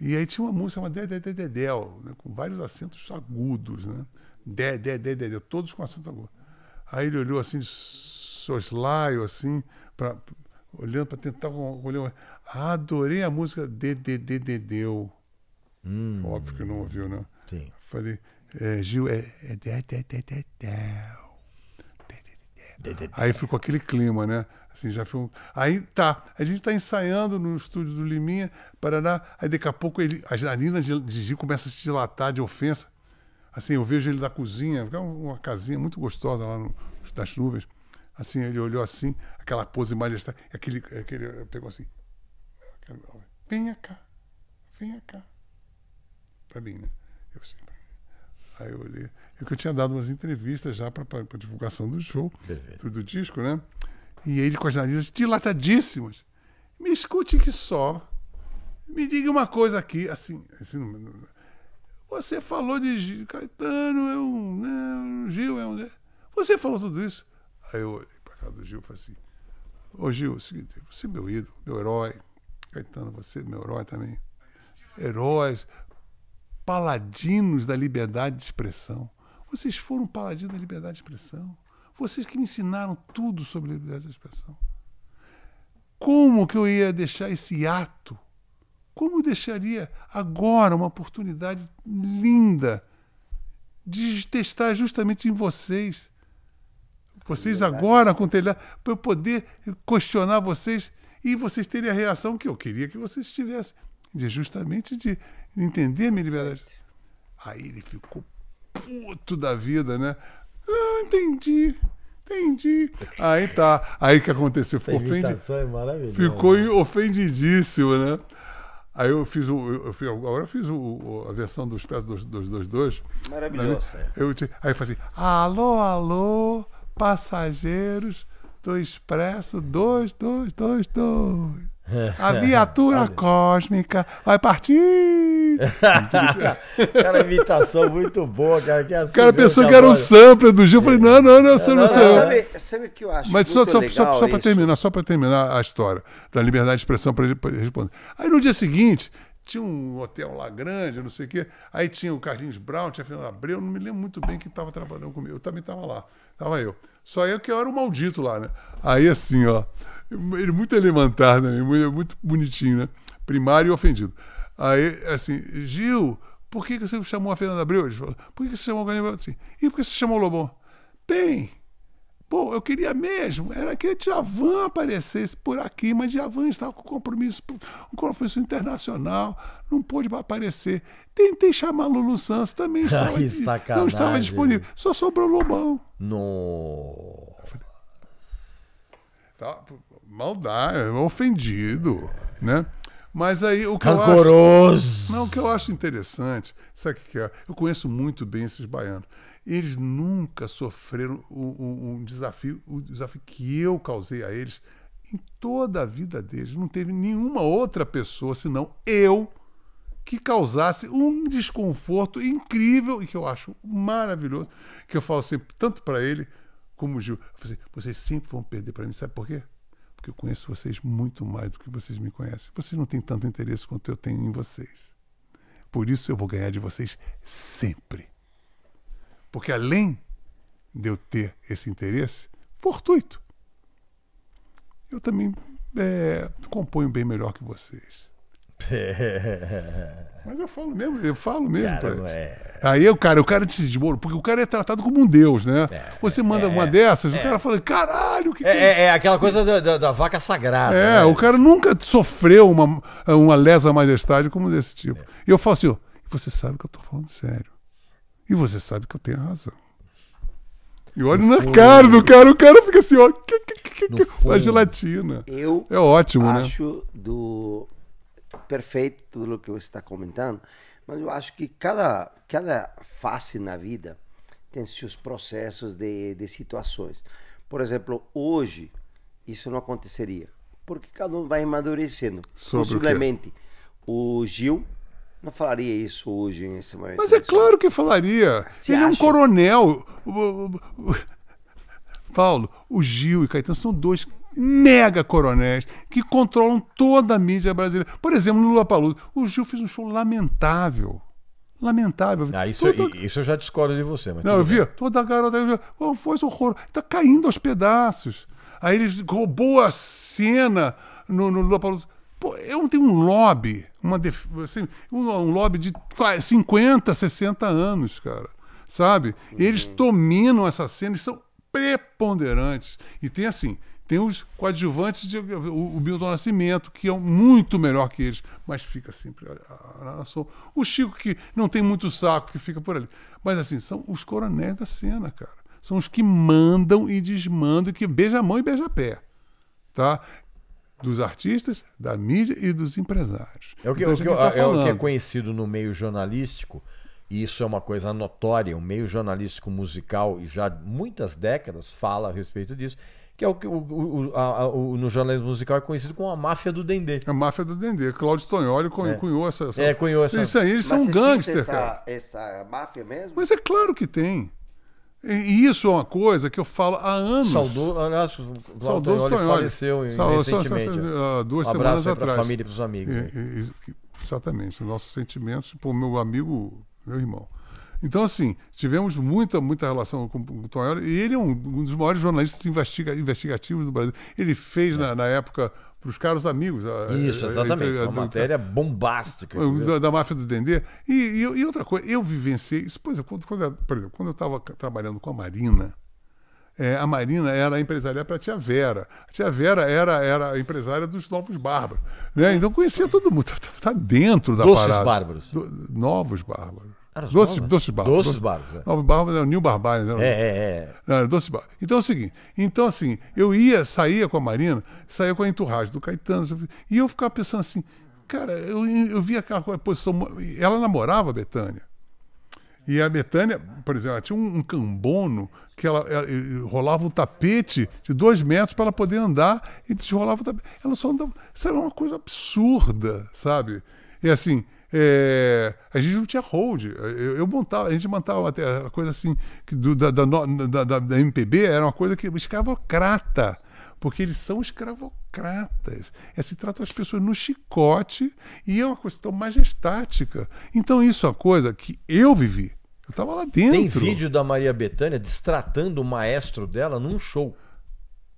E aí tinha uma música uma Dedededel, né? com vários acentos agudos, né? Dedededel, todos com acento agudo. Aí ele olhou assim, soslaio, assim pra, olhando para tentar olhar. Ah, adorei a música Dedededeu. Hum. Óbvio que não ouviu, né? Sim. Falei, é, Gil, é, é Aí ficou aquele clima, né? Assim, já foi um... Aí tá, a gente tá ensaiando no estúdio do Liminha, Paraná, aí daqui a pouco ele, a Nina de Gil começa a se dilatar de ofensa. Assim, eu vejo ele da cozinha, é uma casinha muito gostosa lá no, das nuvens assim, ele olhou assim, aquela pose majestade, aquele, aquele pegou assim. venha cá, venha cá. para mim, né? Eu assim, Aí eu olhei. É que eu tinha dado umas entrevistas já para divulgação do show, do, do disco, né? E ele com as narinas dilatadíssimas. Me escute que só. Me diga uma coisa aqui, assim, assim não, não, você falou de Gil, Caetano é um, né, Gil é um. Né? Você falou tudo isso. Aí eu olhei para casa do Gil e falei assim: Ô Gil, é o seguinte, você é meu ídolo, meu herói. Caetano, você é meu herói também. Heróis, paladinos da liberdade de expressão. Vocês foram paladinos da liberdade de expressão. Vocês que me ensinaram tudo sobre liberdade de expressão. Como que eu ia deixar esse ato? Como eu deixaria agora uma oportunidade linda de testar justamente em vocês vocês agora com o telhado, para eu poder questionar vocês e vocês terem a reação que eu queria que vocês tivessem, de justamente de entender minha liberdade. Aí ele ficou puto da vida, né? Ah, entendi. Entendi. Aí tá. Aí que aconteceu? Ficou, ofendido é Ficou ofendidíssimo, né? Aí eu fiz o. Eu fiz, agora eu fiz o, a versão dos pés dos dois. dois, dois. Maravilhosa. É. Eu, aí eu falei assim: alô, alô passageiros do Expresso 2222. A viatura cósmica vai partir! cara, imitação muito boa, cara. Que o cara pensou que era um sample do Gil. Eu falei, não, não, não, não, não, sabe, sabe o que eu acho? Mas só, só, só, só para terminar, só para terminar a história da liberdade de expressão para ele responder. Aí no dia seguinte, tinha um hotel lá grande, não sei o quê. Aí tinha o Carlinhos Brown, tinha Fernando Abreu, não me lembro muito bem quem estava trabalhando comigo. Eu também estava lá, estava eu. Só eu que eu era o maldito lá, né? Aí assim, ó, ele muito elementar, né? Muito bonitinho, né? Primário e ofendido. Aí, assim, Gil, por que, que você chamou a Fernanda Abreu? Ele falou, por que, que você chamou o Carlinhos Brown? Assim, e por que você chamou o Lobão? Bem, Pô, eu queria mesmo, era que Djavan aparecesse por aqui, mas Djavan estava com compromisso, um compromisso internacional, não pôde aparecer. Tentei chamar Lulu Santos, também estava, Ai, não estava disponível. Só sobrou Lobão. No. Tá, maldade, é ofendido, né? Mas aí o que Rancoroso. eu acho. Não, o que eu acho interessante, sabe o que é? Eu conheço muito bem esses baianos. Eles nunca sofreram um, um desafio, o um desafio que eu causei a eles em toda a vida deles. Não teve nenhuma outra pessoa, senão eu, que causasse um desconforto incrível e que eu acho maravilhoso, que eu falo sempre, tanto para ele como o Gil. Assim, vocês sempre vão perder para mim, sabe por quê? Porque eu conheço vocês muito mais do que vocês me conhecem. Vocês não têm tanto interesse quanto eu tenho em vocês. Por isso eu vou ganhar de vocês sempre. Porque além de eu ter esse interesse fortuito, eu também é, componho bem melhor que vocês. Mas eu falo mesmo, eu falo mesmo cara, pra eles. É... Aí o cara, o cara de porque o cara é tratado como um deus, né? É, Você manda é, uma dessas, o é. cara fala, caralho, que, é, que é, é, aquela coisa da, da, da, vaca sagrada. É, né? o cara nunca sofreu uma, uma lesa majestade como desse tipo. E eu falo assim, você sabe que eu tô falando sério. E você sabe que eu tenho razão. E olho no na fundo, cara do cara, o cara fica assim, ó. Que, que, que, fundo, a gelatina. Eu é ótimo, acho né? acho do perfeito tudo o que você está comentando, mas eu acho que cada, cada face na vida tem seus processos de, de situações. Por exemplo, hoje isso não aconteceria, porque cada um vai amadurecendo. Possivelmente o, o Gil não falaria isso hoje em cima. Mas é claro que falaria. Você Ele acha? é um coronel. Paulo, o Gil e Caetano são dois mega coronéis que controlam toda a mídia brasileira. Por exemplo, no Lula o Gil fez um show lamentável. Lamentável. Ah, isso, toda... isso eu já discordo de você. Mas Não, eu vi, toda a garota. Oh, foi horror. Está caindo aos pedaços. Aí ele roubou a cena no, no Lula Palusa. Pô, eu não tenho um lobby, uma def... assim, um, lobby de 50, 60 anos, cara. Sabe? Uhum. Eles dominam essa cena e são preponderantes. E tem assim, tem os coadjuvantes, de, o, o Milton Nascimento, que é muito melhor que eles, mas fica sempre a O Chico, que não tem muito saco, que fica por ali. Mas assim, são os coronéis da cena, cara. São os que mandam e desmandam, que beija mão e beija pé. Tá? dos artistas, da mídia e dos empresários. É o que, então, é o que, é tá é, o que é conhecido no meio jornalístico, e isso é uma coisa notória, o meio jornalístico musical, e já muitas décadas fala a respeito disso, que é o que o, o, a, o, no jornalismo musical é conhecido como a máfia do Dendê. A máfia do Dendê. Cláudio Tonholi cunhou, é. cunhou essa, essa, É, cunhou essa. Isso aí, eles Mas são gangsters, cara. Essa máfia mesmo? Mas é claro que tem. E isso é uma coisa que eu falo há anos. Saudou, aliás, ah, o Tonholi faleceu Saudoso, recentemente. Saudoso, duas um semanas atrás. para a família e para né? os amigos. exatamente, nossos sentimentos para o meu amigo, meu irmão. Então, assim, tivemos muita, muita relação com o Tonholi. E ele é um, um dos maiores jornalistas investiga, investigativos do Brasil. Ele fez, é. na, na época, para os caros amigos. Isso, exatamente. A, a, a, uma matéria bombástica. Da, da máfia do Dendê. E, e, e, outra coisa, eu vivenciei isso. Por exemplo, é, quando, quando, por exemplo, quando eu estava trabalhando com a Marina, é, a Marina era a empresária para a tia Vera. A tia Vera era, era a empresária dos Novos Bárbaros. Né? Então conhecia todo mundo. Estava tá, tá, tá dentro da Doces parada. Bárbaros. Do, novos Bárbaros. Doce, doce Barros. Doces Barros. é. Barros né? o Nil Barbares. Né? é, é, é. Doce Barros. Então é o seguinte, então assim, eu ia, saía com a Marina, saía com a enturragem do Caetano, e eu ficava pensando assim, cara, eu, eu via aquela posição, ela namorava a Betânia. E a Betânia, por exemplo, ela tinha um, um cambono que ela, ela, rolava um tapete de dois metros para ela poder andar e desrolava o tapete. Ela só andava. Isso era uma coisa absurda, sabe? E assim, é, a gente não tinha hold. Eu, eu, montava, a gente montava até a coisa assim, que do, da, da, da, da, MPB era uma coisa que escravocrata, porque eles são escravocratas. É se tratam as pessoas no chicote e é uma questão majestática. Então, isso é uma coisa que eu vivi. Eu estava lá dentro. Tem vídeo da Maria Bethânia destratando o maestro dela num show.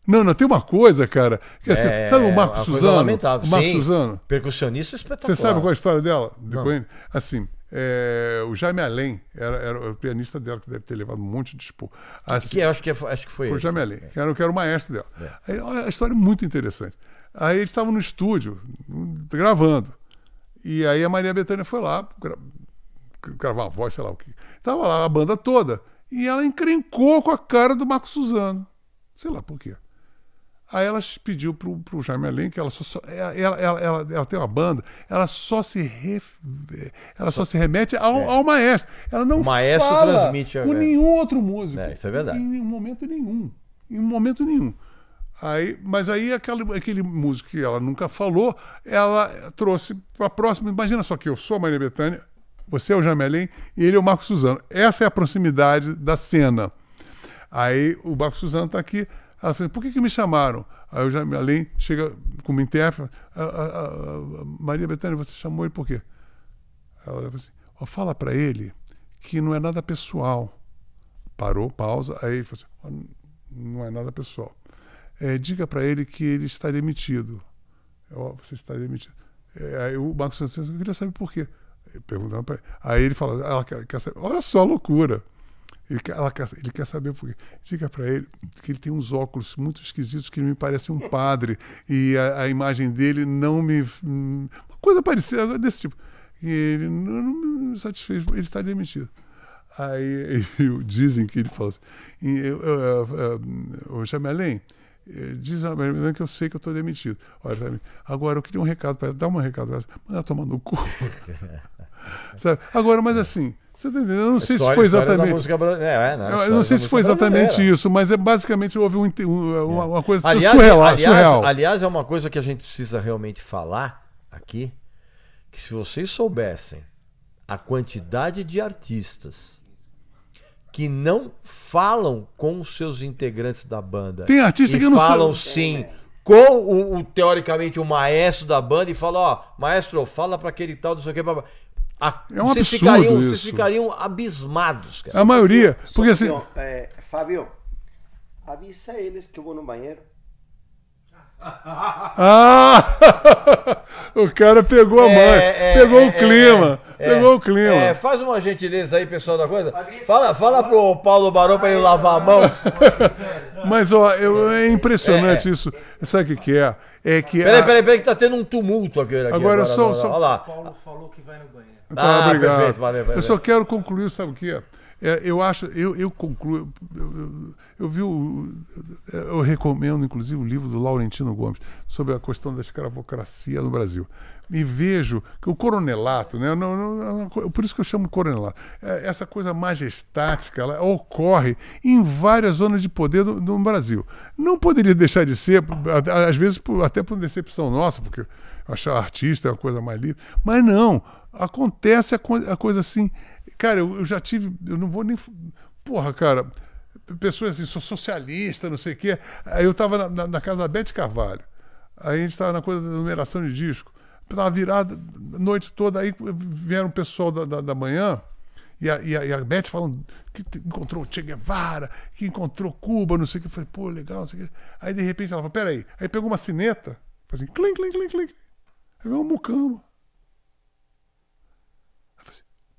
Não, não, tem uma coisa, cara. Que, é assim, é, sabe o Marco Suzano? Coisa Marco Sim, Suzano. Percussionista espetacular. Você sabe qual é a história dela? De assim, é, o Jaime Além era, era, o pianista dela, que deve ter levado um monte de expor. Assim, que, acho, que, acho que foi. Foi o Jaime Além, é. que, era, que era o maestro dela. É. Aí, a história é muito interessante. Aí eles estavam no estúdio, gravando. E aí a Maria Bethânia foi lá gra gravar uma voz, sei lá o que. Tava lá a banda toda. E ela encrencou com a cara do Marco Suzano. Sei lá por quê. Aí ela pediu pro, pro Jaime Além que ela só, só é, ela, ela, ela, ela, tem uma banda, ela só se re, ela só, só se remete ao, é. ao, maestro. Ela não o maestro fala transmite com nenhum outro músico. É, isso é verdade. Em, nenhum momento nenhum, em momento nenhum. Aí, mas aí aquele, aquele músico que ela nunca falou, ela trouxe para a próxima. Imagina só que eu sou a Maria Bethânia, você é o Jamelin e ele é o Marco Suzano. Essa é a proximidade da cena. Aí o Marco Suzano está aqui ela falou, por que, que me chamaram? Aí eu já, além, chega como intérprete, a, ah, a, ah, a, ah, Maria Bethânia, você chamou ele por quê? Ela falou assim, oh, fala para ele que não é nada pessoal. Parou, pausa, aí ele falou assim, oh, não é nada pessoal. É, diga para ele que ele está demitido. Eu, você está demitido. É, aí o Marcos Santos, eu queria saber por quê. Perguntando para ele. Aí ele fala, ela quer, quer saber. Olha só a loucura. Ele, ela, ele quer saber por quê. Diga para ele que ele tem uns óculos muito esquisitos que me parecem um padre. E a, a, imagem dele não me. Uma coisa parecida é desse tipo. E ele não, não me satisfez, ele está demitido. Aí dizem que ele falou assim: Ô Jamelém, diz a ah, Jamelém que eu sei que eu estou demitido. Olha, agora eu queria um recado para ela, dá um recado para ela, manda tomar no cu. Sabe? Agora, mas assim. Você tá entendendo? Eu não sei se foi exatamente. É, né? não, eu não sei se foi exatamente brasileira. isso, mas é basicamente houve um, um, é. uma coisa aliás, surreal, é, aliás, surreal. Aliás, é uma coisa que a gente precisa realmente falar aqui: que se vocês soubessem a quantidade de artistas que não falam com os seus integrantes da banda. Tem artista que não falam sim com o, o, teoricamente o maestro da banda e fala, ó, maestro, fala para aquele tal, não sei o que, a, ah, é um vocês absurdo ficariam, isso. Vocês ficariam abismados. Cara. A maioria. Porque assim... Senhor, é, avisa eles que eu vou no banheiro. Ah! o cara pegou a mãe, é, é, pegou é, o é, clima, é. pegou o clima. É, faz uma gentileza aí, pessoal da coisa. Fala, fala pro Paulo Barão para ele lavar a mão. Mas ó, eu, é impressionante isso. Sabe o que, que é? É que peraí, a... peraí, peraí, que tá tendo um tumulto aqui. aqui agora, agora só, agora. só... Olha lá. O Paulo falou que vai no banheiro. Tá, ah, obrigado. Perfeito, valeu, valeu. Eu só quero concluir, sabe o que é? é, eu acho, eu, eu concluo, eu, eu, eu vi, o, eu recomendo inclusive o livro do Laurentino Gomes sobre a questão da escravocracia no Brasil. E vejo que o coronelato, né, não, não, não, é por isso que eu chamo coronelato, é, essa coisa majestática, ela ocorre em várias zonas de poder do, do Brasil. Não poderia deixar de ser, às vezes até por decepção nossa, porque achar artista é uma coisa mais livre, mas não, acontece a, co a coisa assim. Cara, eu, eu, já tive. Eu não vou nem. Porra, cara. Pessoas assim, sou socialista, não sei o quê. Aí eu tava na, na, na casa da Bete Carvalho. Aí a gente tava na coisa da numeração de disco. Tava virada a noite toda. Aí vieram o pessoal da, da, da manhã. E a, e a, e a Beth falando que encontrou Che Guevara, que encontrou Cuba, não sei o que. Eu falei, pô, legal, não sei o que. Aí de repente ela falou, peraí. Aí pegou uma cineta, assim, clink, clink, clink. clink. Aí veio um mucama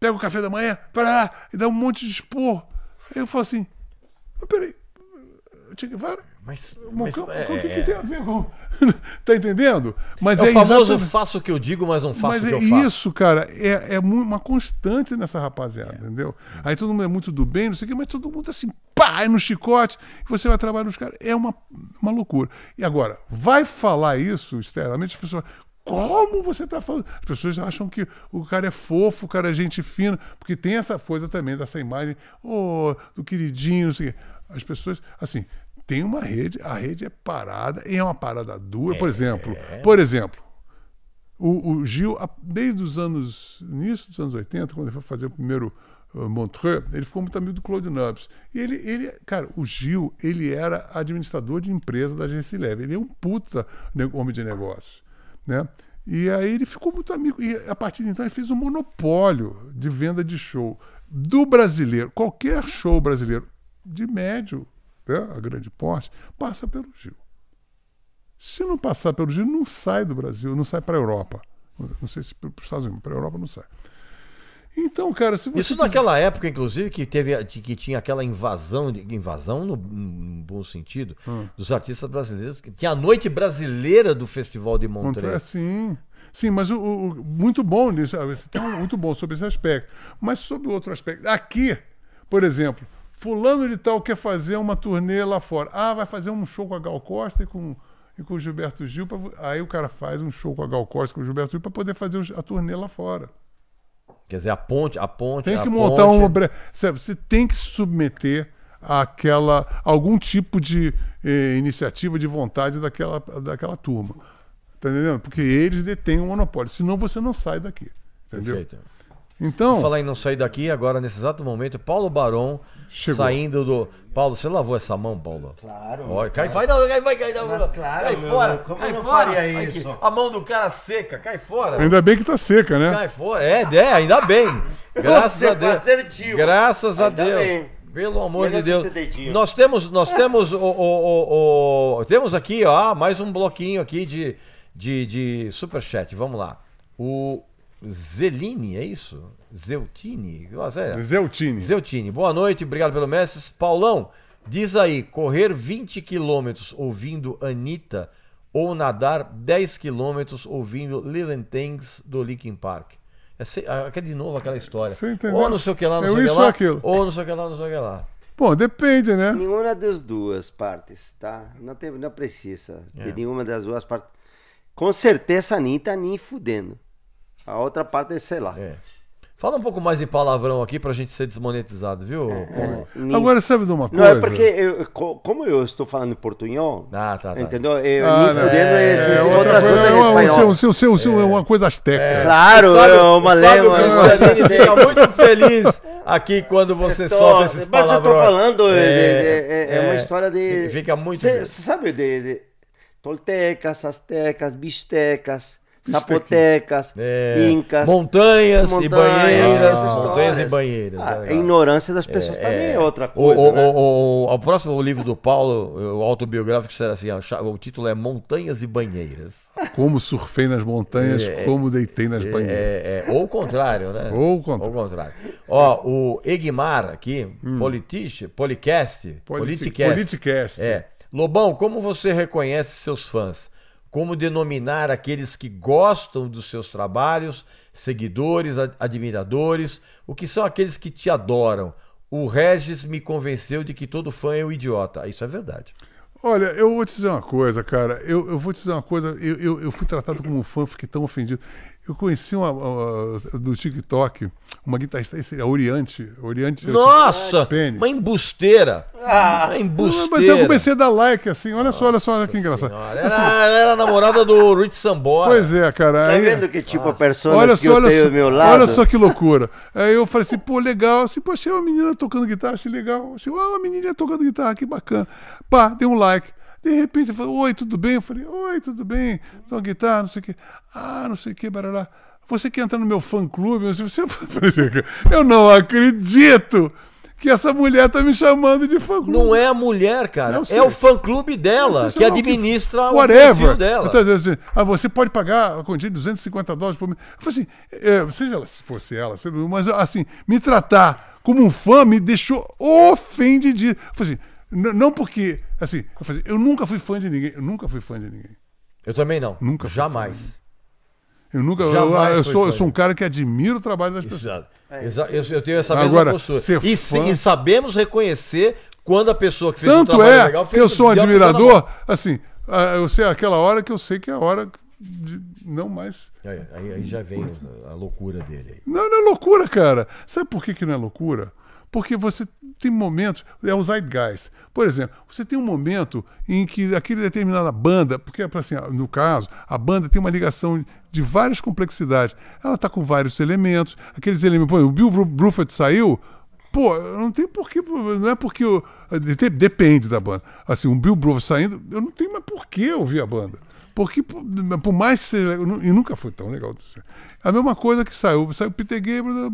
pega o café da manhã, para e dá um monte de expor. Aí eu falo assim, mas peraí, Che Guevara? Mas, mas o é, que, que, é. tem a ver com. tá entendendo? Mas é, é o famoso exatamente... faço o que eu digo, mas não faço mas o que é eu faço. isso, cara, é, é uma constante nessa rapaziada, é. entendeu? Aí todo mundo é muito do bem, não sei o quê, mas todo mundo tá assim, pá, é no chicote, você vai trabalhar nos caras. É uma, uma loucura. E agora, vai falar isso externamente, as pessoas. Como você está falando? As pessoas acham que o cara é fofo, o cara é gente fina, porque tem essa coisa também dessa imagem oh, do queridinho, não sei o quê. As pessoas, assim, tem uma rede, a rede é parada, é uma parada dura, é, por exemplo. Por exemplo, o, o, Gil, desde os anos, início dos anos 80, quando ele foi fazer o primeiro Montreux, ele ficou muito amigo do Claude Nubs. E ele, ele, cara, o Gil, ele era administrador de empresa da Leve. Ele é um puta homem de negócios. Né? E aí ele ficou muito amigo. E a partir de então ele fez um monopólio de venda de show do brasileiro. Qualquer show brasileiro, de médio né, a grande porte, passa pelo Gil. Se não passar pelo Gil, não sai do Brasil, não sai para a Europa. Não sei se para os Estados Unidos, para a Europa não sai. Então, cara, se você. Isso quiser... naquela época, inclusive, que teve que tinha aquela invasão, invasão no, no bom sentido, hum. dos artistas brasileiros. Tinha a noite brasileira do Festival de Montreal é, Sim. Sim, mas o, o muito bom nisso, ah, tem um, muito bom sobre esse aspecto. Mas sobre outro aspecto. Aqui, por exemplo, fulano de tal quer fazer uma turnê lá fora. Ah, vai fazer um show com a Gal Costa e com e com o Gilberto Gil. Pra... aí o cara faz um show com a Gal Costa, com o Gilberto Gil, para poder fazer a turnê lá fora. Quer dizer, a ponte, a ponte. Tem que montar ponte... uma. Você é tem que se submeter àquela, a algum tipo de eh, iniciativa, de vontade daquela, daquela turma. Tá entendendo? Porque eles detêm o monopólio. Senão você não sai daqui. Entendeu? Perfeito. Então. Vou falar em não sair daqui agora, nesse exato momento, Paulo Barão chegou. saindo do. Paulo, você lavou essa mão, Paulo? Claro. Olha, cai, vai, não, cai, vai, cai, não. Mas claro, cai meu, fora. Como cai eu não fora. faria isso? Aqui. a mão do cara seca, cai fora. Ainda bem que tá seca, né? Cai fora. É, é ainda bem. Graças a Deus. Assertivo. Graças a ainda Deus. Bem. Pelo amor de Deus. Nós temos, nós temos o, o, o, o, temos aqui, ó, mais um bloquinho aqui de de, de super chat. Vamos lá. O Zelini, é isso? Zeutini? Nossa, é. Boa noite, obrigado pelo mestre. Paulão, diz aí, correr 20 quilômetros ouvindo Anitta ou nadar 10 quilômetros ouvindo Little Things do Linkin Park? É, se... Ah, aquela de novo aquela história. É ou não sei o que lá, não sei o que lá. Ou não sei o que lá, não sei o que lá. Bom, depende, né? Nenhuma das duas partes, tá? Não, tem, não precisa é. de nenhuma das duas partes. Com certeza a Anitta nem fudendo. A outra parte é, sei lá. É. Fala um pouco mais de palavrão aqui pra gente ser desmonetizado, viu? É, é. Agora sabe de uma coisa? Não, é porque, eu, como eu estou falando portunhol, ah, tá, tá. entendeu? Eu, ah, me né? fudendo é, esse, é, outra coisa é, uma, é o seu, seu, seu, é. é uma coisa asteca. Claro, sabe, é uma lema. Né? fica muito feliz aqui quando você tô, solta esses palavrões. Mas eu estou falando, é, uma história de... Fica muito... Você sabe, de, de toltecas, astecas, bistecas sapotecas, é, incas, montanhas, ah, montanhas, e banheiras. Ah, montanhas e banheiras. Ah, a ignorância das pessoas é, também é, é. outra coisa. O, né? o, né? o, o, o próximo livro do Paulo, o autobiográfico, será assim: o título é Montanhas e Banheiras. Como surfei nas montanhas, é, como deitei nas é, banheiras. É, ou o contrário, né? Ou o contrário. Ou contrário. Ó, o Egmar aqui, hum. Politiche, Policast, Politic, Politicast. Politicast. É. Lobão, como você reconhece seus fãs? como denominar aqueles que gostam dos seus trabalhos, seguidores, admiradores, o que são aqueles que te adoram. O Regis me convenceu de que todo fã é um idiota. Ah, isso é verdade. Olha, eu vou te dizer uma coisa, cara. Eu, eu vou te dizer uma coisa. Eu, eu, eu fui tratado como um fã, fiquei tão ofendido. Eu conheci uma, uma, do TikTok uma guitarrista, a é Oriente. Oriente Nossa! Penny. Uma embusteira! Ah, uma embusteira! Mas eu comecei a dar like, assim, olha Nossa só, olha só que engraçado. Assim, era, era, a namorada do Rich Sambora. Pois é, cara. Tá vendo que tipo Nossa. a pessoa olha que só, eu tenho só, meu lado? Olha só que loucura. Aí eu falei assim, pô, legal. Assim, pô, achei uma menina tocando guitarra, achei legal. Achei, ah, uma menina tocando guitarra, que bacana. Pá, dei um like. De repente, ele falou, oi, tudo bem? Eu falei, oi, tudo bem? Tô a guitarra, não sei o quê. Ah, não sei o quê, barará. Você quer entrar no meu fã-clube? Eu, você... É assim, eu não acredito que essa mulher tá me chamando de fã-clube. Não é a mulher, cara. É o fã-clube dela, sei, que é administra que... o perfil dela. Então, assim, ah, você pode pagar a quantia de 250 dólares por mês. Eu falei assim, é, seja se fosse ela, mas assim, me tratar como um fã me deixou ofendido. Eu falei assim, não porque, assim, eu, eu, nunca fui fã de ninguém. Eu nunca fui fã de ninguém. Eu também não. Nunca. Jamais. Eu nunca. Jamais eu, eu sou, eu sou um cara que admira o trabalho das pessoas. É eu, eu, tenho essa mesma Agora, postura. E, fã... e, sabemos reconhecer quando a pessoa que fez Tanto um trabalho é legal fez que eu sou um admirador, assim, eu sei aquela hora que eu sei que é a hora de, não mais. Aí, aí, já vem a loucura dele. Aí. Não, não é loucura, cara. Sabe por que, que não é loucura? Porque você tem momentos, é o zeitgeist. Por exemplo, você tem um momento em que aquele determinada banda, porque assim, no caso, a banda tem uma ligação de várias complexidades. Ela está com vários elementos, aqueles elementos. Pô, o Bill Bruford saiu, Pô, não tem porquê, não é porque eu, depende da banda. Assim, um Bill Bruford saindo, eu não tenho mais porquê ouvir a banda. Porque por mais que seja e nunca foi tão legal é A mesma coisa que saiu, saiu Peter Gabriel,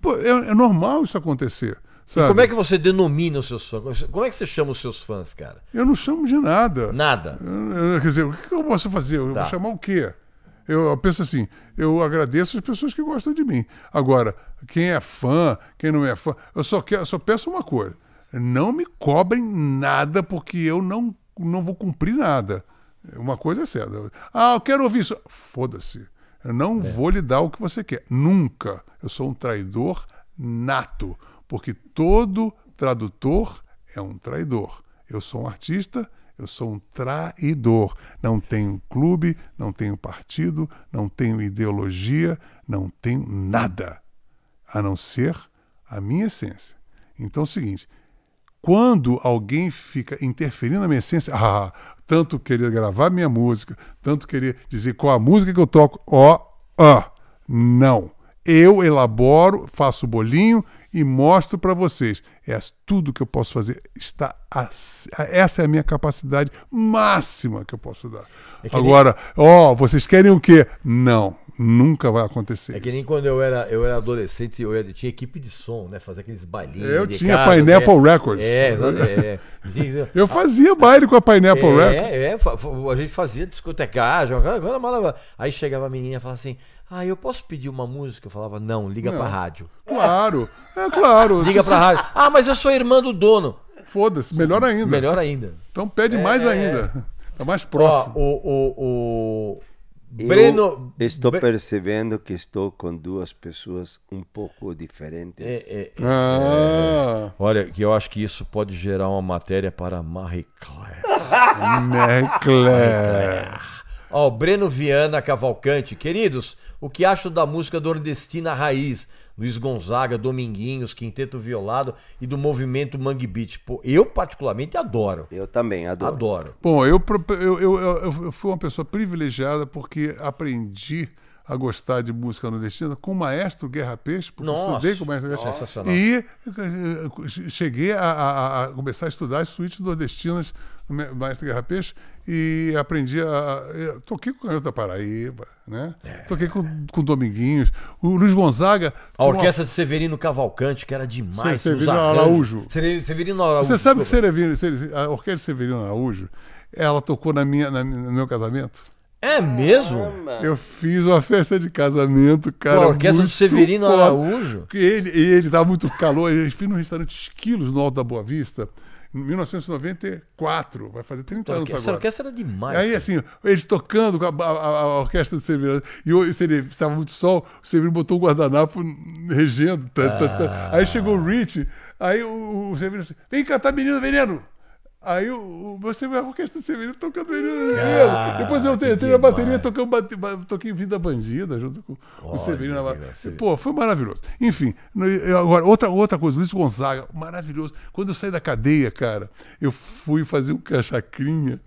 pô, é, é normal isso acontecer. Sabe? E como é que você denomina os seus fãs? Como é que você chama os seus fãs, cara? Eu não chamo de nada. Nada. Eu, quer dizer, o que eu posso fazer? Eu tá. vou chamar o quê? Eu penso assim, eu agradeço as pessoas que gostam de mim. Agora, quem é fã, quem não é fã, eu só quero, só peço uma coisa. Não me cobrem nada porque eu não não vou cumprir nada. Uma coisa é certa. Ah, eu quero ouvir isso. Foda-se. Eu não é. vou lhe dar o que você quer. Nunca. Eu sou um traidor nato porque todo tradutor é um traidor. Eu sou um artista, eu sou um traidor. Não tenho clube, não tenho partido, não tenho ideologia, não tenho nada a não ser a minha essência. Então é o seguinte: quando alguém fica interferindo na minha essência, ah, tanto querer gravar minha música, tanto querer dizer qual a música que eu toco, ó, oh, não. Eu elaboro, faço o bolinho e mostro para vocês. É tudo que eu posso fazer. Está essa é a minha capacidade máxima que eu posso dar. É Agora, ó, nem... vocês querem o quê? Não, nunca vai acontecer. É isso. que nem quando eu era, eu era adolescente, eu, era, eu tinha equipe de som, né? Fazer aqueles bailinhos. Eu tinha cara, Pineapple é, Records. É, é, é, Eu fazia baile com a Pineapple é, Records. É, é, a gente fazia discotecagem, agora, coisa, uma aí chegava a menina e falava assim: ah, eu posso pedir uma música? Eu falava, não, liga não. pra rádio. Claro, é claro. liga pra rádio. Ah, mas eu sou irmã do dono. Foda-se, melhor ainda. Melhor ainda. Então pede é... mais ainda. Tá mais próximo. Ó, o, o, o... Breno... estou Bre... percebendo que estou com duas pessoas um pouco diferentes. É, é, ah. é. Olha, que eu acho que isso pode gerar uma matéria para Marie Claire. Marie Claire. Ó, oh, Breno Viana Cavalcante, queridos. O que acho da música nordestina raiz? Luiz Gonzaga, Dominguinhos, Quinteto Violado e do movimento Mangue Beat. Pô, eu particularmente adoro. Eu também adoro. Adoro. Bom, eu, eu, eu, eu fui uma pessoa privilegiada porque aprendi a gostar de música nordestina com o maestro Guerra Peixe, porque Nossa. eu estudei com o maestro Guerra Peixe. E eh, eh, cheguei a, a, a, começar a estudar as suítes nordestinas Mestre Guerra Peixe, e aprendi a. Toquei com o Canhoto da Paraíba, né? É. Toquei com, com Dominguinhos. O Luiz Gonzaga. A orquestra uma... de Severino Cavalcante, que era demais. Severino Araújo. Severino Araújo. Você sabe que Severino, a orquestra de Severino Araújo, ela tocou na minha, na, no meu casamento? É mesmo? Eu fiz uma festa de casamento, cara. Com a orquestra do Severino foda. Araújo. Ele, ele dava muito calor. ele fez num restaurante Esquilos no Alto da Boa Vista. 1994, vai fazer 30 anos agora. Essa orquestra era é demais. Aí, né? assim, eles tocando com a, a, a orquestra do Severino, e o Severino estava muito sol, o Severino botou o guardanapo regendo. Ah. Aí chegou o Rich, aí o, o Severino disse, vem cantar Menino Veneno. Aí o, o meu seminário com orquestra severina tocando Menino Ah, Depois eu entrei na bateria tocando bate, toquei Vida Bandida junto com o Severino na bateria. Pô, foi maravilhoso. Enfim, eu, agora, outra, outra coisa, Luiz Gonzaga, maravilhoso. Quando eu saí da cadeia, cara, eu fui fazer um chacrinha.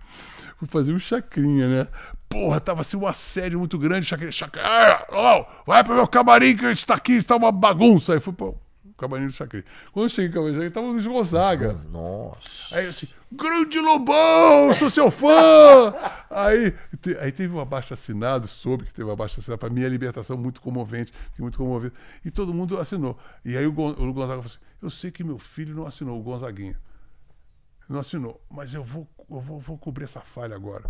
Fui fazer um chacrinha, né? Porra, tava assim um assédio muito grande, chacrinha, chacrinha. oh, vai pro meu camarim que está aqui, está uma bagunça. Aí fui, pô, Cabaninho do Chacrinha. Quando eu cheguei em Cabaninho do tava o Gonzaga. Nossa. Aí assim, grande Lobão, sou seu fã! aí, te, aí teve um abaixo-assinado, soube que teve um abaixo-assinado, pra minha libertação, é muito comovente, muito comovido. E todo mundo assinou. E aí o, o Gonzaga falou assim, eu sei que meu filho não assinou, o Gonzaguinha. Não assinou, mas eu vou, eu vou, vou cobrir essa falha agora.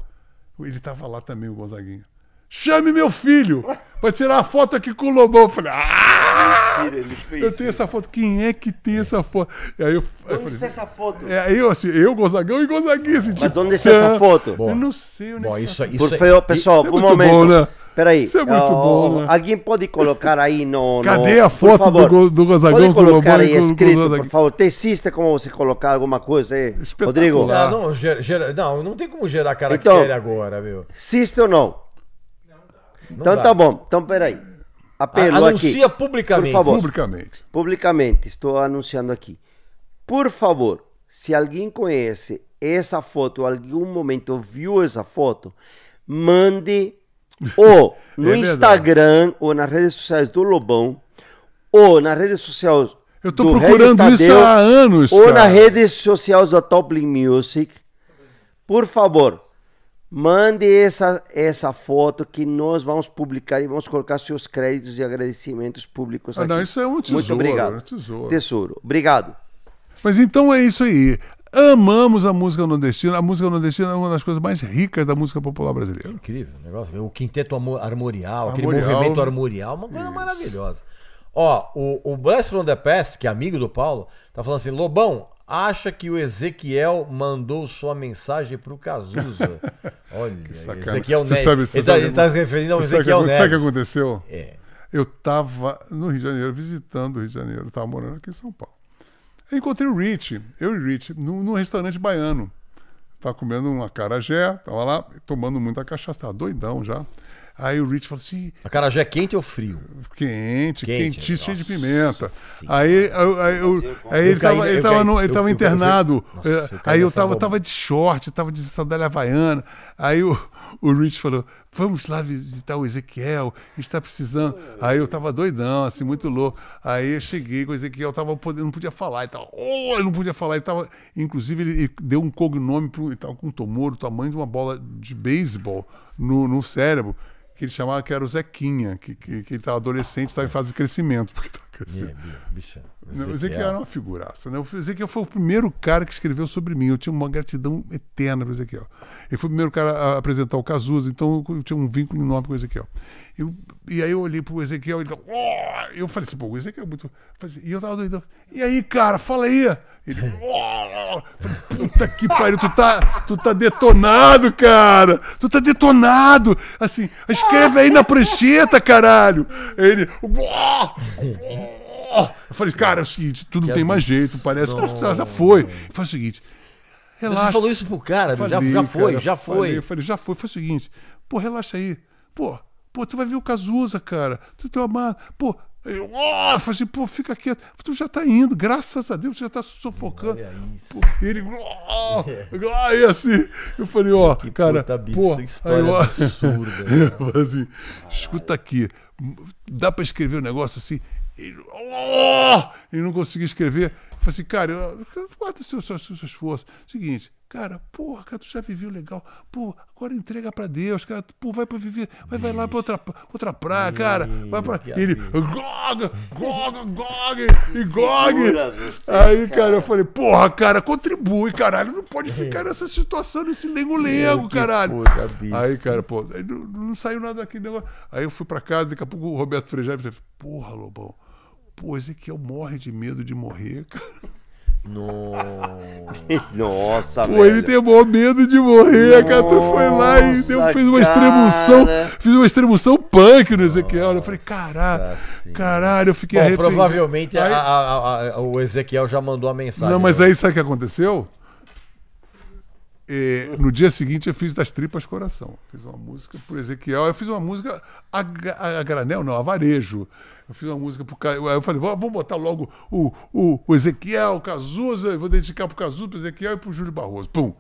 Ele tava lá também, o Gonzaguinha chame meu filho pra tirar a foto aqui com o Lobão. Eu falei, ah! Mentira, ele fez Eu tenho essa foto. Quem é que tem essa foto? E aí eu, eu Onde falei, está essa foto? É, eu, assim, eu, Gonzagão e Gonzaguinha. Assim, Mas tipo, onde está essa foto? eu não sei. Eu bom, isso, é- isso Por é- favor, pessoal, é um momento. Bom, né? Peraí. Isso é muito oh, bom, né? Alguém pode colocar aí no. no Cadê a foto do, do Gonzagão com o Lobão? Aí escrito, por favor. Texista como você colocar alguma coisa aí. Rodrigo. Ah, não, não, gera, não, não tem como gerar caractere então, agora, meu. Existe ou não? então dá. tá bom. Então peraí. Apelo Anuncia aqui. Anuncia publicamente. Por favor. Publicamente. Publicamente. Estou anunciando aqui. Por favor, se alguém conhece essa foto, algum momento viu essa foto, mande ou no é Instagram ou nas redes sociais do Lobão ou nas redes sociais eu tô procurando Tadeu, isso há anos ou cara. nas redes sociais da Toplin Music por favor Mande essa, essa foto que nós vamos publicar e vamos colocar seus créditos e agradecimentos públicos ah, aqui. Não, isso é um tesouro. Muito obrigado. É um tesouro. Tesouro. Obrigado. Mas então é isso aí. Amamos a música nordestina. A música nordestina é uma das coisas mais ricas da música popular brasileira. É incrível o negócio. O quinteto armorial, aquele movimento armorial, uma coisa isso. maravilhosa. Ó, o, o Blast from the Past, que é amigo do Paulo, tá falando assim: Lobão, acha que o Ezequiel mandou sua mensagem para o Cazuza. Olha, Ezequiel Neves. Tá- sabe, ele está tá se referindo ao Ezequiel sabe, Sabe o que aconteceu? É. Eu estava no Rio de Janeiro, visitando o Rio de Janeiro, estava morando aqui em São Paulo. Eu encontrei o Rich, eu e o Rich, num, num restaurante baiano. Estava comendo um acarajé, estava lá tomando muita cachaça, estava doidão já. Aí o Rich falou assim. A carajé é quente ou frio? Quente, quente quentíssimo, cheio de pimenta. aí, eu, aí ele estava ele tava, ele tava internado. aí eu tava, tava de short, tava de sandália havaiana. Aí o, o Rich falou: vamos lá visitar o Ezequiel, está precisando. Aí eu tava doidão, assim, muito louco. Aí eu cheguei com o Ezequiel, tava podendo, não podia falar, ele tava, oh, ele não podia falar, ele tava, inclusive ele, ele deu um cognome pro, ele tava com um tumor, o tamanho de uma bola de beisebol no, no cérebro que ele chamava que era o Zequinha, que, que, que ele estava adolescente, estava em fase de crescimento. Porque tava crescendo. Yeah, bicho o Ezequiel era uma figuraça, né? O Ezequiel foi o primeiro cara que escreveu sobre mim. Eu tinha uma gratidão eterna para o Ezequiel. Ele foi o primeiro cara a apresentar o Cazuza, então eu tinha um vínculo enorme com o Ezequiel. Eu, e aí eu olhei pro Ezequiel e ele oh! Eu falei assim, pô, o Ezequiel é muito. Assim, e eu tava doidão. E aí, cara, fala aí! Ele, oh! falei, puta que pariu, tu tá, tu tá detonado, cara! Tu tá detonado! Assim, escreve aí na prancheta, caralho! Ele, oh! Ah, eu falei, cara, é o seguinte, tu não que tem mais jeito, parece. Não. que já foi. falei é o seguinte, relaxa. Você falou isso pro cara, falei, já, já foi, cara, já foi. Falei, eu falei, já foi, foi é o seguinte, pô, relaxa aí. Pô, pô, tu vai ver o Cazuza, cara, tu teu amado, pô. Eu, oh! eu falei assim, pô, fica quieto. Tu já tá indo, graças a Deus, você já tá sufocando. Pô, ele. Oh, ah. Aí assim, eu falei, ó, oh, cara. Puta bicho, pô, história aí, é absurda. eu falei assim, escuta aqui, dá para escrever um negócio assim ele, oh! não conseguia escrever. Eu falei assim, cara, guarda seu, seu, seu, seu esforço. Seguinte, cara, porra, cara, tu já viveu legal. Pô, agora entrega pra Deus, cara. Pô, vai pra viver, vai, vai lá pra outra, outra praia, cara. Vai pra. E ele, goga, goga, goga, e goga. Aí, cara, eu falei, porra, cara, contribui, caralho. Não pode ficar nessa situação, nesse lengo-lengo, caralho. Aí, cara, pô, aí não, não saiu nada daquele negócio. Aí eu fui pra casa, daqui a pouco o Roberto Frejá me disse, porra, Lobão Pô, Ezequiel morre de medo de morrer, cara. Nossa, Nossa Pô, velho. ele tem maior medo de morrer. Nossa, cara, tu foi lá e deu, fez uma extremoção. Fiz uma extremoção punk no Ezequiel. Nossa, eu falei, caralho, caralho, eu fiquei Bom, arrependido. Provavelmente aí... a, a, a, o Ezequiel já mandou a mensagem. Não, mas né? aí sabe o que aconteceu? É, no dia seguinte eu fiz das tripas coração. Fiz uma música pro Ezequiel. Eu fiz uma música a, a, a granel, não, a varejo. Eu fiz uma música pro Caio. Eu falei, vamos botar logo o, o, o Ezequiel, o Cazuza, eu vou dedicar pro Cazuza, pro Ezequiel e pro Júlio Barroso. Pum.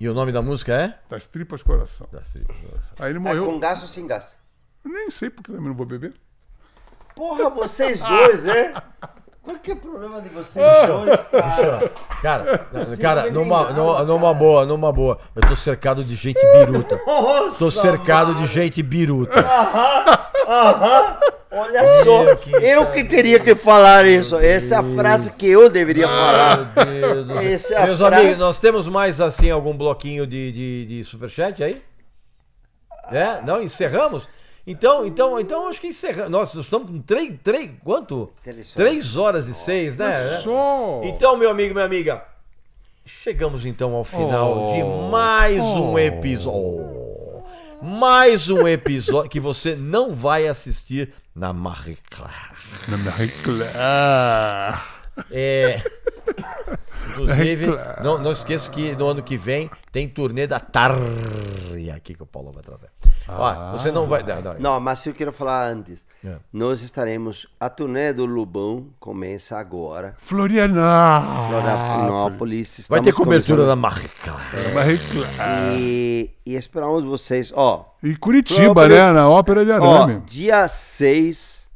E o nome da música é? Das Tripas Coração. Das Tripas Coração. Aí ele é, morreu. É com gás ou sem gás? Eu nem sei, porque também não vou beber. Porra, vocês dois, né? Qual que é o problema de vocês ah! dois, cara? Cara, cara numa, numa, numa boa, numa boa. Eu tô cercado de gente biruta. Nossa, tô cercado mano. de gente biruta. Aham, aham. Olha Meu só, eu que teria que falar isso. Meu Essa é a frase que eu deveria falar. Meu Deus. Essa é Meus frase... amigos, nós temos mais assim algum bloquinho de, de, de superchat aí? É? Não, encerramos? Então, então, então acho que encerra. Nossa, nós estamos com três, três quanto? Três horas e seis, né? Então, meu amigo, minha amiga, chegamos então ao final oh. de mais um oh. episódio. Mais um episódio que você não vai assistir na Marie Claire. Na Marie Claire. É. Inclusive, é claro. não, não esqueço que no ano que vem tem turnê da Tarria é aqui que o Paulo vai trazer. Ah. Ó, você não vai. Não, não. não, mas eu quero falar antes. É. Nós estaremos. A turnê do Lubão começa agora. Florianópolis. Vai ter cobertura da Maricla. É. E, e, esperamos vocês. Ó, e Curitiba, né? Na Ópera de Arame. Ó, dia 6,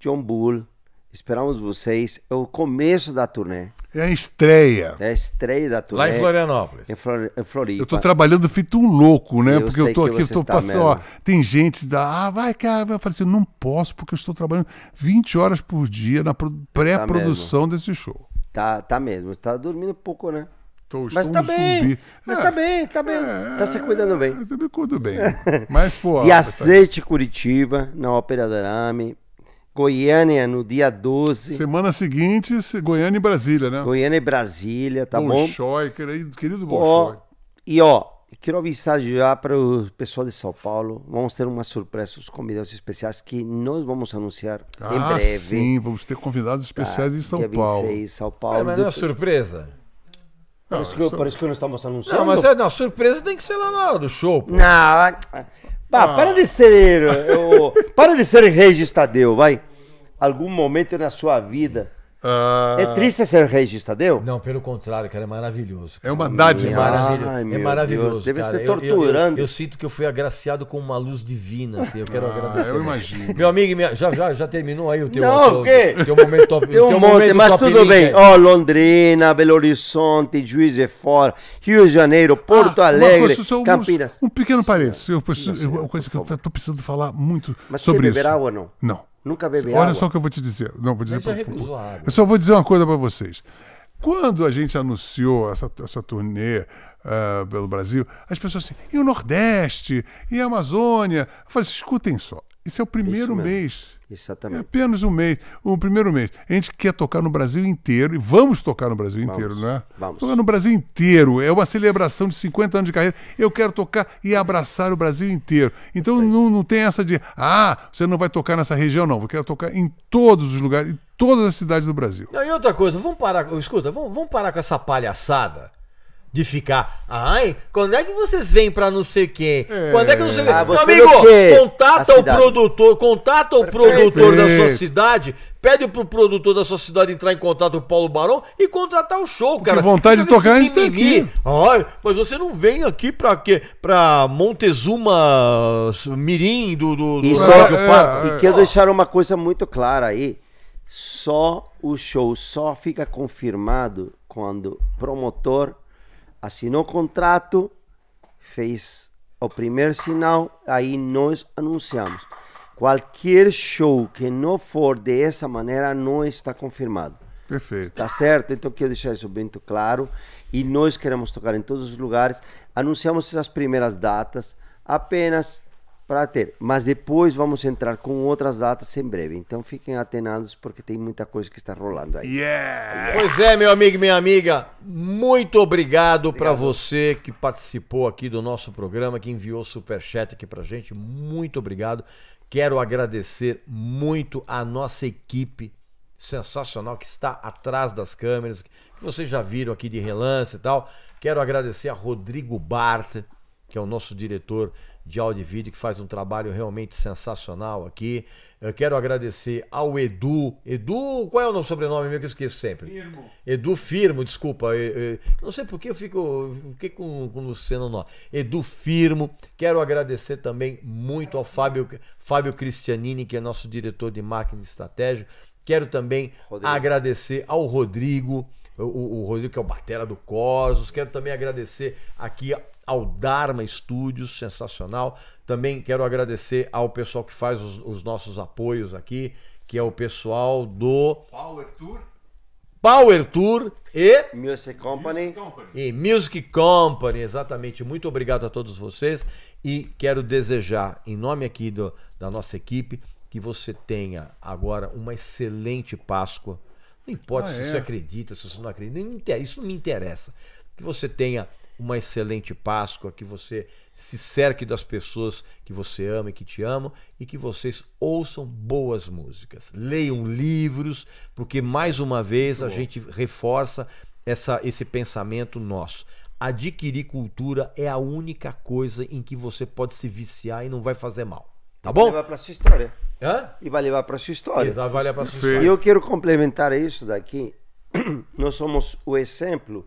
John Bull. Esperamos vocês. É o começo da turnê. É a estreia. É a estreia da turnê. Lá em Florianópolis. Em, Flor... em Floripa. Eu tô trabalhando feito um louco, né? Eu porque eu tô aqui, eu tô passando. Ó, tem gente da. Ah, vai, cara. Eu falei assim, não posso, porque eu estou trabalhando 20 horas por dia na tá pré-produção desse show. Tá, tá mesmo. Tá dormindo pouco, né? Tô, mas tá um bem, zumbi. mas tá é, tá bem, tá bem. É, tá se cuidando bem. Eu é, tá me cuido bem. mas, pô. E aceite tá... Curitiba, na Ópera Arame, Goiânia no dia 12. Semana seguinte, Goiânia e Brasília, né? Goiânia e Brasília, tá Bolshoi, bom? Bolshoi, querido, querido Bolshoi. Ó, e ó, quero avisar já para o pessoal de São Paulo, vamos ter uma surpresa, os convidados especiais que nós vamos anunciar ah, em breve. sim, vamos ter convidados tá, especiais tá, em São dia 26, Paulo. São Paulo. Mas, mas não é do... surpresa? Não, por, isso que, por é isso que nós estamos anunciando. Não, mas é, não, surpresa tem que ser lá no do show. Pô. Não, Bah, ah. para de ser. Eu, para de ser rei de Estadeu, vai. Algum momento na sua vida ah. É triste ser regista, deu? Não, pelo contrário, cara, é maravilhoso. É uma dádiva. É maravilhoso. Ai, é maravilhoso deve estar torturando. Eu, eu, eu, eu, sinto que eu fui agraciado com uma luz divina. Eu quero ah, agradecer. Eu imagino. Meu amigo, minha, já, já, já terminou aí o teu, Não, o quê? teu momento top. Tem um teu monte, mas tudo bem. É. Ó, oh, Londrina, Belo Horizonte, Juiz de Fora, Rio de Janeiro, ah, Porto ah, Alegre, coisa, é Campinas. Um, um pequeno parênteses. Eu preciso, uma coisa que eu estou precisando falar muito mas sobre isso. Mas você beberá ou não? Não. Nunca bebe Olha água. Olha só o que eu vou te dizer. Não, vou dizer pra, pra, Eu só vou dizer uma coisa para vocês. Quando a gente anunciou essa, essa turnê uh, pelo Brasil, as pessoas assim, e o Nordeste, e a Amazônia? Eu falei, assim, escutem só, esse é o primeiro mês Exatamente. É apenas um mês, o primeiro mês. A gente quer tocar no Brasil inteiro e vamos tocar no Brasil vamos, inteiro, não é? Vamos. Tocar no Brasil inteiro. É uma celebração de 50 anos de carreira. Eu quero tocar e abraçar o Brasil inteiro. Então não, não tem essa de, ah, você não vai tocar nessa região, não. Eu quero tocar em todos os lugares, em todas as cidades do Brasil. Não, e outra coisa, vamos parar, escuta, vamos, vamos parar com essa palhaçada de ficar. Ai, quando é que vocês vêm pra não sei quem? É. Quando é que não sei ah, quem? Amigo, contata o produtor, contata Perfeito. o produtor da sua cidade, pede pro produtor da sua cidade entrar em contato com o Paulo Barão e contratar o show, cara. vontade de tocar antes aqui. Ai, mas você não vem aqui pra quê? Pra Montezuma Mirim do, do, do e, só, é, é, e quero é, deixar uma coisa muito clara aí. Só o show só fica confirmado quando promotor assinou contrato, fez o primeiro sinal, aí nós anunciamos. Qualquer show que não for dessa maneira não está confirmado. Perfeito. Está certo? Então, quero deixar isso bem claro. E nós queremos tocar em todos os lugares. Anunciamos essas primeiras datas apenas para ter. Mas depois vamos entrar com outras datas em breve. Então fiquem atenados porque tem muita coisa que está rolando aí. Pois é, meu amigo e minha amiga, muito obrigado, obrigado. para você que participou aqui do nosso programa, que enviou super chat aqui a gente. Muito obrigado. Quero agradecer muito a nossa equipe sensacional que está atrás das câmeras, que vocês já viram aqui de relance e tal. Quero agradecer a Rodrigo Bart, que é o nosso diretor de áudio e vídeo, que faz um trabalho realmente sensacional aqui. Eu quero agradecer ao Edu. Edu, qual é o nome sobrenome meu que eu esqueço sempre? Firmo. Edu Firmo, desculpa. Eu, eu, não sei por que eu fico, eu fiquei com, com o Luciano não. Edu Firmo. Quero agradecer também muito ao Fábio, Fábio Cristianini, que é nosso diretor de marketing estratégico. Quero também Rodrigo. agradecer ao Rodrigo. O, o, Rodrigo, que é o Batera do Cosmos, Quero também agradecer aqui ao Dharma Studios, sensacional. Também quero agradecer ao pessoal que faz os, os nossos apoios aqui, que é o pessoal do Power Tour. Power Tour e Music Company. E Music Company, exatamente. Muito obrigado a todos vocês e quero desejar, em nome aqui do, da nossa equipe, que você tenha agora uma excelente Páscoa. Não importa ah, se é. você acredita, se você não acredita, isso não me interessa. Que você tenha uma excelente Páscoa, que você se cerque das pessoas que você ama e que te amam e que vocês ouçam boas músicas, leiam livros, porque mais uma vez Muito a bom. gente reforça essa, esse pensamento nosso. Adquirir cultura é a única coisa em que você pode se viciar e não vai fazer mal. Tá bom? Vai levar para sua história. Hã? E vai levar para sua história. Exato, vai levar sua história. E eu quero complementar isso daqui. Nós somos o exemplo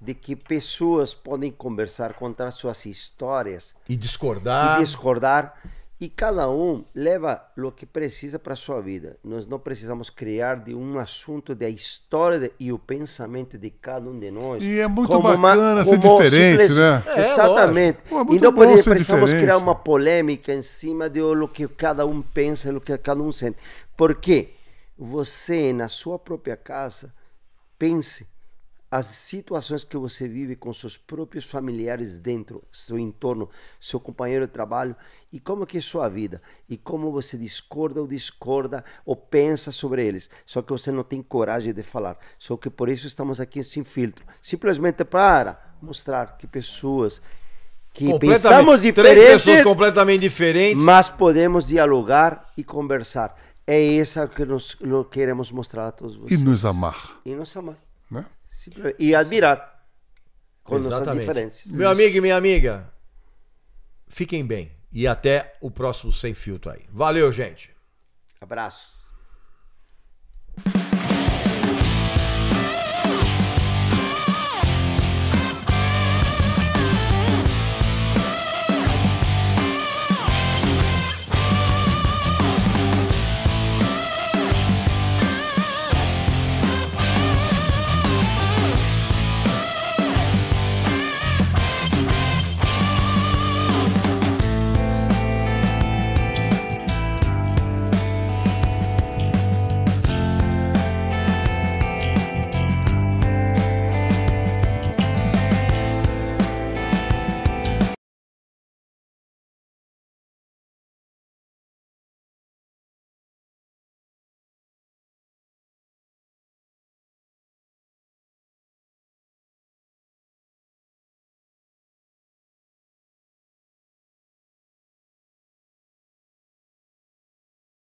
de que pessoas podem conversar, contar suas histórias e discordar. E discordar. E cada um leva o que precisa para sua vida. Nós não precisamos criar de um assunto da história de, e o pensamento de cada um de nós. E é muito bacana uma, ser diferente, simples, né? É, exatamente. É, é e não poder, precisamos diferente. criar uma polêmica em cima de o que cada um pensa, o que cada um sente. Porque você, na sua própria casa, pense as situações que você vive com seus próprios familiares dentro, seu entorno, seu companheiro de trabalho e como que é sua vida e como você discorda ou discorda ou pensa sobre eles. Só que você não tem coragem de falar. Só que por isso estamos aqui sem filtro, simplesmente para mostrar que pessoas que pensamos diferentes, três pessoas completamente diferentes, mas podemos dialogar e conversar. É isso que nós, queremos mostrar a todos vocês. E nos amar. E nos amar. Né? E admirar com Exatamente. nossas diferenças. Meu amigo e minha amiga, fiquem bem. E até o próximo Sem Filtro aí. Valeu, gente. Abraços.